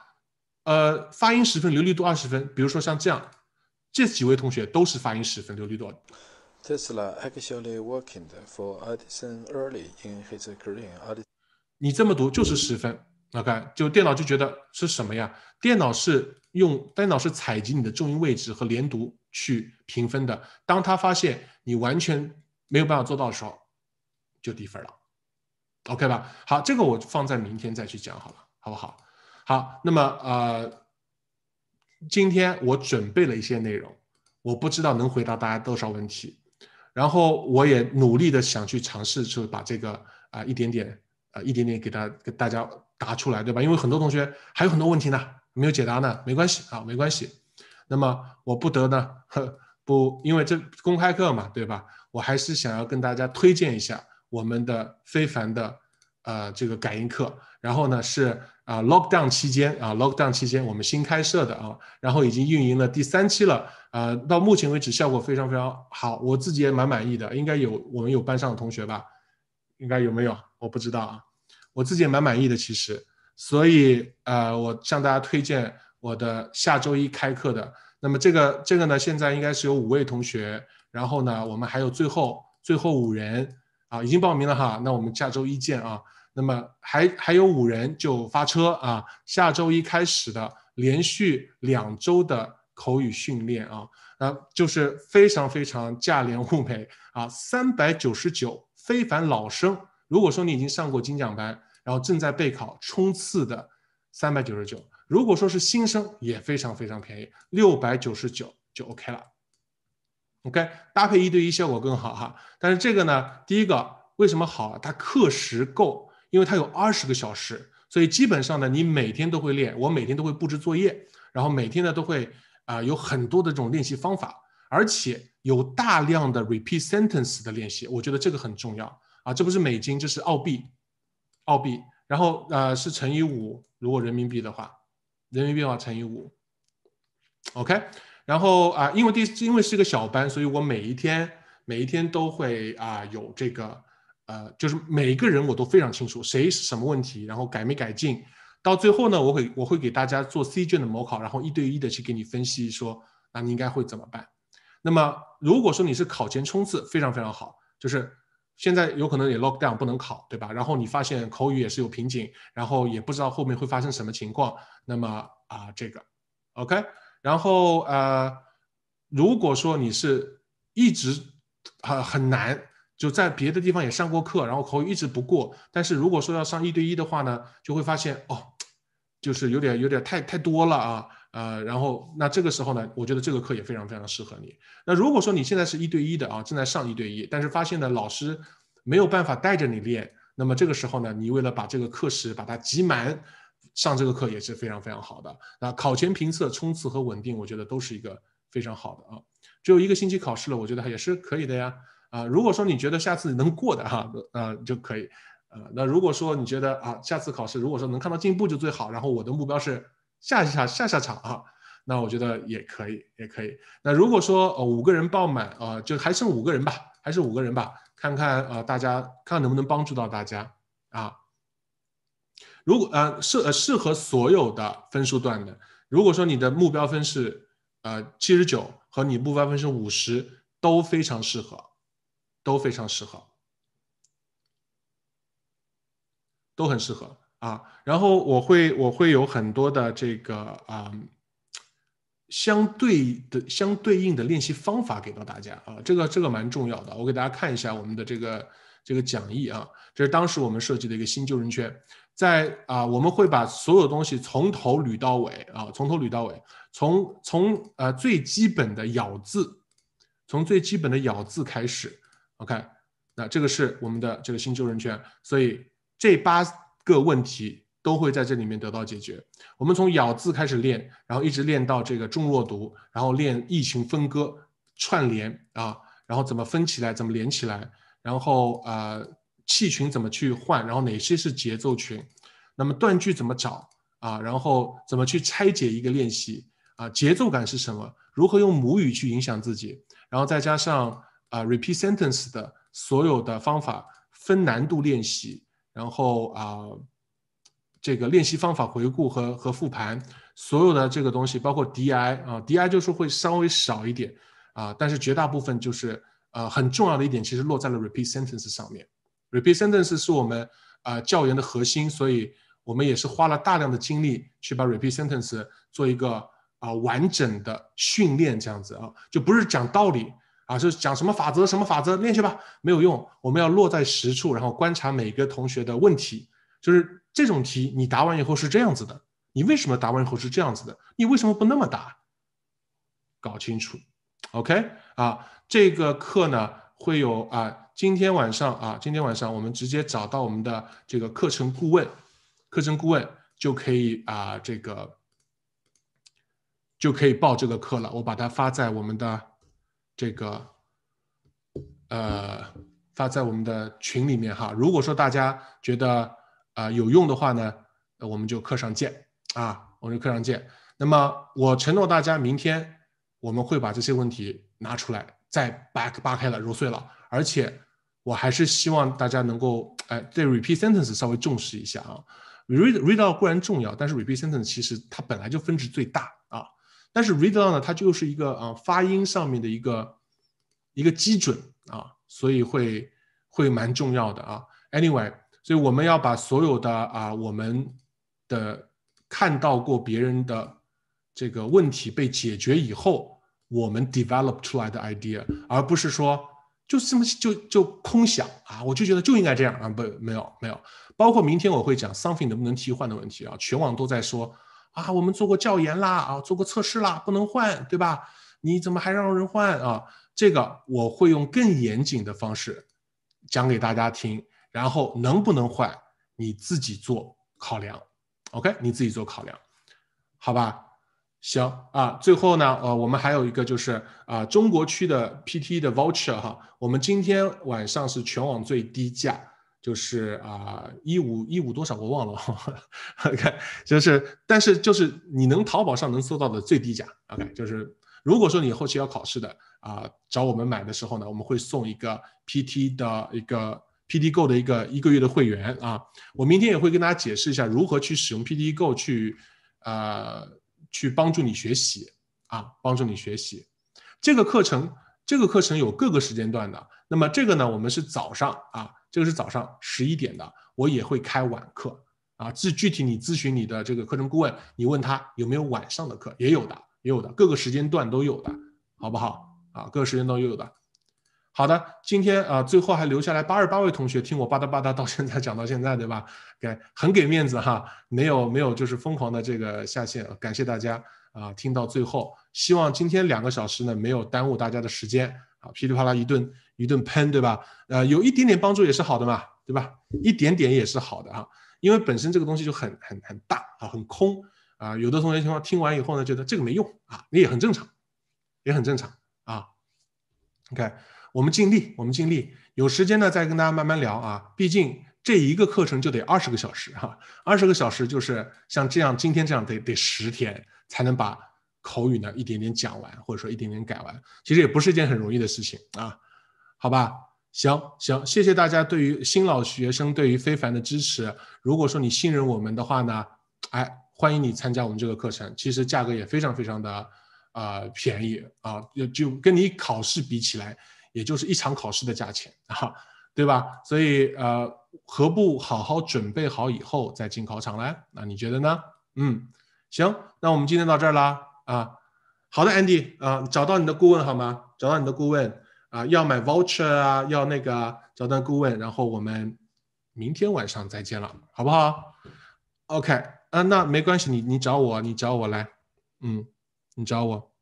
呃，发音十分，流利度二十分，比如说像这样。这几位同学都是发音十分，流利度。你这么读就是十分，OK？就电脑就觉得是什么呀？电脑是用电脑是采集你的重音位置和连读去评分的。当他发现你完全没有办法做到的时候，就低分了，OK 吧？好，这个我放在明天再去讲好了，好不好？好，那么呃。今天我准备了一些内容，我不知道能回答大家多少问题，然后我也努力的想去尝试去把这个啊一点点啊一点点给大给大家答出来，对吧？因为很多同学还有很多问题呢，没有解答呢，没关系啊，没关系。那么我不得呢呵不，因为这公开课嘛，对吧？我还是想要跟大家推荐一下我们的非凡的呃这个感应课，然后呢是。啊，lockdown 期间啊，lockdown 期间我们新开设的啊，然后已经运营了第三期了，呃，到目前为止效果非常非常好，我自己也蛮满意的，应该有我们有班上的同学吧？应该有没有？我不知道啊，我自己也蛮满意的，其实，所以呃，我向大家推荐我的下周一开课的，那么这个这个呢，现在应该是有五位同学，然后呢，我们还有最后最后五人啊，已经报名了哈，那我们下周一见啊。那么还还有五人就发车啊！下周一开始的连续两周的口语训练啊，那就是非常非常价廉物美啊，三百九十九，非凡老生。如果说你已经上过金奖班，然后正在备考冲刺的，三百九十九；如果说是新生，也非常非常便宜，六百九十九就 OK 了。OK，搭配一对一效果更好哈。但是这个呢，第一个为什么好？它课时够。因为它有二十个小时，所以基本上呢，你每天都会练，我每天都会布置作业，然后每天呢都会啊有很多的这种练习方法，而且有大量的 repeat sentence 的练习，我觉得这个很重要啊。这不是美金，这是澳币，澳币，然后啊是乘以五，如果人民币的话，人民币的话乘以五。OK，然后啊，因为第因为是一个小班，所以我每一天每一天都会啊有这个。呃，就是每一个人我都非常清楚谁是什么问题，然后改没改进，到最后呢，我给我会给大家做 C 卷的模考，然后一对一的去给你分析说，那你应该会怎么办？那么如果说你是考前冲刺非常非常好，就是现在有可能也 lock down 不能考，对吧？然后你发现口语也是有瓶颈，然后也不知道后面会发生什么情况，那么啊这个 OK，然后呃，如果说你是一直很很难。就在别的地方也上过课，然后口语一直不过。但是如果说要上一对一的话呢，就会发现哦，就是有点有点太太多了啊，呃，然后那这个时候呢，我觉得这个课也非常非常的适合你。那如果说你现在是一对一的啊，正在上一对一，但是发现呢老师没有办法带着你练，那么这个时候呢，你为了把这个课时把它挤满，上这个课也是非常非常好的。那考前评测、冲刺和稳定，我觉得都是一个非常好的啊。只有一个星期考试了，我觉得也是可以的呀。啊，如果说你觉得下次能过的哈，呃，就可以。呃，那如果说你觉得啊，下次考试如果说能看到进步就最好。然后我的目标是下下下下场啊，那我觉得也可以，也可以。那如果说五个人报满啊，就还剩五个人吧，还是五个人吧，看看啊，大家看看能不能帮助到大家啊。如果呃，适适合所有的分数段的。如果说你的目标分是呃七十九，和你目标分是五十，都非常适合。都非常适合，都很适合啊！然后我会我会有很多的这个啊相对的相对应的练习方法给到大家啊，这个这个蛮重要的。我给大家看一下我们的这个这个讲义啊，这是当时我们设计的一个新救人圈，在啊我们会把所有东西从头捋到尾啊，从头捋到尾，从从呃最基本的咬字，从最基本的咬字开始。OK，那这个是我们的这个新旧人权，所以这八个问题都会在这里面得到解决。我们从咬字开始练，然后一直练到这个重弱读，然后练疫情分割串联啊，然后怎么分起来，怎么连起来，然后呃气群怎么去换，然后哪些是节奏群，那么断句怎么找啊，然后怎么去拆解一个练习啊，节奏感是什么，如何用母语去影响自己，然后再加上。啊，repeat sentence 的所有的方法分难度练习，然后啊，这个练习方法回顾和和复盘，所有的这个东西包括 di 啊，di 就是会稍微少一点啊，但是绝大部分就是啊，很重要的一点其实落在了 repeat sentence 上面。repeat sentence 是我们啊，教研的核心，所以我们也是花了大量的精力去把 repeat sentence 做一个啊完整的训练，这样子啊，就不是讲道理。啊，就是讲什么法则，什么法则，练去吧，没有用。我们要落在实处，然后观察每个同学的问题。就是这种题，你答完以后是这样子的，你为什么答完以后是这样子的？你为什么不那么答？搞清楚，OK？啊，这个课呢，会有啊。今天晚上啊，今天晚上我们直接找到我们的这个课程顾问，课程顾问就可以啊，这个就可以报这个课了。我把它发在我们的。这个，呃，发在我们的群里面哈。如果说大家觉得啊有用的话呢，我们就课上见啊，我们就课上见。那么我承诺大家，明天我们会把这些问题拿出来，再扒扒开了、揉碎了。而且，我还是希望大家能够哎对 repeat sentence 稍微重视一下啊。read read out 固然重要，但是 repeat sentence 其实它本来就分值最大。但是 read on 呢，它就是一个啊发音上面的一个一个基准啊，所以会会蛮重要的啊。Anyway，所以我们要把所有的啊我们的看到过别人的这个问题被解决以后，我们 develop 出来的 idea，而不是说就这么就就空想啊。我就觉得就应该这样啊，不没有没有。包括明天我会讲 something 能不能替换的问题啊，全网都在说。啊，我们做过教研啦，啊，做过测试啦，不能换，对吧？你怎么还让人换啊？这个我会用更严谨的方式讲给大家听，然后能不能换你自己做考量。OK，你自己做考量，好吧？行啊，最后呢，呃，我们还有一个就是啊，中国区的 PT 的 voucher 哈，我们今天晚上是全网最低价。就是啊，一五一五多少我忘了，OK，就是，但是就是你能淘宝上能搜到的最低价，OK，就是如果说你后期要考试的啊，找我们买的时候呢，我们会送一个 PT 的一个 PT Go 的一个一个月的会员啊，我明天也会跟大家解释一下如何去使用 PT Go 去呃去帮助你学习啊，帮助你学习这个课程，这个课程有各个时间段的，那么这个呢，我们是早上啊。这个是早上十一点的，我也会开晚课啊。具具体你咨询你的这个课程顾问，你问他有没有晚上的课，也有的，也有的，各个时间段都有的，好不好？啊，各个时间段都有的。好的，今天啊，最后还留下来八十八位同学听我吧嗒吧嗒到现在讲到现在，对吧？给很给面子哈，没有没有就是疯狂的这个下线，感谢大家啊，听到最后，希望今天两个小时呢没有耽误大家的时间啊，噼里啪啦一顿。一顿喷对吧？呃，有一点点帮助也是好的嘛，对吧？一点点也是好的哈，因为本身这个东西就很很很大啊，很空啊。有的同学情况听完以后呢，觉得这个没用啊，那也很正常，也很正常啊。OK，我们尽力，我们尽力，有时间呢再跟大家慢慢聊啊。毕竟这一个课程就得二十个小时哈，二十个小时就是像这样今天这样得得十天才能把口语呢一点点讲完，或者说一点点改完。其实也不是一件很容易的事情啊。好吧，行行，谢谢大家对于新老学生对于非凡的支持。如果说你信任我们的话呢，哎，欢迎你参加我们这个课程。其实价格也非常非常的啊便宜啊，就就跟你考试比起来，也就是一场考试的价钱啊，对吧？所以呃，何不好好准备好以后再进考场来？那你觉得呢？嗯，行，那我们今天到这儿啦啊。好的，Andy 啊，找到你的顾问好吗？找到你的顾问。啊，要买 voucher 啊，要那个找单顾问，然后我们明天晚上再见了，好不好？OK，啊，那没关系，你你找我，你找我来，嗯，你找我。